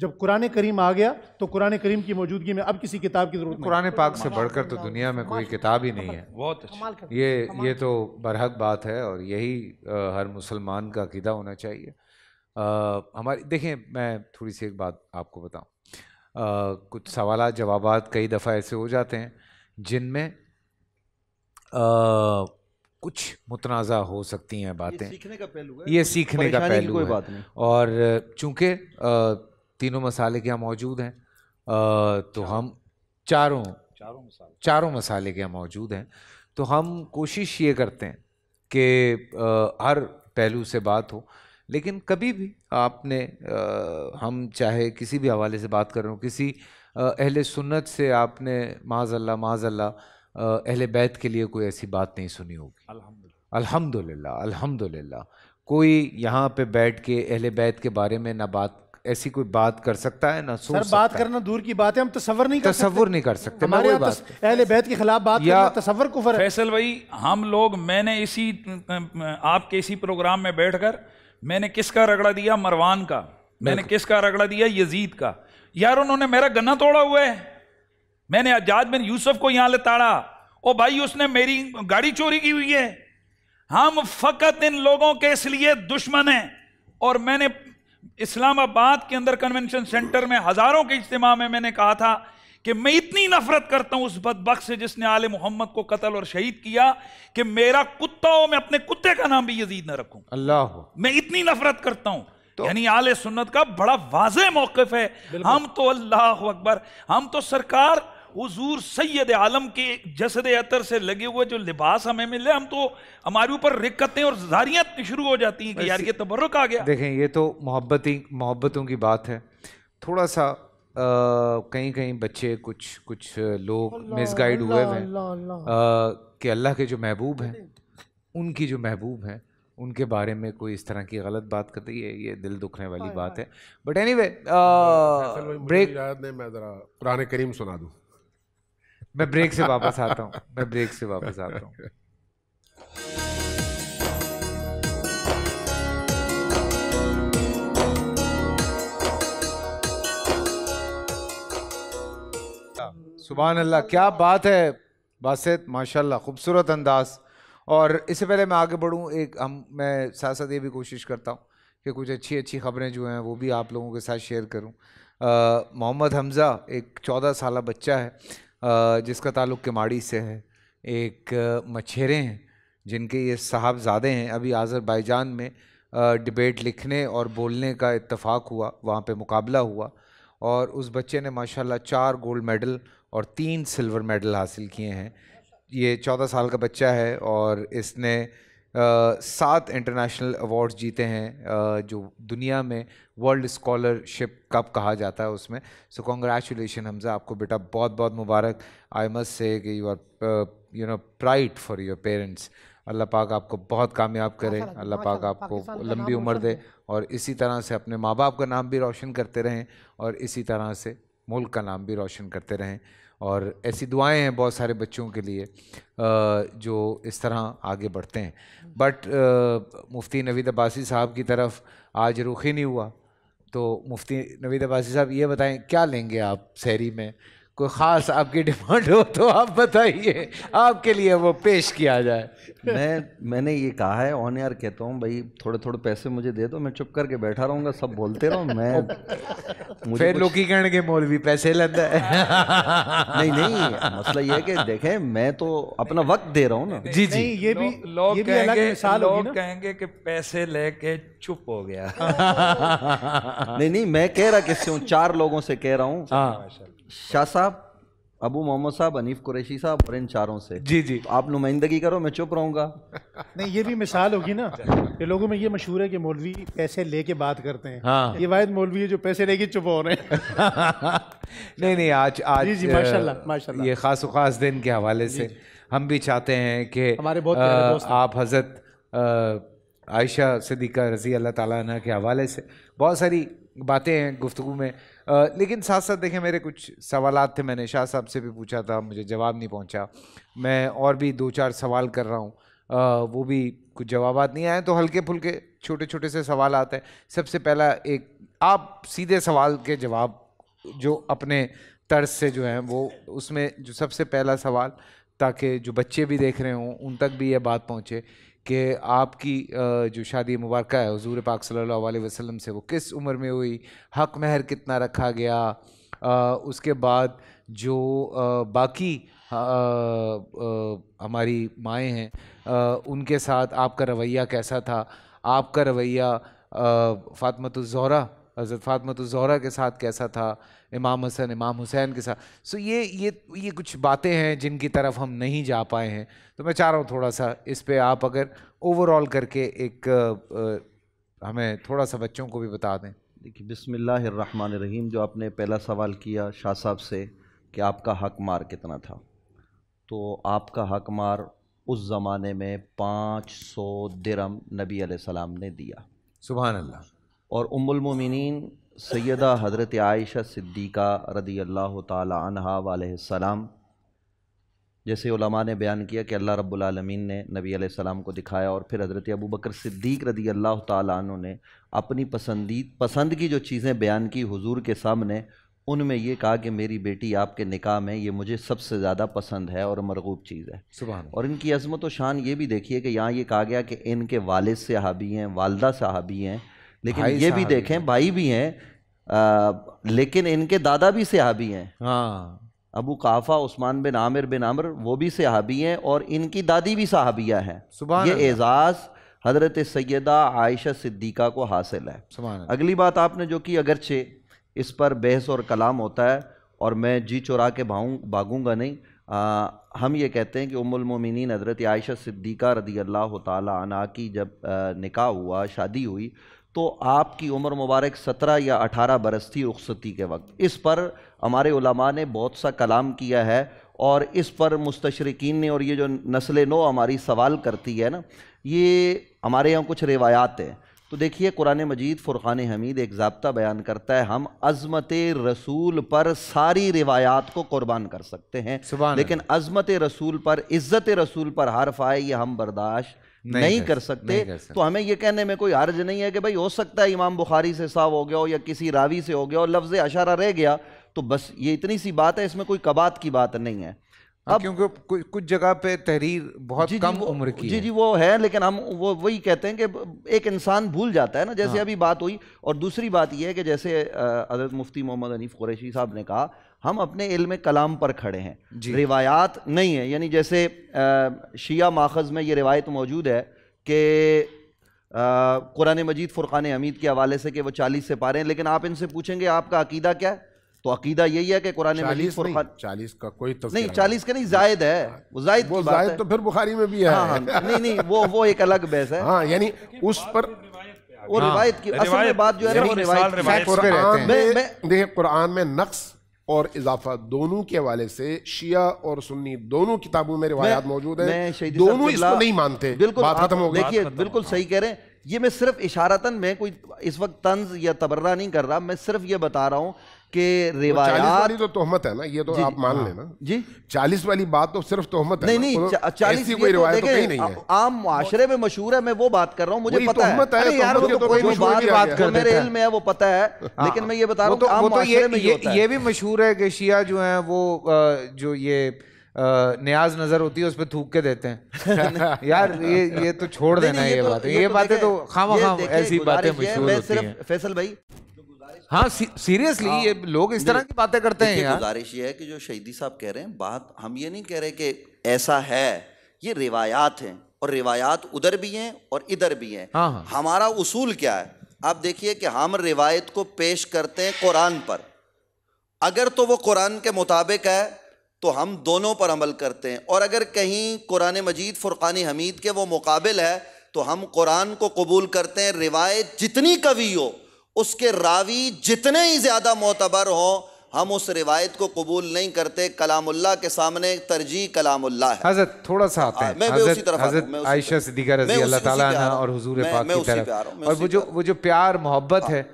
जब कुरान करीम आ गया तो कुरान करीम की मौजूदगी में अब किसी किताब की जरूरत कुरान पाक से बढ़कर तो दुनिया में कोई किताब ही नहीं है बहुत ये ये तो बरहक बात है और यही हर मुसलमान का अकीदा होना चाहिए आ, हमारी देखें मैं थोड़ी सी एक बात आपको बताऊं कुछ सवाल जवाब कई दफ़ा ऐसे हो जाते हैं जिनमें कुछ मुतनाज़ा हो सकती हैं बातें ये सीखने का पहलू है ये सीखने का पहलू है और चूँकि तीनों मसाले क्या मौजूद हैं तो हम चारों चारों मसाले चारों मसाले क्या मौजूद हैं तो हम कोशिश ये करते हैं कि हर पहलू से बात हो लेकिन कभी भी आपने आ, हम चाहे किसी भी हवाले से बात कर रहे हो किसी अहल सुन्नत से आपने माजल्ला माजल्ला अहल बैत के लिए कोई ऐसी बात नहीं सुनी होगी अल्हम्दुलिल्लाह अल्हम्दुलिल्लाह कोई यहाँ पे बैठ के अहल बैत के बारे में ना बात ऐसी कोई बात कर सकता है ना सोच सर बात करना दूर की बात है हम तस्वर नहीं कर तस्वर नहीं कर सकते हमारे बात अहले बैत के खिलाफ बात या तस्वर को फैसल भाई हम लोग मैंने इसी आपके इसी प्रोग्राम में बैठकर मैंने किसका रगड़ा दिया मरवान का मैंने किसका रगड़ा दिया यजीद का यार उन्होंने मेरा गन्ना तोड़ा हुआ है मैंने आजाद बिन यूसुफ को यहां लताड़ा ओ भाई उसने मेरी गाड़ी चोरी की हुई है हम फकत इन लोगों के इसलिए दुश्मन हैं और मैंने इस्लामाबाद के अंदर कन्वेंशन सेंटर में हजारों के इज्तम में मैंने कहा था कि मैं इतनी नफरत करता हूं उस बदबक से जिसने आले मोहम्मद को कत्ल और शहीद किया कि मेरा कुत्ता हो मैं अपने कुत्ते का नाम भी यजीद न रखूं अल्लाह मैं इतनी नफरत करता हूं तो, यानी आले सुन्नत का बड़ा वाज मौकफ है हम तो अल्लाह अकबर हम तो सरकार हजूर सैयद आलम के जसद अतर से लगे हुए जो लिबास हमें मिले हम तो हमारे ऊपर रिक्कतें और जारियात शुरू हो जाती हैं कि यार ये तबर्रक आ गया देखें ये तो मोहब्बती मोहब्बतों की बात है थोड़ा सा कहीं कहीं बच्चे कुछ कुछ लोग मिसगाइड हुए हैं कि अल्लाह के जो महबूब हैं उनकी जो महबूब हैं उनके बारे में कोई इस तरह की गलत बात करती है ये दिल दुखने वाली बात है बट एनी वे ब्रेक याद नहीं मैं ज़रा पुराने करीम सुना दूँ मैं ब्रेक से वापस आता हूँ मैं ब्रेक से वापस आता हूँ सुबह अल्लाह क्या बात है बासित माशाल्लाह खूबसूरत अंदाज और इससे पहले मैं आगे बढ़ूँ एक हम मैं साथ साथ ये भी कोशिश करता हूँ कि कुछ अच्छी अच्छी खबरें जो हैं वो भी आप लोगों के साथ शेयर करूँ मोहम्मद हमज़ा एक चौदह साल बच्चा है जिसका ताल्लुक़ किमाड़ी से है एक मछेरे हैं जिनके ये साहबजादे हैं अभी आज़रबाईजान में डिबेट लिखने और बोलने का इतफ़ाक़ हुआ वहाँ पे मुकाबला हुआ और उस बच्चे ने माशाल्लाह चार गोल्ड मेडल और तीन सिल्वर मेडल हासिल किए हैं ये चौदह साल का बच्चा है और इसने सात इंटरनेशनल अवार्ड्स जीते हैं जो दुनिया में वर्ल्ड स्कॉलरशिप कप कहा जाता है उसमें सो कॉन्ग्रेचुलेशन हमजा आपको बेटा बहुत बहुत मुबारक आई मस्ट से कि you are you know pride for your parents अल्लाह पाक आपको बहुत कामयाब करे अल्लाह पाक आपको लंबी उम्र दे और इसी तरह से अपने माँ बाप का नाम भी रोशन करते रहें और इसी तरह से मुल्क का नाम भी रोशन करते रहें और ऐसी दुआएं हैं बहुत सारे बच्चों के लिए जो इस तरह आगे बढ़ते हैं बट मुफ्ती नवीद अब्बासी साहब की तरफ आज रुख ही नहीं हुआ तो मुफ्ती नवीद अब्बासी साहब ये बताएं क्या लेंगे आप शहरी में कोई ख़ास आपकी डिमांड हो तो आप बताइए आपके लिए वो पेश किया जाए मैं मैंने ये कहा है ऑन यार कहता हूँ भाई थोड़े थोड़े पैसे मुझे दे दो मैं चुप करके बैठा रहूँगा सब बोलते रहो मैं मुझे फिर के मोल भी पैसे लेता है नहीं नहीं मसला ये है कि देखें मैं तो अपना वक्त दे रहा हूँ ना जी जी ये भी लोग कहेंगे लोग कहेंगे कि पैसे लेके चुप हो गया नहीं नहीं मैं कह रहा किससे हूँ चार लोगों से कह रहा हूँ हाँ। शाह साहब अबू मोहम्मद साहब अनीफ कुरैशी साहब और इन चारों से जी जी तो आप नुमाइंदगी करो मैं चुप रहूँगा नहीं ये भी मिसाल होगी ना ये लोगों में ये मशहूर है कि मौलवी पैसे लेके बात करते हैं हाँ। ये वायद मौलवी है जो पैसे लेके चुप हो रहे हैं नहीं नहीं आज आज जी जी माशाल्लाह माशाल्लाह ये खास खास दिन के हवाले से हम भी चाहते हैं कि हमारे बहुत आप हजरत आयशा सदीक़ा रज़ी अल्लाह ताला के हवाले से बहुत सारी बातें हैं गुफ्तु में लेकिन साथ साथ देखें मेरे कुछ सवाल थे मैंने शाह साहब से भी पूछा था मुझे जवाब नहीं पहुंचा मैं और भी दो चार सवाल कर रहा हूँ वो भी कुछ जवाब नहीं आए तो हल्के फुल्के छोटे छोटे से सवाल आते हैं सबसे पहला एक आप सीधे सवाल के जवाब जो अपने तर्ज से जो है वो उसमें जो सबसे पहला सवाल ताकि जो बच्चे भी देख रहे हों उन तक भी ये बात पहुँचे कि आपकी जो शादी मुबारक है हजूर पाक सल्ला वसलम से वो किस उम्र में हुई हक महर कितना रखा गया उसके बाद जो बाकी हमारी माएँ हैं उनके साथ आपका रवैया कैसा था आपका रवैया फ़ातमत ज़ोरा हज़रत फ़ातमत ज़हरा के साथ कैसा था इमाम हसन इमाम हुसैन के साथ सो ये ये ये कुछ बातें हैं जिनकी तरफ हम नहीं जा पाए हैं तो मैं चाह रहा हूँ थोड़ा सा इस पर आप अगर ओवरऑल करके एक आ, हमें थोड़ा सा बच्चों को भी बता दें देखिए बसमिल्लाम रहीम जो आपने पहला सवाल किया शाह साहब से कि आपका हक मार कितना था तो आपका हक मार उस ज़माने में पाँच सौ दिरम नबी सलाम ने दिया सुबह अल्लाह और उमुलमिन सैदा हज़रत आयशा सिद्दीक़ा रदी अल्लाह तहा वालम जैसे उलमा ने बयान किया कि अल्लाह रब्लमीन ने नबी आसमाम को दिखाया और फिर हज़रत अबू बकर सिद्दीक रदी अल्लाह तु ने अपनी पसंदीद पसंद की जो चीज़ें बयान की हज़ूर के सामने उनमें ये कहा कि मेरी बेटी आपके निकाह में ये मुझे सबसे ज़्यादा पसंद है और मरगूब चीज़ है सुबह और इनकी अजमत व शान ये भी देखिए कि यहाँ ये कहा गया कि इनके वालद हाबी हैं वालदा साहबी हैं लेकिन ये भी देखें भाई भी हैं लेकिन इनके दादा भी सहाबी हैं हाँ अबू काफ़ा उस्मान बिन आमिर बिन आमिर वो भी सहाबी हैं और इनकी दादी भी सहाबिया हैं ये एज़ाज़ हज़रत सैदा आयशा सिद्दीक़ा को हासिल है अगली बात आपने जो की अगरचे इस पर बहस और कलाम होता है और मैं जी चुरा के भाऊ भागूँगा नहीं आ, हम ये कहते हैं कि उमुलमिन हज़रत आयशा सिद्दीक़ा रदी अल्लाह तना की जब निकाह हुआ शादी हुई तो आपकी उम्र मुबारक सत्रह या अठारह बरस थी रुखसती के वक्त इस पर हमारे उलमा ने बहुत सा कलाम किया है और इस पर मुस्तशरकिन ने और ये जो नस्ल नो हमारी सवाल करती है ना ये हमारे यहाँ कुछ रिवायात हैं तो देखिए कुरान मजीद फुरख़ान हमीद एक जबता बयान करता है हम अज़मत रसूल पर सारी रिवायात को कुर्बान कर सकते हैं लेकिन अज़मत रसूल पर इज़्ज़त रसूल पर हर्फ आए ये हम बर्दाश्त नहीं, नहीं, कर, सकते, नहीं कर सकते तो हमें यह कहने में कोई हर्ज नहीं है कि भाई हो सकता है इमाम बुखारी से साफ हो गया हो या किसी रावी से हो गया और लफ्ज़ अशारा रह गया तो बस ये इतनी सी बात है इसमें कोई कबात की बात नहीं है हाँ, अब क्योंकि कुछ जगह पे तहरीर बहुत जी कम उम्र की जी जी वो है लेकिन हम वो वही कहते हैं कि एक इंसान भूल जाता है ना जैसे हाँ। अभी बात हुई और दूसरी बात यह है कि जैसे हजरत मुफ्ती मोहम्मद हनीफ कुरैशी साहब ने कहा हम अपने इल्म कलाम पर खड़े हैं रिवायात नहीं है यानी जैसे शिया माखज़ में ये रिवायत मौजूद है कि कुरान मजीद फ़ुरक़ान हमीद के हवाले से कि वो चालीस से पा रहे हैं लेकिन आप इनसे पूछेंगे आपका अकीदा क्या है तो अकीदा यही है कि कुरान मजीद फुरकान चालीस का कोई तो नहीं चालीस का नहीं जायद है वो जायद वो जायद तो फिर बुखारी में भी है हाँ, हाँ, नहीं नहीं वो वो एक अलग बहस है हाँ यानी उस पर हाँ, वो रिवायत की असल में बात जो है ना वो रिवायत देखिए कुरान में नक्स और इजाफा दोनों के हवाले से शिया और सुन्नी दोनों किताबों में रिवायात मौजूद है दोनों इसको नहीं मानते बिल्कुल बात खत्म हो गई देखिए बिल्कुल सही कह रहे हैं ये मैं सिर्फ इशारतन में कोई इस वक्त तंज या तबर्रा नहीं कर रहा मैं सिर्फ ये बता रहा हूँ के रिवायात तो तोहमत है ना ये तो आप मान हाँ। लेना जी चालीस वाली बात तो सिर्फ तोहमत है नहीं नहीं तो चालीस कोई तो रिवायत तो नहीं है आम माशरे में मशहूर है मैं वो बात कर रहा हूँ मुझे पता है अरे यार मेरे इल्म में है वो पता है हाँ। लेकिन मैं ये बता रहा हूँ आम में ये भी मशहूर है कि शिया जो है वो जो ये न्याज नजर होती है उस पर थूक के देते हैं यार ये ये तो छोड़ देना ये बात ये बातें तो खामा खाम ऐसी बातें मशहूर होती हैं फैसल भाई हाँ सीरियसली हाँ, ये लोग इस तरह की बातें करते हैं गुजारिश ये है कि जो शहीदी साहब कह रहे हैं बात हम ये नहीं कह रहे कि ऐसा है ये रिवायात हैं और रिवायात उधर भी हैं और इधर भी हैं हाँ, हाँ। हमारा उसूल क्या है आप देखिए कि हम रिवायत को पेश करते हैं कुरान पर अगर तो वो कुरान के मुताबिक है तो हम दोनों पर अमल करते हैं और अगर कहीं कुरान मजीद फ़ुरक़ान हमीद के वो मुकाबिल है तो हम कुरान को कबूल करते हैं रिवायत जितनी कवि हो उसके रावी जितने ही ज़्यादा मोतबर हों हम उस रिवायत को कबूल नहीं करते कलामुल्ला के सामने तरजीह कलामुल्ला है हजरत थोड़ा सा आते हाँ, हैं मैं भी उसी तरफ हजरत आयशा सिद्दीका रजी अल्लाह ताला और हुजूर पाक की तरफ और वो जो वो जो प्यार मोहब्बत हाँ। है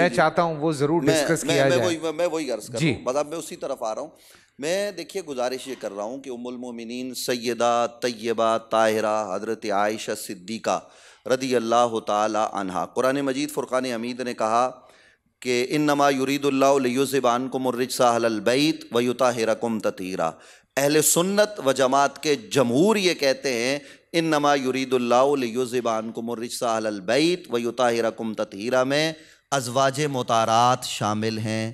मैं चाहता हूँ वो ज़रूर डिस्कस किया जाए वही मैं वही अर्ज़ कर रहा हूँ मैं उसी तरफ आ रहा हूँ मैं देखिए गुजारिश ये कर रहा हूँ कि उम्मुल उमुलमिन सैदा तय्यबा ताहिरा हजरत आयशा सिद्दीका रदी अल्लाह तहा कुरान मजीद फ़ुरक़ान हमीद ने कहा कि इन नमा युरीदुल्लाज़बान को मर्रजसाहलबैत वयुता हिरकुम ततीरा अहल सुन्नत व जमात के जमहूर ये कहते हैं इन नमा युरीदुल्लाज़बान को मर्रजसाहलबैत वयुता हिरकुम ततीरा में अजवाज मतारात शामिल हैं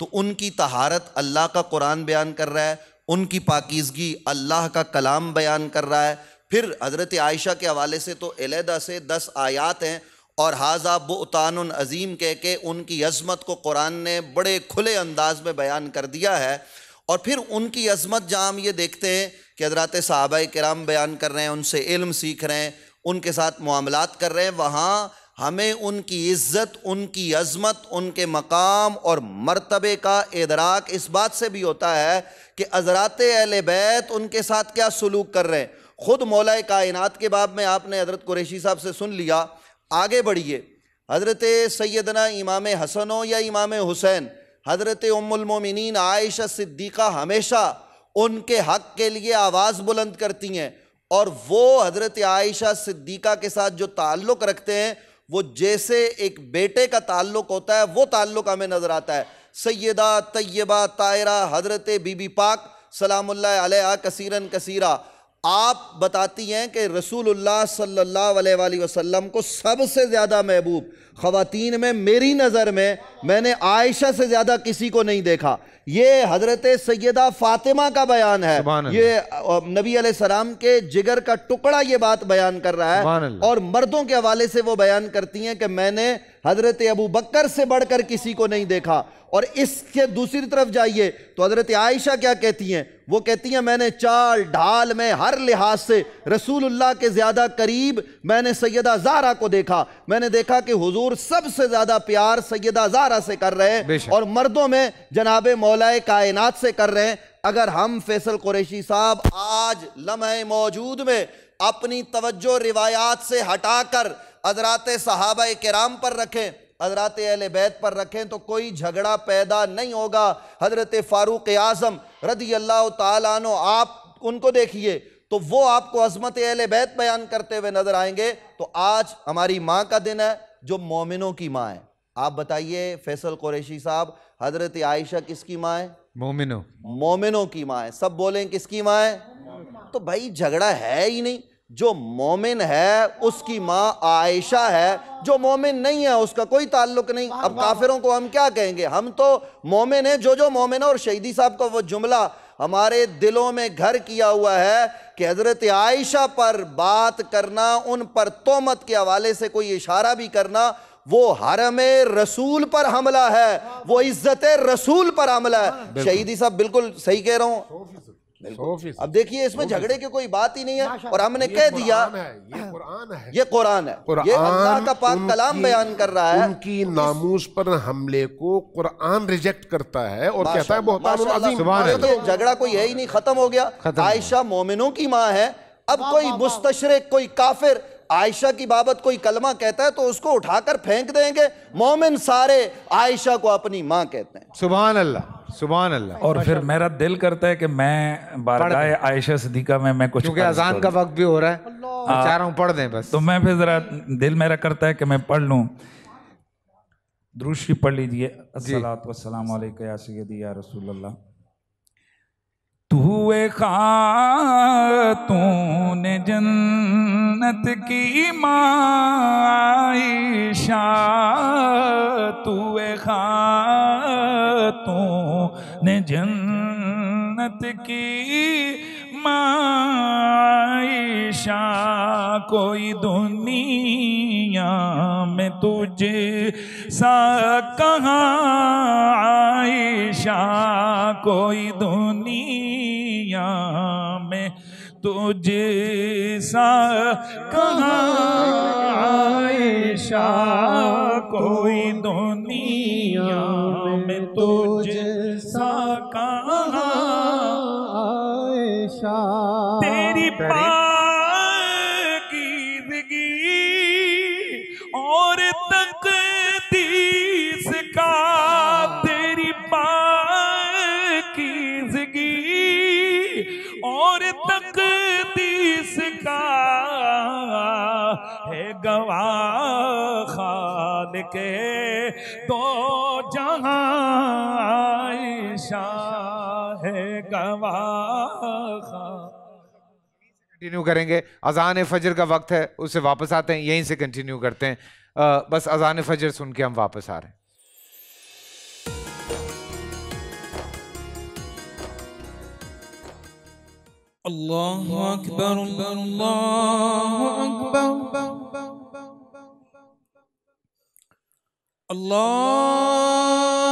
तो उनकी तहारत अल्लाह का कुरान बयान कर रहा है उनकी पाकिजगी अल्लाह का कलाम बयान कर रहा है फिर हज़रत आयशा के हवाले से तो अलहदा से दस आयात हैं और हाजा बुतान अज़ीम कह के उनकी अजमत को कुरान ने बड़े खुले अंदाज में बयान कर दिया है और फिर उनकी अजमत जहाँ हम ये देखते हैं कि हजरात साहब कराम बयान कर रहे हैं उनसे इल्म सीख रहे हैं उनके साथ मामला कर रहे हैं वहाँ हमें उनकी इज्जत उनकी अजमत उनके मकाम और मरतबे का इदराक इस बात से भी होता है कि हजरात अहल बैत उनके साथ क्या सलूक कर रहे हैं ख़ुद मौला कायनत के बाब में आपने हज़रत कुरेशी साहब से सुन लिया आगे बढ़िए हज़रत सैदना इमाम हसन हो या इमाम हुसैन हज़रत उमुलमोमिन आयशा सिद्दीक़ा हमेशा उनके हक़ के लिए आवाज़ बुलंद करती हैं और वो हज़रत आयशा सिद्दीक़ा के साथ जो ताल्लुक़ रखते हैं वो जैसे एक बेटे का ताल्लुक होता है वो ताल्लुक हमें नज़र आता है सैदा तय्यबा तायरा हज़रत बीबी पाक सलामुल्ला कसीरन कसीरा आप बताती हैं कि रसूलुल्लाह सल्लल्लाहु अलैहि वसल्लम को सबसे ज़्यादा महबूब ख़वातीन में मेरी नज़र में मैंने आयशा से ज़्यादा किसी को नहीं देखा ये हज़रत सैदा फ़ातिमा का बयान है ये नबी सलाम के जिगर का टुकड़ा ये बात बयान कर रहा है और मर्दों के हवाले से वो बयान करती हैं कि मैंने हज़रत अबू बकर से बढ़कर किसी को नहीं देखा और इसके दूसरी तरफ जाइए तो हज़रत आयशा क्या कहती हैं वो कहती हैं मैंने चाल ढाल में हर लिहाज से रसूलुल्लाह के ज़्यादा करीब मैंने सैदा ज़ारा को देखा मैंने देखा कि हुजूर सबसे ज़्यादा प्यार सैदा ज़ारा से कर रहे हैं और मर्दों में जनाब मौलाए कायनात से कर रहे हैं अगर हम फैसल कुरैशी साहब आज लम्हे मौजूद में अपनी तवज्जो रिवायात से हटाकर हजरात साहब कराम पर रखें हजरात अल बैत पर रखें तो कोई झगड़ा पैदा नहीं होगा हजरत फ़ारूक आज़म रदी अल्लाह तन आप उनको देखिए तो वो आपको अजमत अल बैत बयान करते हुए नज़र आएंगे तो आज हमारी माँ का दिन है जो मोमिनों की माँ है आप बताइए फैसल कुरैशी साहब हजरत आयशा किसकी माँ है मोमिनों मोमिनों की माँ है सब बोलें किसकी माँ है तो भाई झगड़ा है ही नहीं जो मोमिन है उसकी माँ आयशा है जो मोमिन नहीं है उसका कोई ताल्लुक नहीं अब काफिरों को हम क्या कहेंगे हम तो मोमिन हैं जो जो मोमिन है और शहीदी साहब का वो जुमला हमारे दिलों में घर किया हुआ है कि हज़रत आयशा पर बात करना उन पर तोमत के हवाले से कोई इशारा भी करना वो हरम रसूल पर हमला है वो इज़्ज़त रसूल पर हमला है शहीदी साहब बिल्कुल सही कह रहा हूँ अब देखिए इसमें झगड़े की कोई बात ही नहीं है और हमने कह दिया ये कुरान है ये अल्लाह का पाक कलाम बयान कर रहा है उनकी नामूस पर हमले को कुरान रिजेक्ट करता है और कहता है बहुत झगड़ा कोई है ही नहीं खत्म हो गया आयशा मोमिनों की माँ है अब कोई मुस्तशरक कोई काफिर आयशा की बाबत कोई कलमा कहता है तो उसको उठाकर फेंक देंगे मोमिन सारे आयशा को अपनी माँ कहते हैं सुबह अल्लाह सुबह अल्लाह और फिर मेरा दिल करता है कि मैं बारगाह आयशा सदीका में मैं कुछ क्योंकि अजान का वक्त भी हो रहा है चाह रहा हूँ पढ़ दें बस तो मैं फिर ज़रा दिल मेरा करता है कि मैं पढ़ लूँ द्रुशी पढ़ लीजिए असलात वसलम या सैदी या रसूल तुए तूने जन्नत की माइशा तुए तूने जन्नत की माइशा कोई दुनिया में तुझे सा कहाँ आयशा कोई दुनिया में तुझे सा कहाँ आयशा कोई दुनिया में तुझे सा कहा हमेशा तेरी पाकीदगी और तकदीस का तेरी पाकीदगी और तकदीस का है गवा खान के तो जहाँ शाह कंटिन्यू करेंगे अजान फजर का वक्त है उसे वापस आते हैं यहीं से कंटिन्यू करते हैं आ, बस अजान फजर सुन के हम वापस आ रहे हैं अल्लाह अकबर अल्लाह अकबर अल्लाह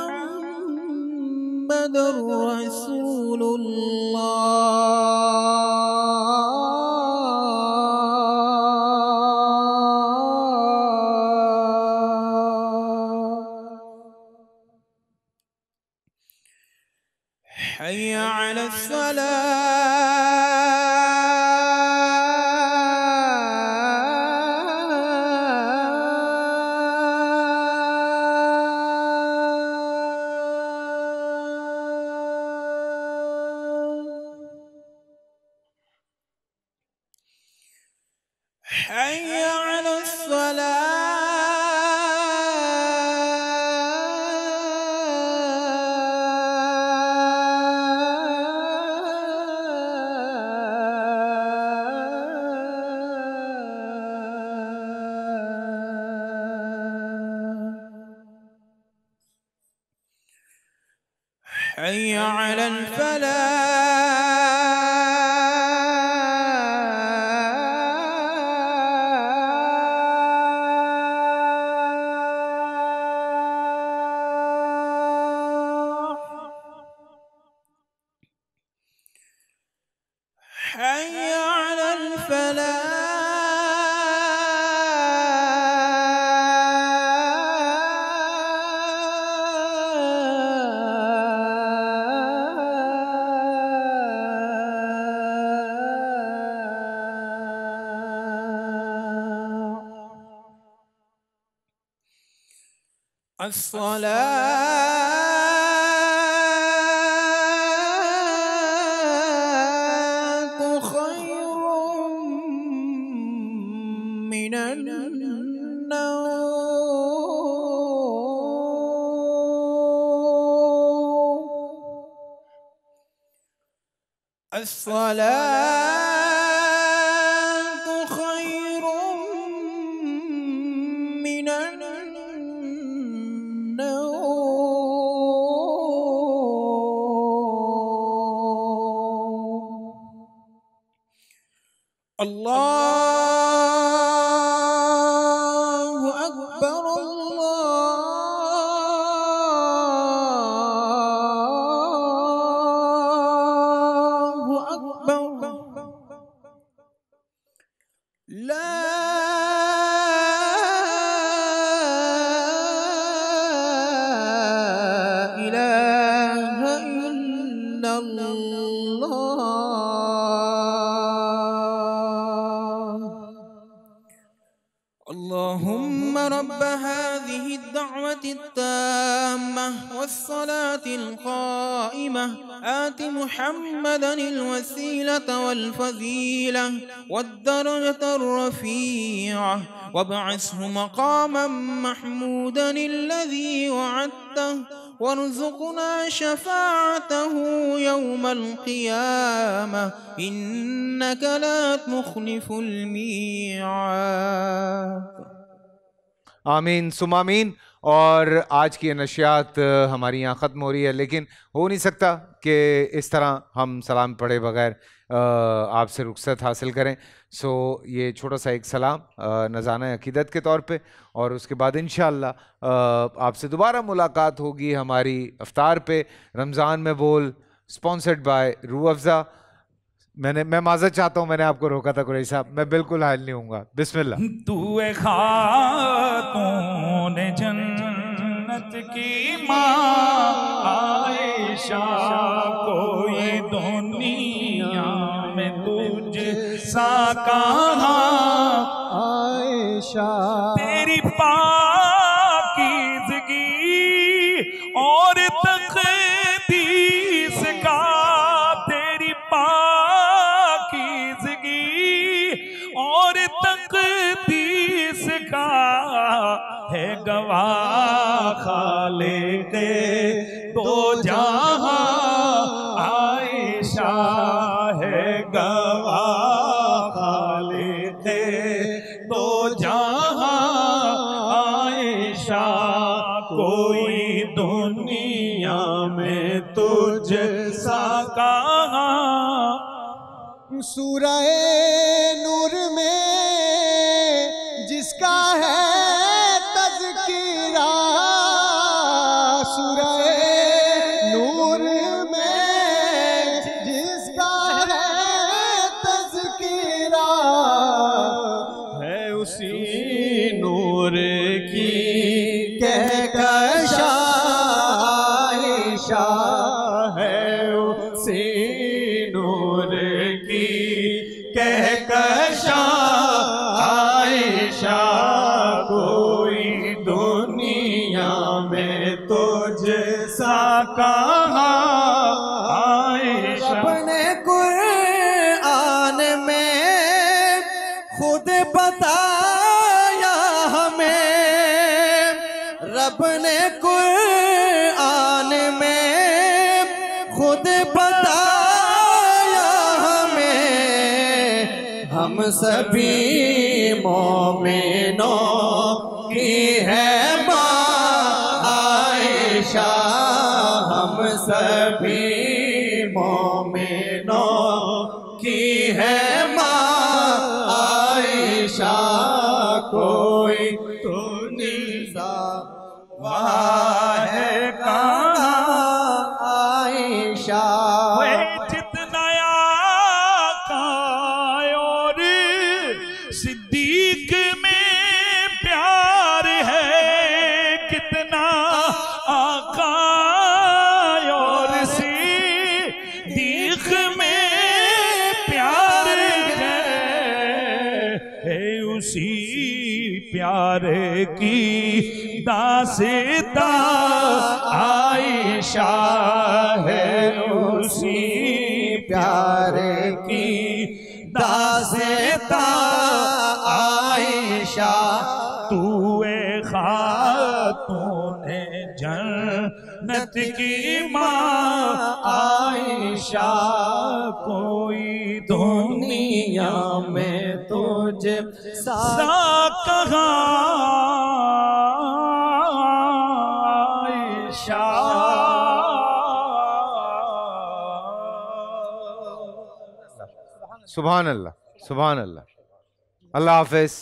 الله Sans وارزقنا شفاعته يوم القيامة إنك لا تخلف الميعاد आमीन सुमामीन और आज की नशियात हमारी यहाँ ख़त्म हो रही है लेकिन हो नहीं सकता कि इस तरह हम सलाम पढ़े बगैर आपसे रुख्सत हासिल करें सो ये छोटा सा एक सलाम नज़ाना अकीदत के तौर पे और उसके बाद इन आपसे दोबारा मुलाकात होगी हमारी अफ्तार पे रमज़ान में बोल स्पॉन्सर्ड बाय रू अफज़ा मैंने मैं माजत चाहता हूँ मैंने आपको रोका था कुरेश साहब मैं बिल्कुल हाल नहीं हूँ बिस्मिल्ला तू ने जन्नत की माँ आयशा कोई दोनी सा कहा आयशा तेरी पा Surae मोमिनों की है बा आयशा सीता आयशा है उसी प्यार की दासता आयशा तू खा तूने जन्नत की माँ आयशा कोई दुनिया में तुझे सा कहा सुबहान अल्लाह सुबहान अल्लाह अल्लाह हाफिज़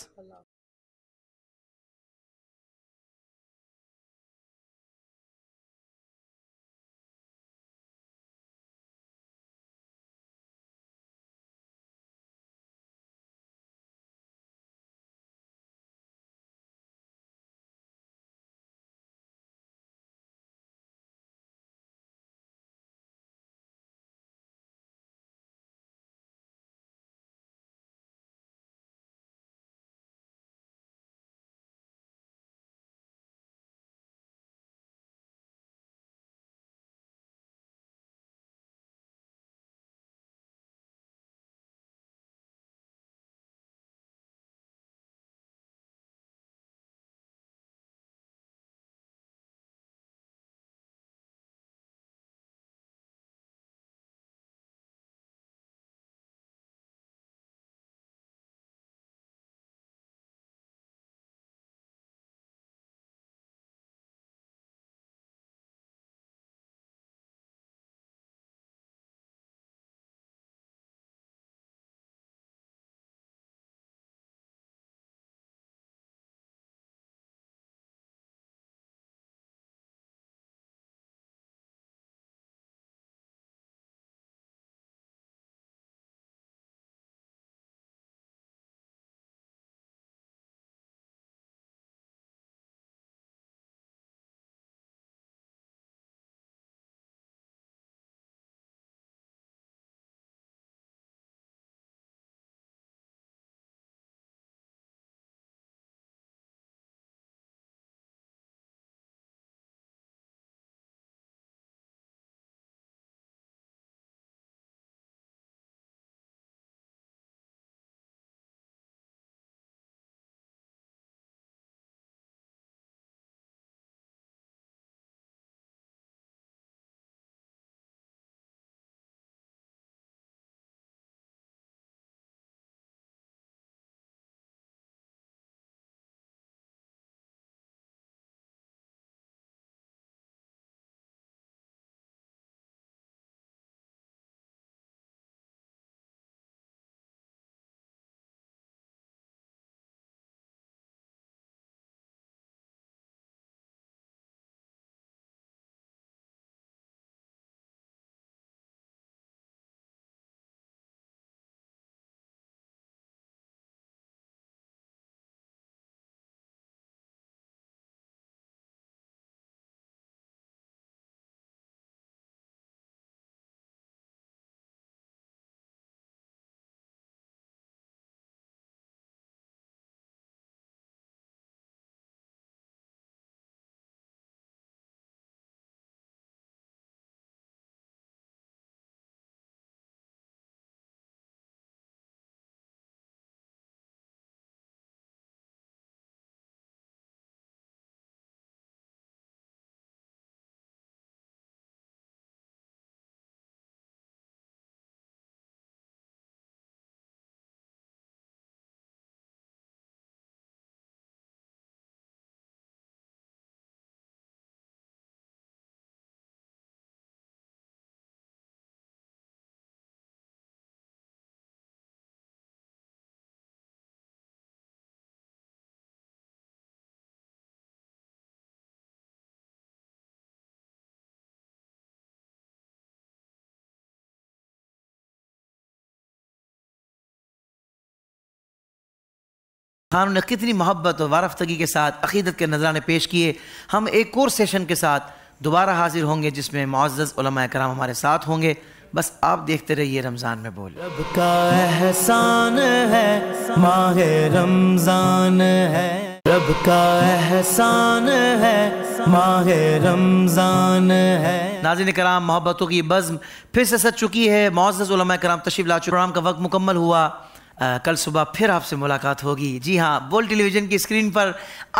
खानों ने कितनी मोहब्बत और वारफ्तगी के साथ अकीदत के नजराने पेश किए हम एक और सेशन के साथ दोबारा हाजिर होंगे जिसमें मुआज़ कराम हमारे साथ होंगे बस आप देखते रहिए रमज़ान में बोल रब का एहसान है माह रमज़ान है रब का एहसान है माह रमज़ान है नाजिन कराम मोहब्बतों की बज़म फिर से सच चुकी है मुआज़ कराम तशीफ ला प्रोग्राम का वक्त मुकम्मल हुआ आ, कल सुबह फिर आपसे मुलाकात होगी जी हाँ बोल टेलीविज़न की स्क्रीन पर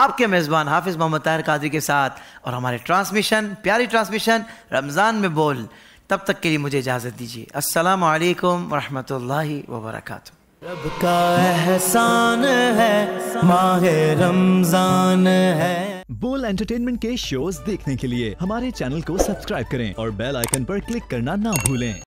आपके मेज़बान हाफिज़ मोहम्मद ताहिर कादरी के साथ और हमारे ट्रांसमिशन प्यारी ट्रांसमिशन रमज़ान में बोल तब तक के लिए मुझे इजाज़त दीजिए अस्सलाम वालेकुम रहमतुल्लाहि व बरकातहू रब का एहसान है माह रमजान है बोल एंटरटेनमेंट के शोज देखने के लिए हमारे चैनल को सब्सक्राइब करें और बेल आइकन पर क्लिक करना ना भूलें